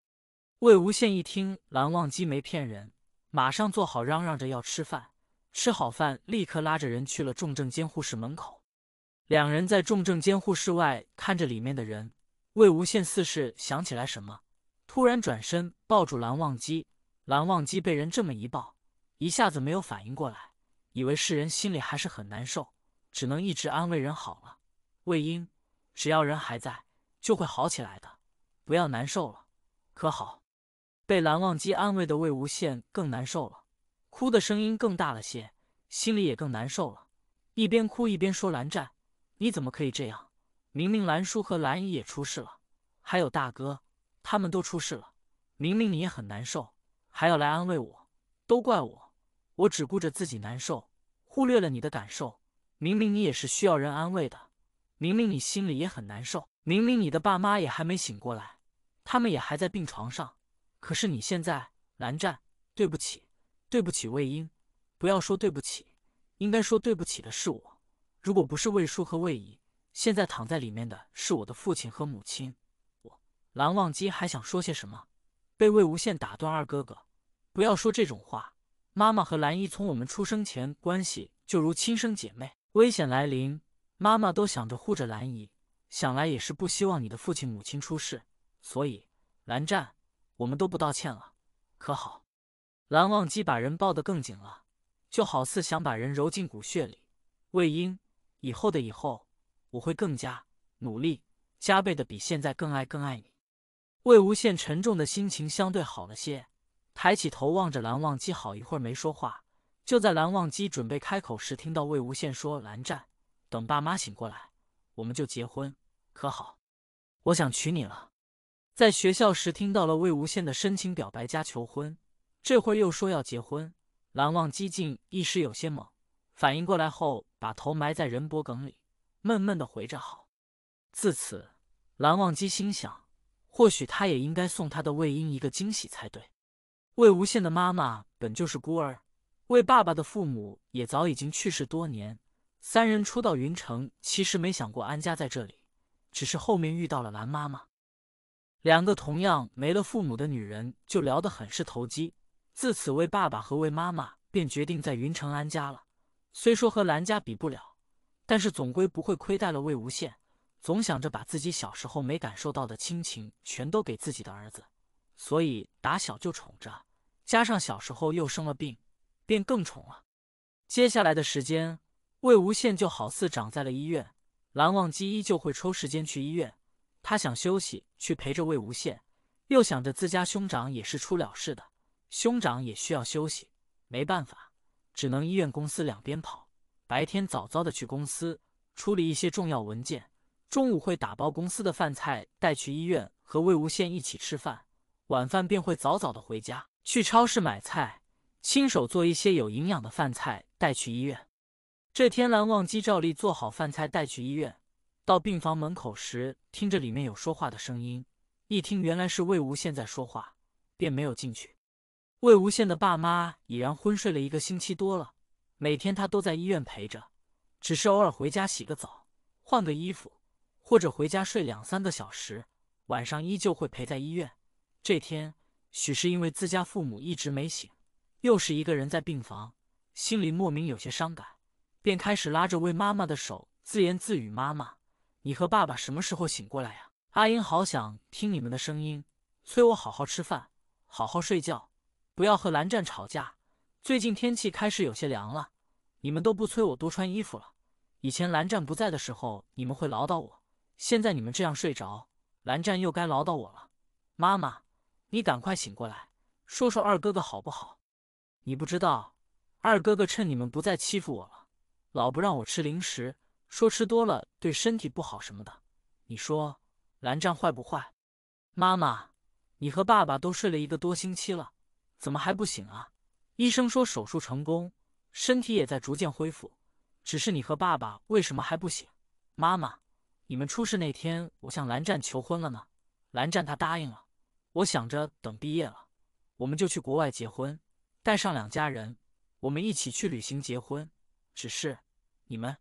魏无羡一听蓝忘机没骗人。马上做好，嚷嚷着要吃饭。吃好饭，立刻拉着人去了重症监护室门口。两人在重症监护室外看着里面的人。魏无羡似是想起来什么，突然转身抱住蓝忘机。蓝忘机被人这么一抱，一下子没有反应过来，以为是人，心里还是很难受，只能一直安慰人：“好了，魏婴，只要人还在，就会好起来的，不要难受了，可好？”被蓝忘机安慰的魏无羡更难受了，哭的声音更大了些，心里也更难受了。一边哭一边说：“蓝湛，你怎么可以这样？明明蓝叔和蓝姨也出事了，还有大哥，他们都出事了。明明你也很难受，还要来安慰我。都怪我，我只顾着自己难受，忽略了你的感受。明明你也是需要人安慰的，明明你心里也很难受，明明你的爸妈也还没醒过来，他们也还在病床上。”可是你现在，蓝湛，对不起，对不起，魏婴，不要说对不起，应该说对不起的是我。如果不是魏叔和魏姨，现在躺在里面的是我的父亲和母亲。我，蓝忘机还想说些什么，被魏无羡打断。二哥哥，不要说这种话。妈妈和蓝姨从我们出生前关系就如亲生姐妹，危险来临，妈妈都想着护着蓝姨，想来也是不希望你的父亲母亲出事，所以，蓝湛。我们都不道歉了，可好？蓝忘机把人抱得更紧了，就好似想把人揉进骨血里。魏婴，以后的以后，我会更加努力，加倍的比现在更爱、更爱你。魏无羡沉重的心情相对好了些，抬起头望着蓝忘机，好一会儿没说话。就在蓝忘机准备开口时，听到魏无羡说：“蓝湛，等爸妈醒过来，我们就结婚，可好？我想娶你了。”在学校时听到了魏无羡的深情表白加求婚，这会儿又说要结婚，蓝忘机竟一时有些懵，反应过来后把头埋在人脖梗里，闷闷的回着好。自此，蓝忘机心想，或许他也应该送他的魏婴一个惊喜才对。魏无羡的妈妈本就是孤儿，魏爸爸的父母也早已经去世多年，三人初到云城其实没想过安家在这里，只是后面遇到了蓝妈妈。两个同样没了父母的女人就聊得很是投机。自此，魏爸爸和魏妈妈便决定在云城安家了。虽说和兰家比不了，但是总归不会亏待了魏无羡。总想着把自己小时候没感受到的亲情全都给自己的儿子，所以打小就宠着。加上小时候又生了病，便更宠了。接下来的时间，魏无羡就好似长在了医院。蓝忘机依旧会抽时间去医院。他想休息去陪着魏无羡，又想着自家兄长也是出了事的，兄长也需要休息，没办法，只能医院、公司两边跑。白天早早的去公司处理一些重要文件，中午会打包公司的饭菜带去医院和魏无羡一起吃饭，晚饭便会早早的回家去超市买菜，亲手做一些有营养的饭菜带去医院。这天，蓝忘机照例做好饭菜带去医院。到病房门口时，听着里面有说话的声音，一听原来是魏无羡在说话，便没有进去。魏无羡的爸妈已然昏睡了一个星期多了，每天他都在医院陪着，只是偶尔回家洗个澡、换个衣服，或者回家睡两三个小时，晚上依旧会陪在医院。这天许是因为自家父母一直没醒，又是一个人在病房，心里莫名有些伤感，便开始拉着魏妈妈的手自言自语：“妈妈。”你和爸爸什么时候醒过来呀？阿英好想听你们的声音，催我好好吃饭，好好睡觉，不要和蓝湛吵架。最近天气开始有些凉了，你们都不催我多穿衣服了。以前蓝湛不在的时候，你们会唠叨我，现在你们这样睡着，蓝湛又该唠叨我了。妈妈，你赶快醒过来，说说二哥哥好不好？你不知道，二哥哥趁你们不在欺负我了，老不让我吃零食。说吃多了对身体不好什么的，你说蓝湛坏不坏？妈妈，你和爸爸都睡了一个多星期了，怎么还不醒啊？医生说手术成功，身体也在逐渐恢复，只是你和爸爸为什么还不醒？妈妈，你们出事那天，我向蓝湛求婚了呢。蓝湛他答应了，我想着等毕业了，我们就去国外结婚，带上两家人，我们一起去旅行结婚。只是你们。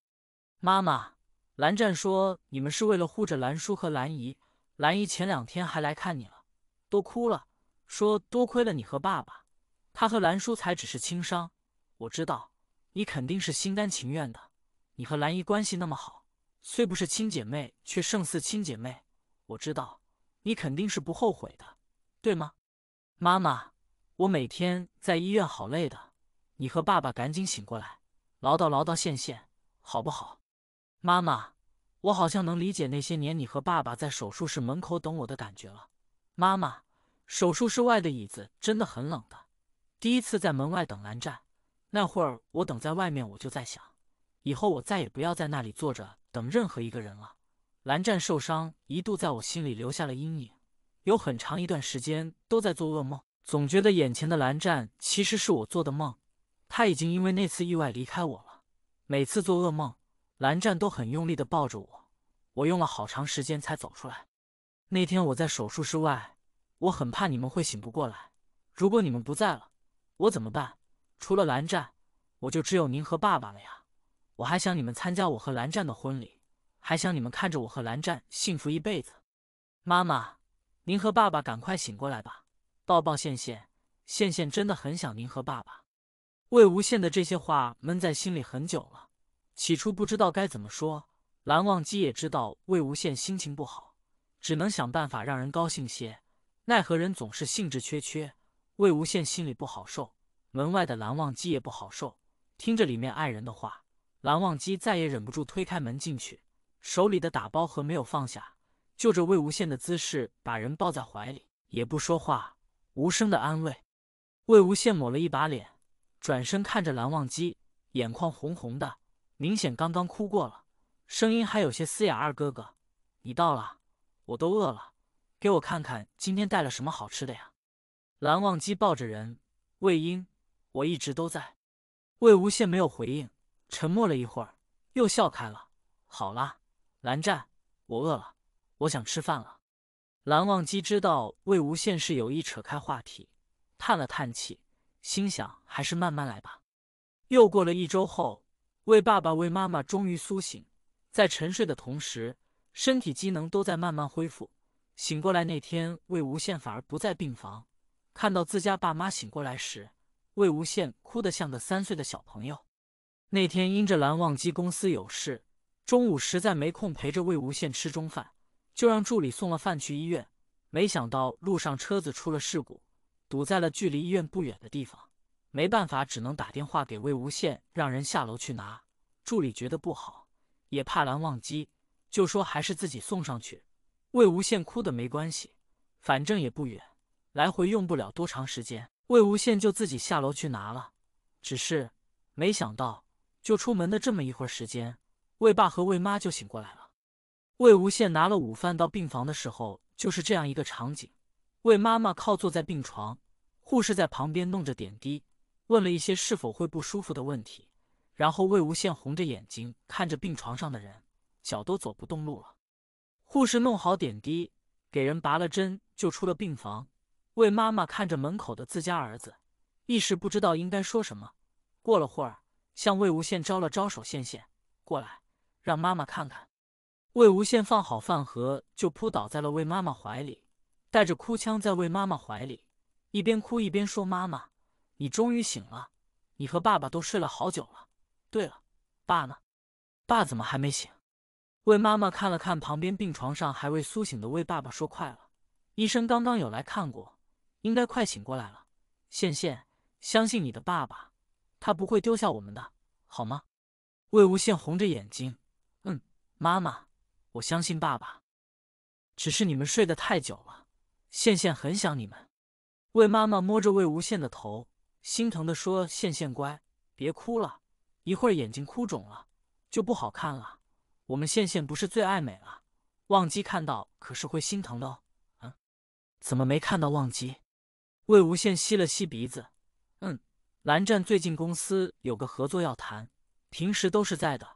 妈妈，蓝湛说你们是为了护着蓝叔和蓝姨，蓝姨前两天还来看你了，都哭了，说多亏了你和爸爸，他和蓝叔才只是轻伤。我知道你肯定是心甘情愿的，你和蓝姨关系那么好，虽不是亲姐妹，却胜似亲姐妹。我知道你肯定是不后悔的，对吗？妈妈，我每天在医院好累的，你和爸爸赶紧醒过来，唠叨唠叨羡羡，好不好？妈妈，我好像能理解那些年你和爸爸在手术室门口等我的感觉了。妈妈，手术室外的椅子真的很冷的。第一次在门外等蓝湛，那会儿我等在外面，我就在想，以后我再也不要在那里坐着等任何一个人了。蓝湛受伤，一度在我心里留下了阴影，有很长一段时间都在做噩梦，总觉得眼前的蓝湛其实是我做的梦，他已经因为那次意外离开我了。每次做噩梦。蓝湛都很用力地抱着我，我用了好长时间才走出来。那天我在手术室外，我很怕你们会醒不过来。如果你们不在了，我怎么办？除了蓝湛，我就只有您和爸爸了呀。我还想你们参加我和蓝湛的婚礼，还想你们看着我和蓝湛幸福一辈子。妈妈，您和爸爸赶快醒过来吧，抱抱羡羡，羡羡真的很想您和爸爸。魏无羡的这些话闷在心里很久了。起初不知道该怎么说，蓝忘机也知道魏无羡心情不好，只能想办法让人高兴些。奈何人总是兴致缺缺，魏无羡心里不好受，门外的蓝忘机也不好受。听着里面爱人的话，蓝忘机再也忍不住推开门进去，手里的打包盒没有放下，就着魏无羡的姿势把人抱在怀里，也不说话，无声的安慰。魏无羡抹了一把脸，转身看着蓝忘机，眼眶红红的。明显刚刚哭过了，声音还有些嘶哑。二哥哥，你到了，我都饿了，给我看看今天带了什么好吃的呀？蓝忘机抱着人，魏婴，我一直都在。魏无羡没有回应，沉默了一会儿，又笑开了。好啦，蓝湛，我饿了，我想吃饭了。蓝忘机知道魏无羡是有意扯开话题，叹了叹气，心想还是慢慢来吧。又过了一周后。魏爸爸、魏妈妈终于苏醒，在沉睡的同时，身体机能都在慢慢恢复。醒过来那天，魏无羡反而不在病房。看到自家爸妈醒过来时，魏无羡哭得像个三岁的小朋友。那天因着蓝忘机公司有事，中午实在没空陪着魏无羡吃中饭，就让助理送了饭去医院。没想到路上车子出了事故，堵在了距离医院不远的地方。没办法，只能打电话给魏无羡，让人下楼去拿。助理觉得不好，也怕蓝忘机，就说还是自己送上去。魏无羡哭的没关系，反正也不远，来回用不了多长时间。魏无羡就自己下楼去拿了。只是没想到，就出门的这么一会儿时间，魏爸和魏妈就醒过来了。魏无羡拿了午饭到病房的时候，就是这样一个场景：魏妈妈靠坐在病床，护士在旁边弄着点滴。问了一些是否会不舒服的问题，然后魏无羡红着眼睛看着病床上的人，脚都走不动路了。护士弄好点滴，给人拔了针，就出了病房。魏妈妈看着门口的自家儿子，一时不知道应该说什么。过了会儿，向魏无羡招了招手：“羡羡，过来，让妈妈看看。”魏无羡放好饭盒，就扑倒在了魏妈妈怀里，带着哭腔在魏妈妈怀里一边哭一边说：“妈妈。”你终于醒了！你和爸爸都睡了好久了。对了，爸呢？爸怎么还没醒？魏妈妈看了看旁边病床上还未苏醒的魏爸爸，说：“快了，医生刚刚有来看过，应该快醒过来了。”羡羡，相信你的爸爸，他不会丢下我们的，好吗？魏无羡红着眼睛，嗯，妈妈，我相信爸爸。只是你们睡得太久了，羡羡很想你们。魏妈妈摸着魏无羡的头。心疼的说：“羡羡乖，别哭了，一会儿眼睛哭肿了就不好看了。我们羡羡不是最爱美了，忘机看到可是会心疼的哦。”“嗯，怎么没看到忘机？”魏无羡吸了吸鼻子，“嗯，蓝湛最近公司有个合作要谈，平时都是在的，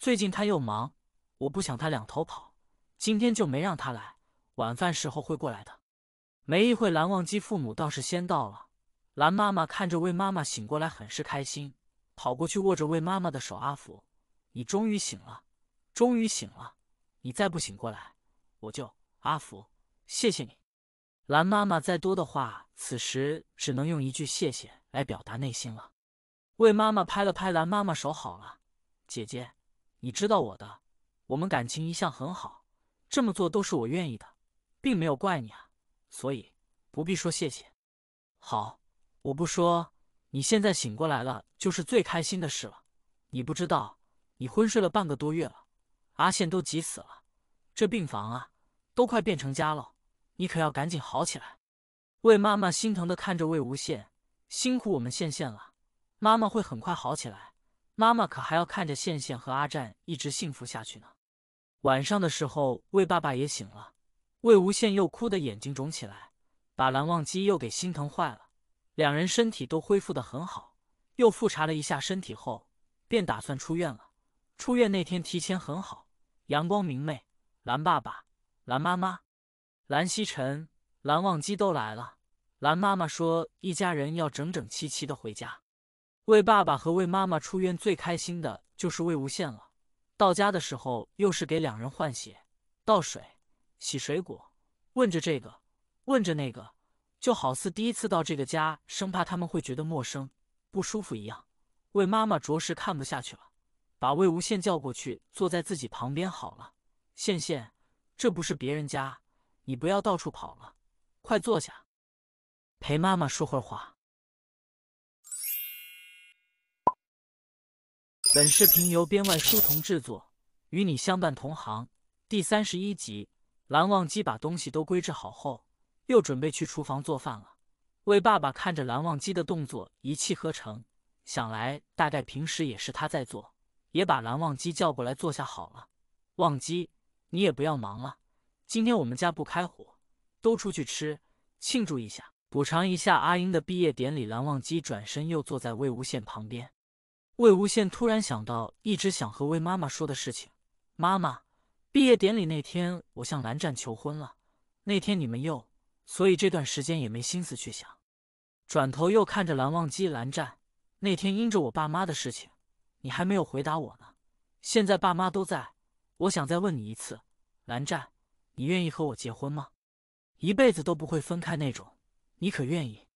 最近他又忙，我不想他两头跑，今天就没让他来。晚饭时候会过来的。”没一会，蓝忘机父母倒是先到了。蓝妈妈看着魏妈妈醒过来，很是开心，跑过去握着魏妈妈的手：“阿福，你终于醒了，终于醒了！你再不醒过来，我就……”阿福，谢谢你。蓝妈妈再多的话，此时只能用一句谢谢来表达内心了。魏妈妈拍了拍蓝妈妈手：“好了，姐姐，你知道我的，我们感情一向很好，这么做都是我愿意的，并没有怪你啊，所以不必说谢谢。”好。我不说，你现在醒过来了就是最开心的事了。你不知道，你昏睡了半个多月了，阿羡都急死了。这病房啊，都快变成家了。你可要赶紧好起来。魏妈妈心疼的看着魏无羡，辛苦我们羡羡了。妈妈会很快好起来，妈妈可还要看着羡羡和阿战一直幸福下去呢。晚上的时候，魏爸爸也醒了，魏无羡又哭的眼睛肿起来，把蓝忘机又给心疼坏了。两人身体都恢复得很好，又复查了一下身体后，便打算出院了。出院那天提前很好，阳光明媚。蓝爸爸、蓝妈妈、蓝曦臣、蓝忘机都来了。蓝妈妈说：“一家人要整整齐齐的回家。”魏爸爸和魏妈妈出院最开心的就是魏无羡了。到家的时候，又是给两人换血、倒水、洗水果，问着这个，问着那个。就好似第一次到这个家，生怕他们会觉得陌生、不舒服一样。魏妈妈着实看不下去了，把魏无羡叫过去，坐在自己旁边好了。羡羡，这不是别人家，你不要到处跑了，快坐下，陪妈妈说会儿话。本视频由编外书童制作，《与你相伴同行》第三十一集。蓝忘机把东西都归置好后。又准备去厨房做饭了。魏爸爸看着蓝忘机的动作一气呵成，想来大概平时也是他在做，也把蓝忘机叫过来坐下好了。忘机，你也不要忙了，今天我们家不开火，都出去吃，庆祝一下，补偿一下阿英的毕业典礼。蓝忘机转身又坐在魏无羡旁边。魏无羡突然想到一直想和魏妈妈说的事情，妈妈，毕业典礼那天我向蓝湛求婚了，那天你们又。所以这段时间也没心思去想，转头又看着蓝忘机、蓝湛。那天因着我爸妈的事情，你还没有回答我呢。现在爸妈都在，我想再问你一次，蓝湛，你愿意和我结婚吗？一辈子都不会分开那种，你可愿意？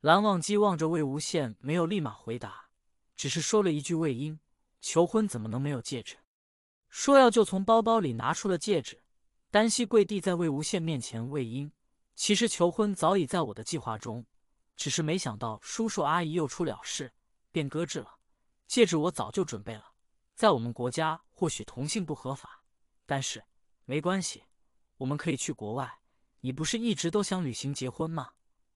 蓝忘机望着魏无羡，没有立马回答，只是说了一句：“魏婴，求婚怎么能没有戒指？”说要就从包包里拿出了戒指，单膝跪地在魏无羡面前，魏婴。其实求婚早已在我的计划中，只是没想到叔叔阿姨又出了事，便搁置了。戒指我早就准备了，在我们国家或许同性不合法，但是没关系，我们可以去国外。你不是一直都想旅行结婚吗？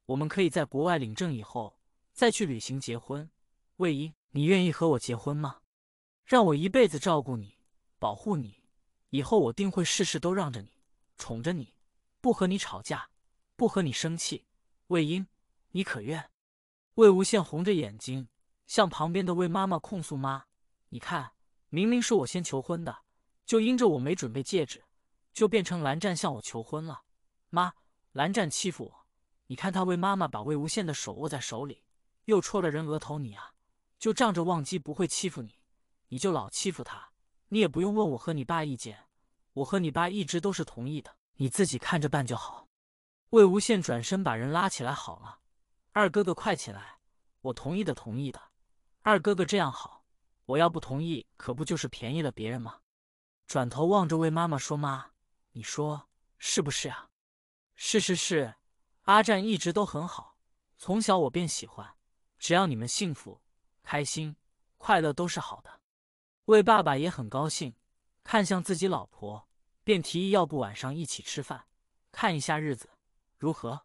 我们可以在国外领证，以后再去旅行结婚。魏婴，你愿意和我结婚吗？让我一辈子照顾你，保护你，以后我定会事事都让着你，宠着你，不和你吵架。不和你生气，魏婴，你可愿？魏无羡红着眼睛向旁边的魏妈妈控诉：“妈，你看，明明是我先求婚的，就因着我没准备戒指，就变成蓝湛向我求婚了。妈，蓝湛欺负我。你看他魏妈妈把魏无羡的手握在手里，又戳了人额头。你啊，就仗着忘机不会欺负你，你就老欺负他。你也不用问我和你爸意见，我和你爸一直都是同意的，你自己看着办就好。”魏无羡转身把人拉起来，好了，二哥哥快起来！我同意的，同意的，二哥哥这样好。我要不同意，可不就是便宜了别人吗？转头望着魏妈妈说：“妈，你说是不是啊？”“是是是，阿湛一直都很好，从小我便喜欢。只要你们幸福、开心、快乐，都是好的。”魏爸爸也很高兴，看向自己老婆，便提议：“要不晚上一起吃饭，看一下日子？”如何？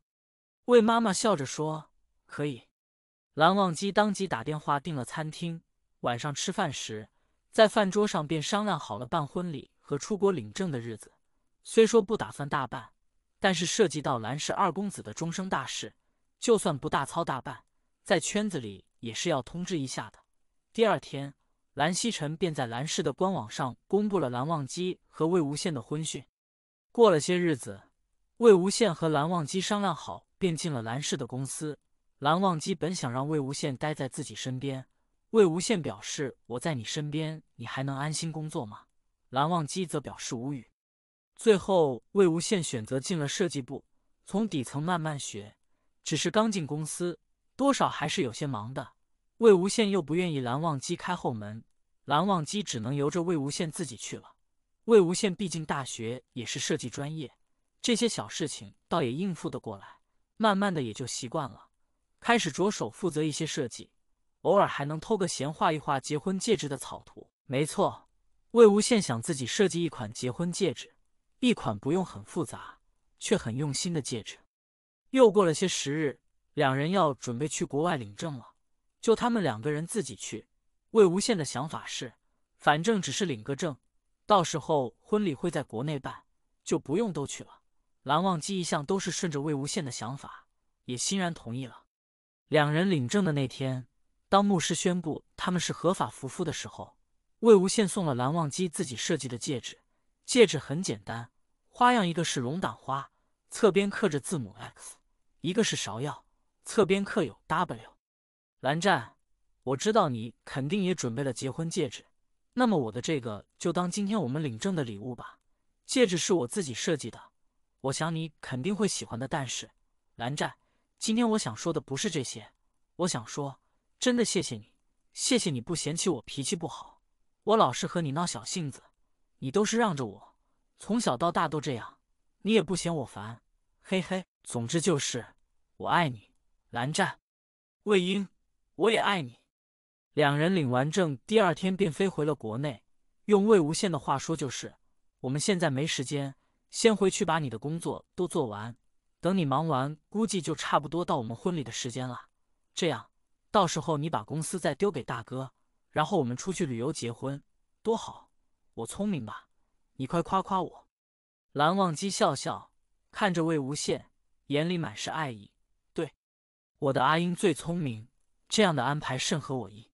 魏妈妈笑着说：“可以。”蓝忘机当即打电话订了餐厅。晚上吃饭时，在饭桌上便商量好了办婚礼和出国领证的日子。虽说不打算大办，但是涉及到蓝氏二公子的终生大事，就算不大操大办，在圈子里也是要通知一下的。第二天，蓝曦臣便在蓝氏的官网上公布了蓝忘机和魏无羡的婚讯。过了些日子。魏无羡和蓝忘机商量好，便进了蓝氏的公司。蓝忘机本想让魏无羡待在自己身边，魏无羡表示：“我在你身边，你还能安心工作吗？”蓝忘机则表示无语。最后，魏无羡选择进了设计部，从底层慢慢学。只是刚进公司，多少还是有些忙的。魏无羡又不愿意蓝忘机开后门，蓝忘机只能由着魏无羡自己去了。魏无羡毕竟大学也是设计专业。这些小事情倒也应付得过来，慢慢的也就习惯了。开始着手负责一些设计，偶尔还能偷个闲画一画结婚戒指的草图。没错，魏无羡想自己设计一款结婚戒指，一款不用很复杂却很用心的戒指。又过了些时日，两人要准备去国外领证了，就他们两个人自己去。魏无羡的想法是，反正只是领个证，到时候婚礼会在国内办，就不用都去了。蓝忘机一向都是顺着魏无羡的想法，也欣然同意了。两人领证的那天，当牧师宣布他们是合法夫妇的时候，魏无羡送了蓝忘机自己设计的戒指。戒指很简单，花样一个是龙胆花，侧边刻着字母 X；一个是芍药，侧边刻有 W。蓝湛，我知道你肯定也准备了结婚戒指，那么我的这个就当今天我们领证的礼物吧。戒指是我自己设计的。我想你肯定会喜欢的，但是，蓝湛，今天我想说的不是这些，我想说，真的谢谢你，谢谢你不嫌弃我脾气不好，我老是和你闹小性子，你都是让着我，从小到大都这样，你也不嫌我烦，嘿嘿，总之就是我爱你，蓝湛，魏婴，我也爱你。两人领完证，第二天便飞回了国内。用魏无羡的话说，就是我们现在没时间。先回去把你的工作都做完，等你忙完，估计就差不多到我们婚礼的时间了。这样，到时候你把公司再丢给大哥，然后我们出去旅游结婚，多好！我聪明吧？你快夸夸我！蓝忘机笑笑看着魏无羡，眼里满是爱意。对，我的阿英最聪明，这样的安排甚合我意。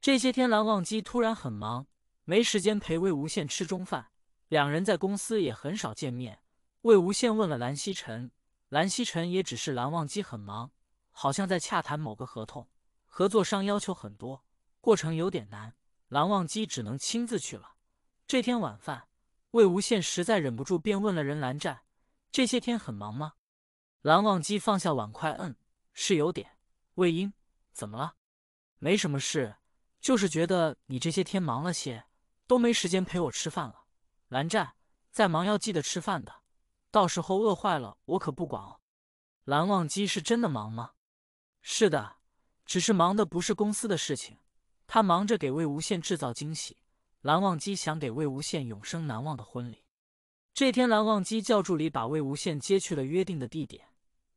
这些天蓝忘机突然很忙，没时间陪魏无羡吃中饭。两人在公司也很少见面。魏无羡问了蓝曦臣，蓝曦臣也只是蓝忘机很忙，好像在洽谈某个合同，合作商要求很多，过程有点难，蓝忘机只能亲自去了。这天晚饭，魏无羡实在忍不住，便问了人蓝湛：“这些天很忙吗？”蓝忘机放下碗筷：“嗯，是有点。”魏婴：“怎么了？没什么事，就是觉得你这些天忙了些，都没时间陪我吃饭了。”蓝湛在忙，要记得吃饭的。到时候饿坏了，我可不管哦。蓝忘机是真的忙吗？是的，只是忙的不是公司的事情，他忙着给魏无羡制造惊喜。蓝忘机想给魏无羡永生难忘的婚礼。这天，蓝忘机叫助理把魏无羡接去了约定的地点。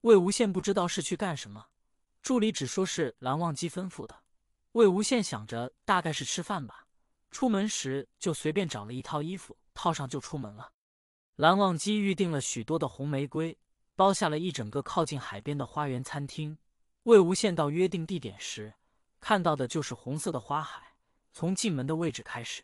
魏无羡不知道是去干什么，助理只说是蓝忘机吩咐的。魏无羡想着大概是吃饭吧，出门时就随便找了一套衣服。套上就出门了。蓝忘机预定了许多的红玫瑰，包下了一整个靠近海边的花园餐厅。魏无羡到约定地点时，看到的就是红色的花海。从进门的位置开始，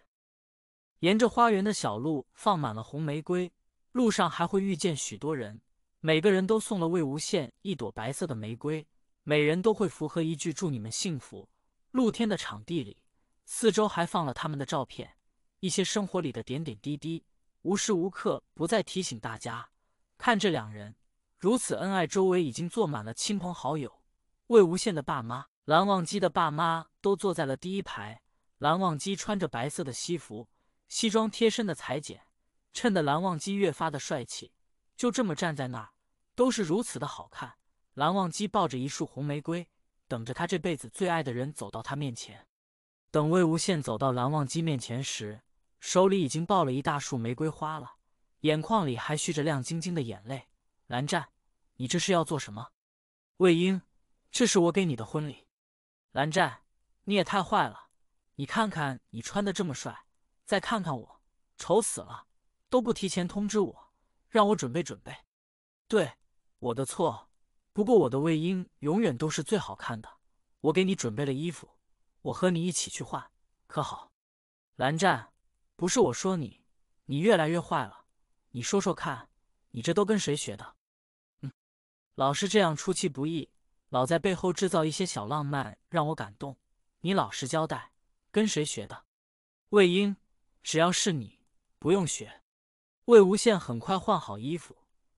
沿着花园的小路放满了红玫瑰，路上还会遇见许多人，每个人都送了魏无羡一朵白色的玫瑰，每人都会附和一句“祝你们幸福”。露天的场地里，四周还放了他们的照片。一些生活里的点点滴滴，无时无刻不在提醒大家。看这两人如此恩爱，周围已经坐满了亲朋好友。魏无羡的爸妈、蓝忘机的爸妈都坐在了第一排。蓝忘机穿着白色的西服，西装贴身的裁剪，衬得蓝忘机越发的帅气。就这么站在那儿，都是如此的好看。蓝忘机抱着一束红玫瑰，等着他这辈子最爱的人走到他面前。等魏无羡走到蓝忘机面前时，手里已经抱了一大束玫瑰花了，眼眶里还蓄着亮晶晶的眼泪。蓝湛，你这是要做什么？魏婴，这是我给你的婚礼。蓝湛，你也太坏了！你看看你穿的这么帅，再看看我，丑死了！都不提前通知我，让我准备准备。对，我的错。不过我的魏婴永远都是最好看的。我给你准备了衣服，我和你一起去换，可好？蓝湛。不是我说你，你越来越坏了。你说说看，你这都跟谁学的？嗯，老是这样出其不意，老在背后制造一些小浪漫，让我感动。你老实交代，跟谁学的？魏婴，只要是你，不用学。魏无羡很快换好衣服，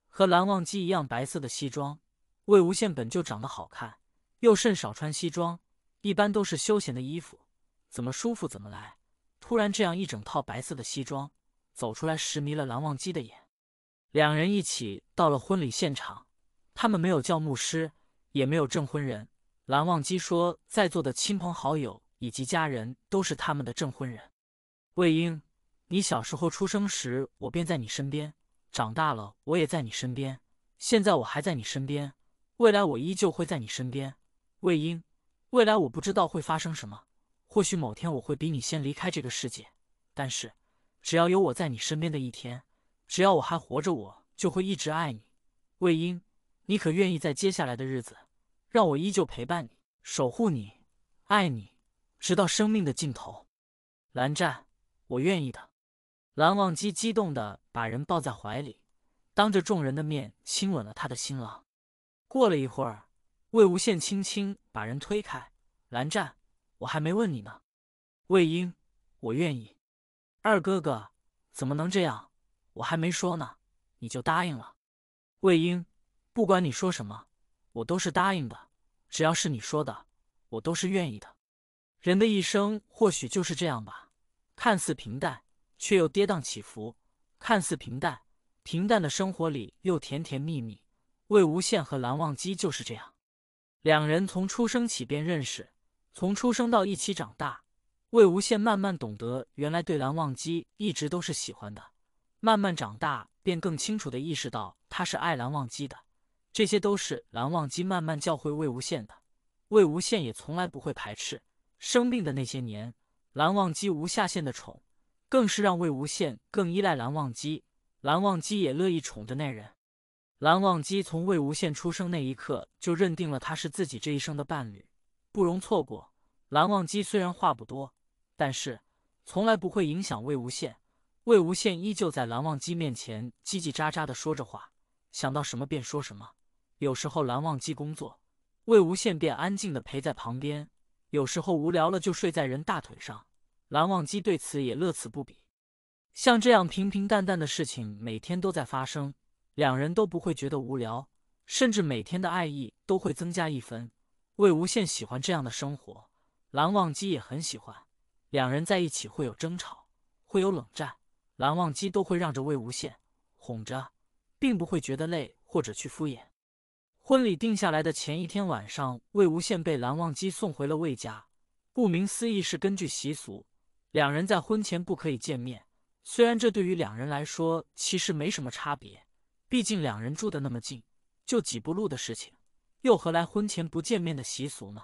和蓝忘机一样白色的西装。魏无羡本就长得好看，又甚少穿西装，一般都是休闲的衣服，怎么舒服怎么来。突然，这样一整套白色的西装走出来，时迷了蓝忘机的眼。两人一起到了婚礼现场，他们没有叫牧师，也没有证婚人。蓝忘机说：“在座的亲朋好友以及家人都是他们的证婚人。”魏婴，你小时候出生时，我便在你身边；长大了，我也在你身边；现在我还在你身边，未来我依旧会在你身边。魏婴，未来我不知道会发生什么。或许某天我会比你先离开这个世界，但是只要有我在你身边的一天，只要我还活着，我就会一直爱你，魏婴，你可愿意在接下来的日子，让我依旧陪伴你，守护你，爱你，直到生命的尽头？蓝湛，我愿意的。蓝忘机激动地把人抱在怀里，当着众人的面亲吻了他的新郎。过了一会儿，魏无羡轻轻把人推开，蓝湛。我还没问你呢，魏婴，我愿意。二哥哥怎么能这样？我还没说呢，你就答应了。魏婴，不管你说什么，我都是答应的。只要是你说的，我都是愿意的。人的一生或许就是这样吧，看似平淡，却又跌宕起伏；看似平淡，平淡的生活里又甜甜蜜蜜。魏无羡和蓝忘机就是这样，两人从出生起便认识。从出生到一起长大，魏无羡慢慢懂得，原来对蓝忘机一直都是喜欢的。慢慢长大，便更清楚的意识到他是爱蓝忘机的。这些都是蓝忘机慢慢教会魏无羡的。魏无羡也从来不会排斥。生病的那些年，蓝忘机无下限的宠，更是让魏无羡更依赖蓝忘机。蓝忘机也乐意宠着那人。蓝忘机从魏无羡出生那一刻就认定了他是自己这一生的伴侣。不容错过。蓝忘机虽然话不多，但是从来不会影响魏无羡。魏无羡依旧在蓝忘机面前叽叽喳喳的说着话，想到什么便说什么。有时候蓝忘机工作，魏无羡便安静的陪在旁边；有时候无聊了就睡在人大腿上。蓝忘机对此也乐此不彼。像这样平平淡淡的事情每天都在发生，两人都不会觉得无聊，甚至每天的爱意都会增加一分。魏无羡喜欢这样的生活，蓝忘机也很喜欢。两人在一起会有争吵，会有冷战，蓝忘机都会让着魏无羡，哄着，并不会觉得累或者去敷衍。婚礼定下来的前一天晚上，魏无羡被蓝忘机送回了魏家。顾名思义，是根据习俗，两人在婚前不可以见面。虽然这对于两人来说其实没什么差别，毕竟两人住的那么近，就几步路的事情。又何来婚前不见面的习俗呢？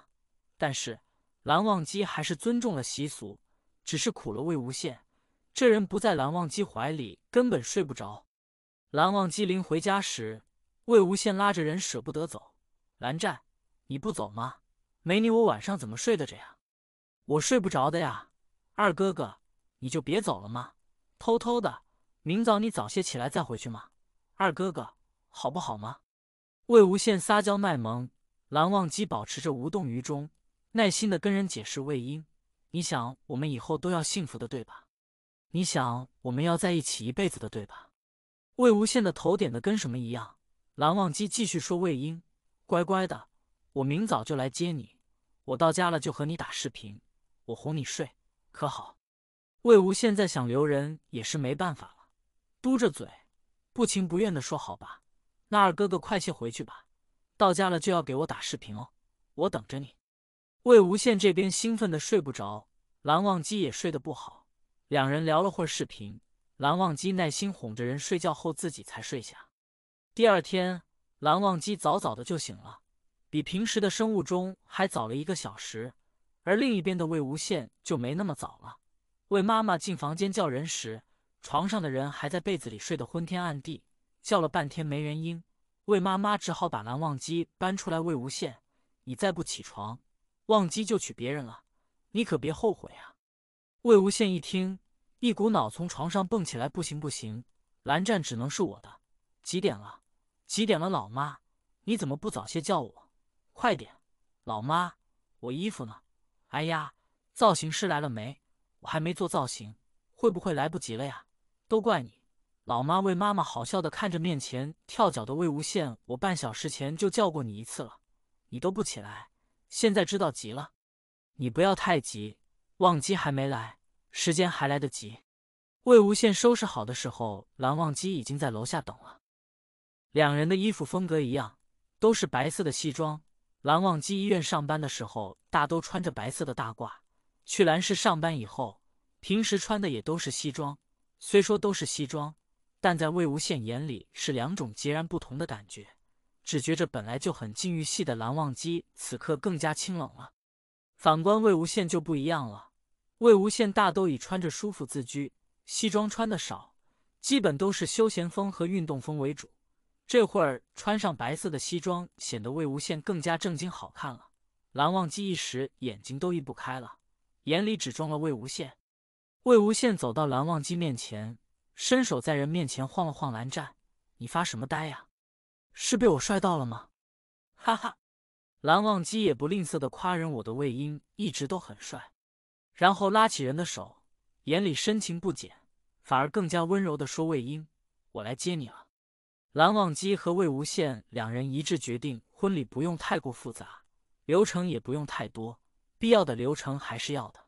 但是蓝忘机还是尊重了习俗，只是苦了魏无羡，这人不在蓝忘机怀里根本睡不着。蓝忘机临回家时，魏无羡拉着人舍不得走：“蓝湛，你不走吗？没你我晚上怎么睡得着呀？我睡不着的呀，二哥哥，你就别走了吗？偷偷的，明早你早些起来再回去嘛。二哥哥，好不好吗？”魏无羡撒娇卖萌，蓝忘机保持着无动于衷，耐心的跟人解释：“魏婴，你想我们以后都要幸福的，对吧？你想我们要在一起一辈子的，对吧？”魏无羡的头点的跟什么一样。蓝忘机继续说：“魏婴，乖乖的，我明早就来接你，我到家了就和你打视频，我哄你睡，可好？”魏无羡再想留人也是没办法了，嘟着嘴，不情不愿的说：“好吧。”那二哥哥快些回去吧，到家了就要给我打视频哦，我等着你。魏无羡这边兴奋得睡不着，蓝忘机也睡得不好，两人聊了会儿视频。蓝忘机耐心哄着人睡觉后，自己才睡下。第二天，蓝忘机早早的就醒了，比平时的生物钟还早了一个小时。而另一边的魏无羡就没那么早了。魏妈妈进房间叫人时，床上的人还在被子里睡得昏天暗地。叫了半天没人应，魏妈妈只好把蓝忘机搬出来。魏无羡，你再不起床，忘机就娶别人了，你可别后悔啊！魏无羡一听，一股脑从床上蹦起来：“不行不行，蓝湛只能是我的！”几点了？几点了？老妈，你怎么不早些叫我？快点，老妈，我衣服呢？哎呀，造型师来了没？我还没做造型，会不会来不及了呀？都怪你！老妈为妈妈好笑的看着面前跳脚的魏无羡。我半小时前就叫过你一次了，你都不起来，现在知道急了。你不要太急，忘机还没来，时间还来得及。魏无羡收拾好的时候，蓝忘机已经在楼下等了。两人的衣服风格一样，都是白色的西装。蓝忘机医院上班的时候大都穿着白色的大褂，去蓝氏上班以后，平时穿的也都是西装。虽说都是西装。但在魏无羡眼里是两种截然不同的感觉，只觉着本来就很禁欲系的蓝忘机此刻更加清冷了。反观魏无羡就不一样了，魏无羡大都以穿着舒服自居，西装穿的少，基本都是休闲风和运动风为主。这会儿穿上白色的西装，显得魏无羡更加正经好看了。蓝忘机一时眼睛都移不开了，眼里只装了魏无羡。魏无羡走到蓝忘机面前。伸手在人面前晃了晃，蓝湛，你发什么呆呀？是被我帅到了吗？哈哈，蓝忘机也不吝啬的夸人，我的魏婴一直都很帅。然后拉起人的手，眼里深情不减，反而更加温柔的说：“魏婴，我来接你了。”蓝忘机和魏无羡两人一致决定，婚礼不用太过复杂，流程也不用太多，必要的流程还是要的。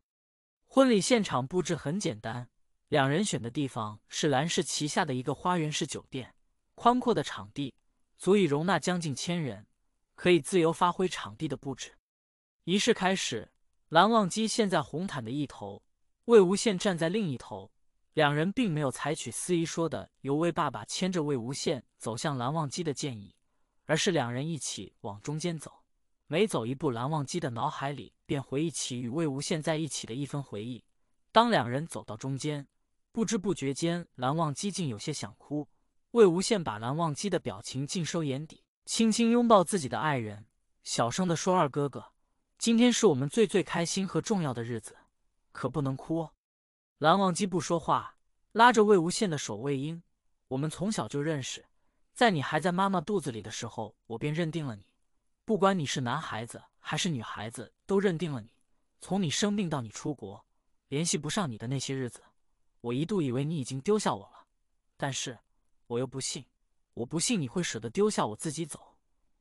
婚礼现场布置很简单。两人选的地方是蓝氏旗下的一个花园式酒店，宽阔的场地足以容纳将近千人，可以自由发挥场地的布置。仪式开始，蓝忘机陷在红毯的一头，魏无羡站在另一头。两人并没有采取司仪说的由魏爸爸牵着魏无羡走向蓝忘机的建议，而是两人一起往中间走。每走一步，蓝忘机的脑海里便回忆起与魏无羡在一起的一分回忆。当两人走到中间，不知不觉间，蓝忘机竟有些想哭。魏无羡把蓝忘机的表情尽收眼底，轻轻拥抱自己的爱人，小声的说：“二哥哥，今天是我们最最开心和重要的日子，可不能哭。”蓝忘机不说话，拉着魏无羡的手：“魏婴，我们从小就认识，在你还在妈妈肚子里的时候，我便认定了你。不管你是男孩子还是女孩子，都认定了你。从你生病到你出国，联系不上你的那些日子……”我一度以为你已经丢下我了，但是我又不信，我不信你会舍得丢下我自己走。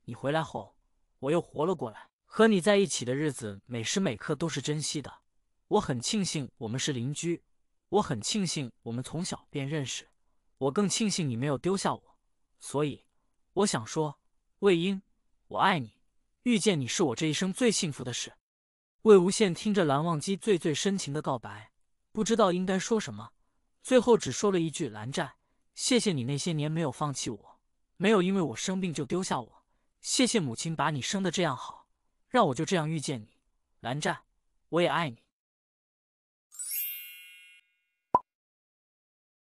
你回来后，我又活了过来。和你在一起的日子，每时每刻都是珍惜的。我很庆幸我们是邻居，我很庆幸我们从小便认识，我更庆幸你没有丢下我。所以我想说，魏婴，我爱你。遇见你是我这一生最幸福的事。魏无羡听着蓝忘机最最深情的告白，不知道应该说什么。最后只说了一句：“蓝湛，谢谢你那些年没有放弃我，没有因为我生病就丢下我。谢谢母亲把你生的这样好，让我就这样遇见你，蓝湛，我也爱你。”